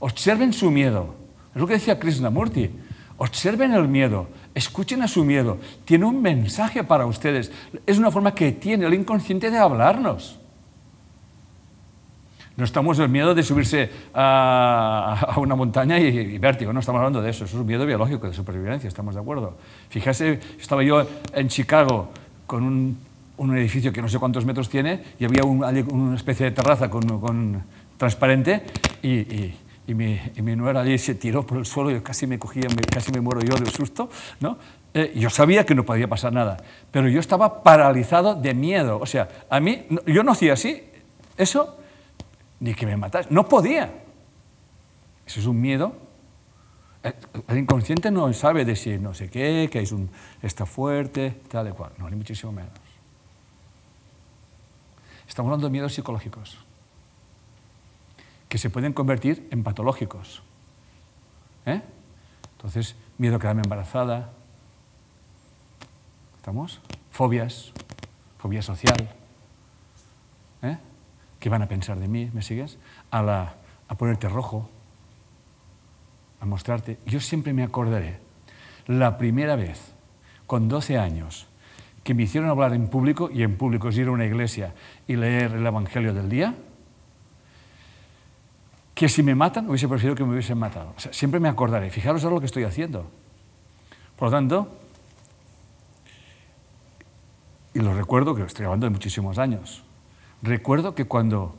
Observen su miedo. Es lo que decía Krishnamurti. Observen el miedo. Escuchen a su miedo. Tiene un mensaje para ustedes. Es una forma que tiene el inconsciente de hablarnos. No estamos del miedo de subirse a, una montaña y, vértigo, no estamos hablando de eso, es un miedo biológico de supervivencia, estamos de acuerdo. Fíjese, estaba yo en Chicago con un, edificio que no sé cuántos metros tiene y había una especie de terraza con, transparente y y mi, nuera allí se tiró por el suelo, y casi me cogía, casi me muero yo de susto, ¿no? Eh, yo sabía que no podía pasar nada, pero yo estaba paralizado de miedo. O sea, a mí, yo no hacía así, eso, ni que me matase, no podía. Eso es un miedo. Eh, el, inconsciente no sabe decir no sé qué, que es un, está fuerte, tal y cual. No, ni muchísimo menos. Estamos hablando de miedos psicológicos que se pueden convertir en patológicos. ¿eh? Entonces, miedo a quedarme embarazada. ¿Estamos? Fobias, fobia social. ¿Eh? ¿Qué van a pensar de mí? ¿Me sigues? A, la, a ponerte rojo, a mostrarte. Yo siempre me acordaré la primera vez, con 12 años, que me hicieron hablar en público, y en público es ir a una iglesia y leer el Evangelio del día, que si me matan hubiese preferido que me hubiesen matado. siempre me acordaré. Fijaros ahora lo que estoy haciendo. Por lo tanto, y lo recuerdo que estoy hablando de muchísimos años, recuerdo que cuando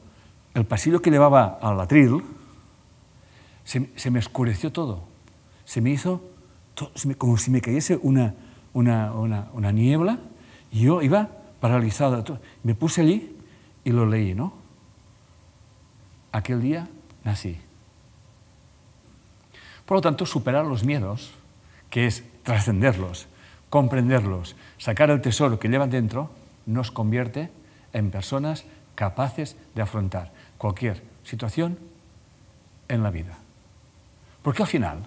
el pasillo que llevaba al atril, se, me oscureció todo. Se me hizo todo, como si me cayese una, una, una niebla y yo iba paralizado. Me puse allí y lo leí, ¿no? Aquel día Así, Por lo tanto, superar los miedos, que es trascenderlos, comprenderlos, sacar el tesoro que llevan dentro, nos convierte en personas capaces de afrontar cualquier situación en la vida. Porque al final,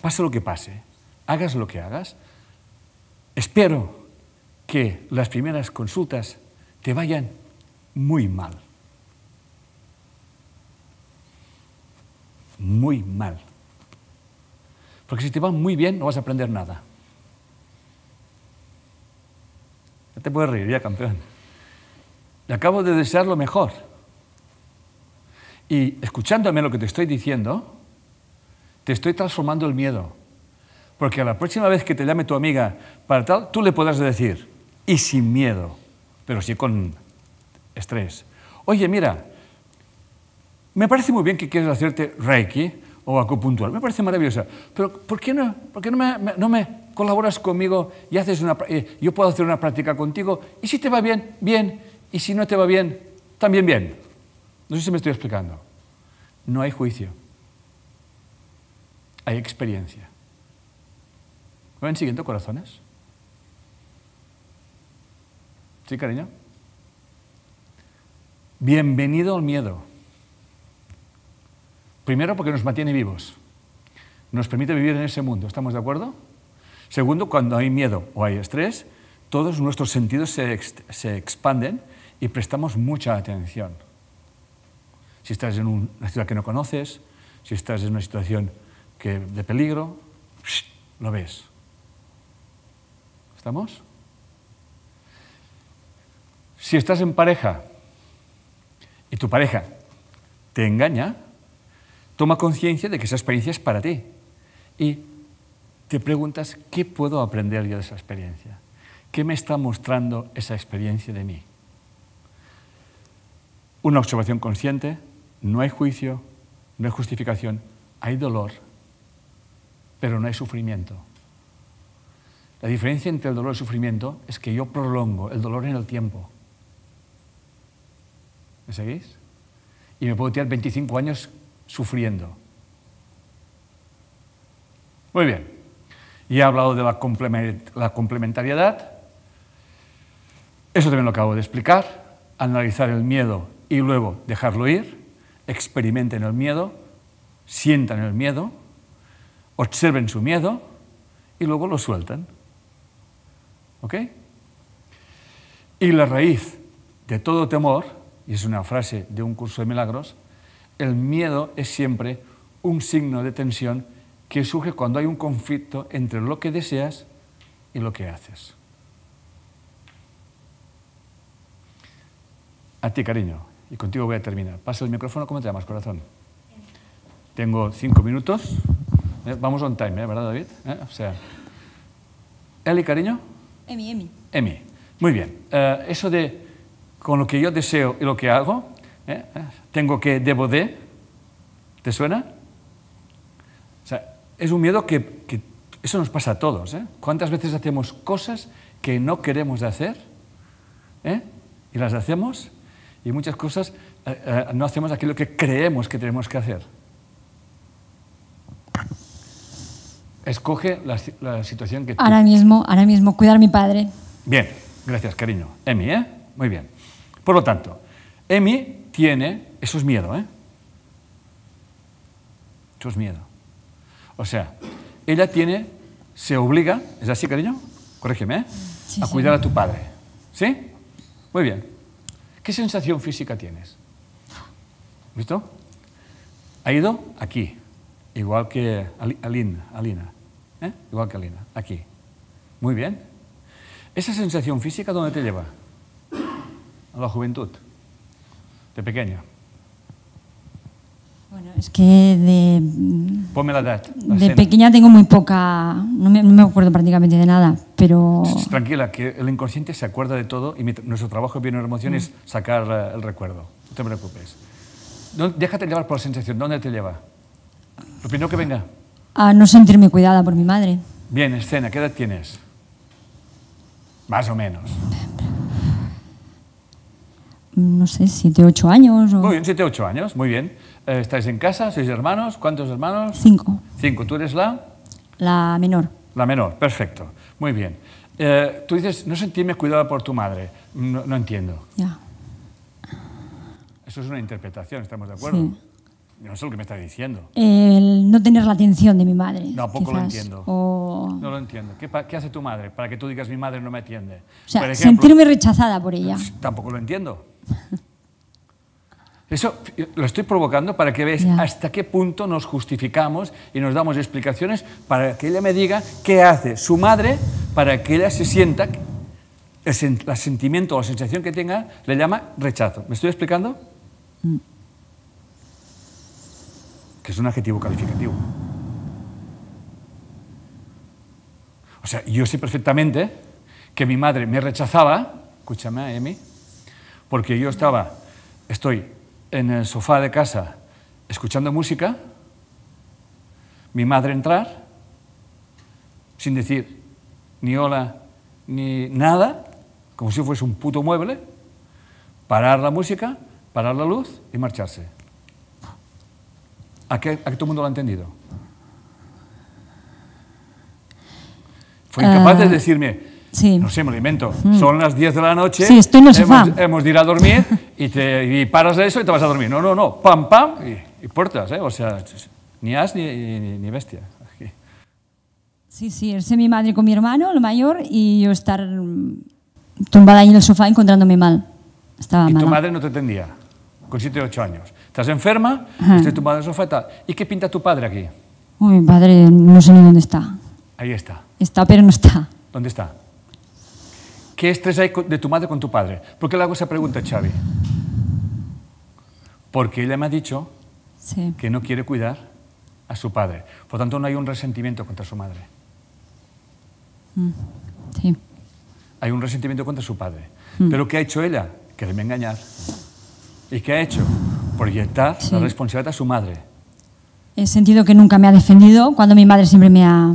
pase lo que pase, hagas lo que hagas, espero que las primeras consultas te vayan muy mal. muy mal. Porque si te va muy bien, no vas a aprender nada. Ya te puedes reír, ya campeón. Le acabo de desear lo mejor. Y escuchándome lo que te estoy diciendo, te estoy transformando el miedo. Porque a la próxima vez que te llame tu amiga para tal, tú le podrás decir, y sin miedo, pero sí con estrés. Oye, mira, me parece muy bien que quieras hacerte Reiki o acupuntura, me parece maravillosa, pero ¿por qué no, no, me, colaboras conmigo y haces una, eh, yo puedo hacer una práctica contigo y si te va bien, bien, y si no te va bien, también bien? No sé si me estoy explicando. No hay juicio, hay experiencia. ¿Me siguiendo corazones? ¿Sí, cariño? Bienvenido al miedo. Primero, porque nos mantiene vivos. Nos permite vivir en ese mundo. ¿Estamos de acuerdo? Segundo, cuando hay miedo o hay estrés, todos nuestros sentidos se, se expanden y prestamos mucha atención. Si estás en una ciudad que no conoces, si estás en una situación que, de peligro, lo ves. ¿Estamos? Si estás en pareja y tu pareja te engaña, Toma conciencia de que esa experiencia es para ti. Y te preguntas, ¿qué puedo aprender yo de esa experiencia? ¿Qué me está mostrando esa experiencia de mí? Una observación consciente, no hay juicio, no hay justificación, hay dolor, pero no hay sufrimiento. La diferencia entre el dolor y el sufrimiento es que yo prolongo el dolor en el tiempo. ¿Me seguís? Y me puedo tirar 25 años sufriendo. Muy bien, y he hablado de la, complementariedad, eso también lo acabo de explicar, analizar el miedo y luego dejarlo ir, experimenten el miedo, sientan el miedo, observen su miedo y luego lo sueltan. ¿Ok? Y la raíz de todo temor, y es una frase de un curso de milagros, el miedo es siempre un signo de tensión que surge cuando hay un conflicto entre lo que deseas y lo que haces. A ti, cariño, y contigo voy a terminar. Pasa el micrófono, ¿cómo te llamas, corazón? Tengo cinco minutos. Eh, vamos on time, ¿eh? ¿verdad, David? Eh, o sea. ¿Eli, cariño? Emi, Emi. Emi. Muy bien. eso de con lo que yo deseo y lo que hago, ¿Eh? Tengo que, debo de. ¿Te suena? O sea, es un miedo que, eso nos pasa a todos. ¿eh? ¿Cuántas veces hacemos cosas que no queremos hacer? ¿eh? Y las hacemos y muchas cosas eh, eh, no hacemos aquello que creemos que tenemos que hacer. Escoge la, situación que... Ahora mismo, ahora mismo, cuidar a mi padre. Bien, gracias, cariño. Emi, ¿eh? Muy bien. Por lo tanto, Emi tiene, eso es miedo, ¿eh? Eso es miedo. O sea, ella tiene, se obliga, ¿es así, cariño? Corrígeme, ¿eh? a cuidar a tu padre. ¿Sí? Muy bien. ¿Qué sensación física tienes? ¿Visto? Ha ido aquí, igual que Alina, Alina ¿eh? igual que Alina, aquí. Muy bien. ¿Esa sensación física dónde te lleva? A la juventud de pequeña? Bueno, es que de... Mm, Ponme la edad. de pequeña tengo muy poca... No me, no me, acuerdo prácticamente de nada, pero... Tranquila, que el inconsciente se acuerda de todo y nuestro trabajo de en emoción es mm. sacar eh, el recuerdo. No te preocupes. No, déjate llevar por la sensación. ¿Dónde te lleva? Lo primero que venga. A no sentirme cuidada por mi madre. Bien, escena, ¿qué edad tienes? Más o menos no sé, siete, ocho años. Muy bien, siete, ocho años, muy bien. Eh, ¿Estáis en casa? ¿Sois hermanos? ¿Cuántos hermanos? Cinco. Cinco. ¿Tú eres la? La menor. La menor, perfecto. Muy bien. Eh, tú dices, no sentirme cuidada por tu madre. No, entiendo. Ya. Eso es una interpretación, ¿estamos de acuerdo? no sé lo que me está diciendo. El no tener la atención de mi madre. No, lo entiendo. No lo entiendo. ¿Qué, hace tu madre para que tú digas mi madre no me atiende? O sea, sentirme rechazada por ella. Pues, tampoco lo entiendo. Eso lo estoy provocando para que veas hasta qué punto nos justificamos y nos damos explicaciones para que ella me diga qué hace su madre para que ella se sienta, el, sentimiento o la sensación que tenga, le llama rechazo. ¿Me estoy explicando? Mm. Que es un adjetivo calificativo. O sea, yo sé perfectamente que mi madre me rechazaba, escúchame, Emi, porque yo estaba, estoy en el sofá de casa escuchando música, mi madre entrar, sin decir ni hola ni nada, como si fuese un puto mueble, parar la música, parar la luz y marcharse. ¿A qué, todo el mundo lo ha entendido? Fue incapaz de ah. decirme, no sé, me lo mm. Son las 10 de la noche. Sí, Hemos, de ir a dormir y, te, y paras de eso y te vas a dormir. No, no, no. Pam, pam y, puertas, ¿eh? O sea, ni as ni, ni, bestia. Sí, sí, sé mi madre con mi hermano, el mayor, y yo estar tumbada ahí en el sofá encontrándome mal. Estaba ¿Y tu madre no te atendía? Con 7 o 8 años. Estás enferma, estás estoy tumbada en el sofá y tal. ¿Y qué pinta tu padre aquí? mi padre no sé ni dónde está. Ahí está. Está, pero no está. ¿Dónde está? ¿Qué estrés hay de tu madre con tu padre? ¿Por qué le hago esa pregunta, Xavi? Porque ella me ha dicho que no quiere cuidar a su padre. Por tanto, no hay un resentimiento contra su madre. Mm, sí. Hay un resentimiento contra su padre. Mm. Pero ¿qué ha hecho ella? Quererme engañar. ¿Y qué ha hecho? Proyectar la responsabilidad a su madre. He sentido que nunca me ha defendido cuando mi madre siempre me ha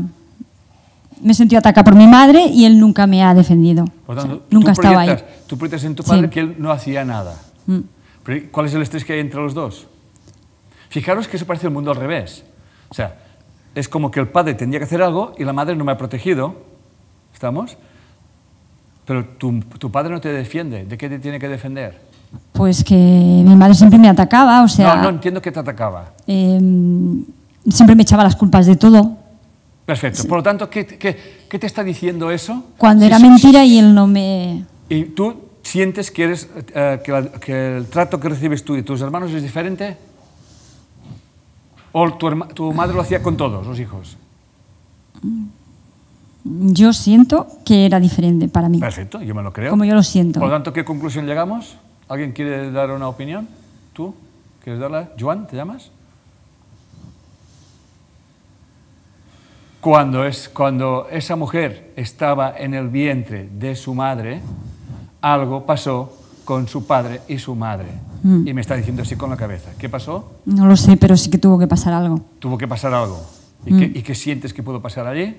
me sentí atacada por mi madre y él nunca me ha defendido. nunca estaba ahí. Tú proyectas en tu padre que él no hacía nada. Mm. ¿Cuál es el estrés que hay entre los dos? Fijaros que eso parece el mundo al revés. O sea, es como que el padre tendría que hacer algo y la madre no me ha protegido. ¿Estamos? Pero tu, padre no te defiende. ¿De qué te tiene que defender? Pues que mi madre siempre me atacaba, o sea... No, no entiendo que te atacaba. Em, siempre me echaba las culpas de todo. Perfecto. Por lo tanto, ¿qué, te está diciendo eso? Cuando era mentira y él no me... ¿Y tú sientes que, eh, el trato que recibes tú y tus hermanos es diferente? ¿O tu, madre lo hacía con todos los hijos? Mm, yo siento que era diferente para mí. Perfecto, yo me lo creo. Como yo lo siento. Por lo tanto, ¿qué conclusión llegamos? ¿Alguien quiere dar una opinión? ¿Tú? ¿Quieres darla? ¿Juan, te llamas? Cuando, es, cuando esa mujer estaba en el vientre de su madre, algo pasó con su padre y su madre. Mm. Y me está diciendo así con la cabeza. ¿Qué pasó? No lo sé, pero sí que tuvo que pasar algo. Tuvo que pasar algo. ¿Y, mm. qué, ¿y qué sientes que pudo pasar allí?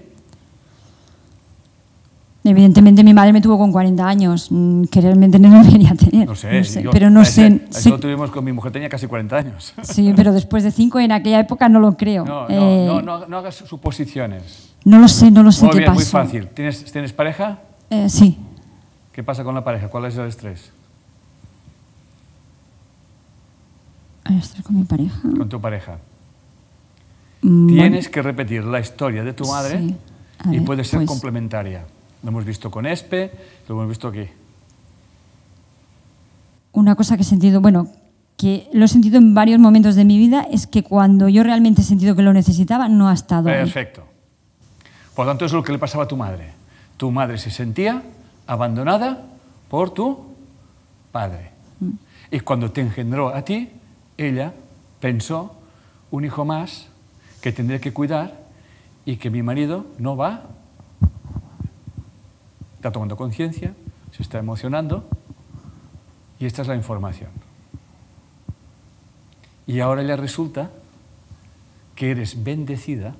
Evidentemente mi madre me tuvo con 40 años, mm, quererme tener no me tener. No sé, no sé pero no sé. Eso tuvimos con mi mujer, tenía casi 40 años. Sí, pero después de cinco en aquella época no lo creo. Eh, no, no, no, hagas suposiciones. No lo sé, no lo sé muy qué bien, Muy fácil. ¿Tienes, pareja? Eh, sí. ¿Qué pasa con la pareja? ¿Cuál es el estrés? estrés con mi pareja. Con tu pareja. Mm, tienes que repetir la historia de tu madre y puede ser pues. complementaria. Lo hemos visto con ESPE, lo hemos visto aquí. Una cosa que he sentido, bueno, que lo he sentido en varios momentos de mi vida, es que cuando yo realmente he sentido que lo necesitaba, no ha estado. Perfecto. Por lo tanto, es lo que le pasaba a tu madre. Tu madre se sentía abandonada por tu padre. Mm. Y cuando te engendró a ti, ella pensó, un hijo más que tendría que cuidar y que mi marido no va está tomando conciencia, se está emocionando y esta es la información. Y ahora ya resulta que eres bendecida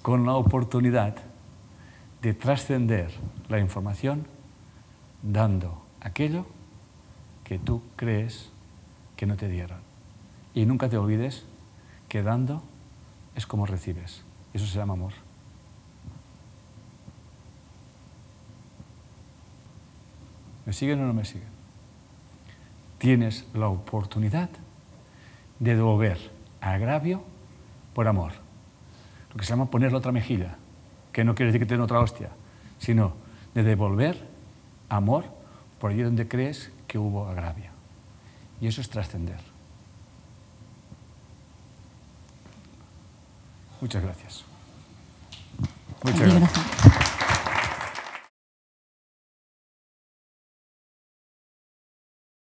con la oportunidad de trascender la información dando aquello que tú crees que no te dieron. Y nunca te olvides que dando es como recibes. Eso se llama amor. ¿Me siguen o no me siguen? Tienes la oportunidad de devolver agravio por amor. Lo que se llama poner la otra mejilla, que no quiere decir que tenga otra hostia, sino de devolver amor por allí donde crees que hubo agravio. Y eso es trascender. Muchas gracias. Muchas gracias.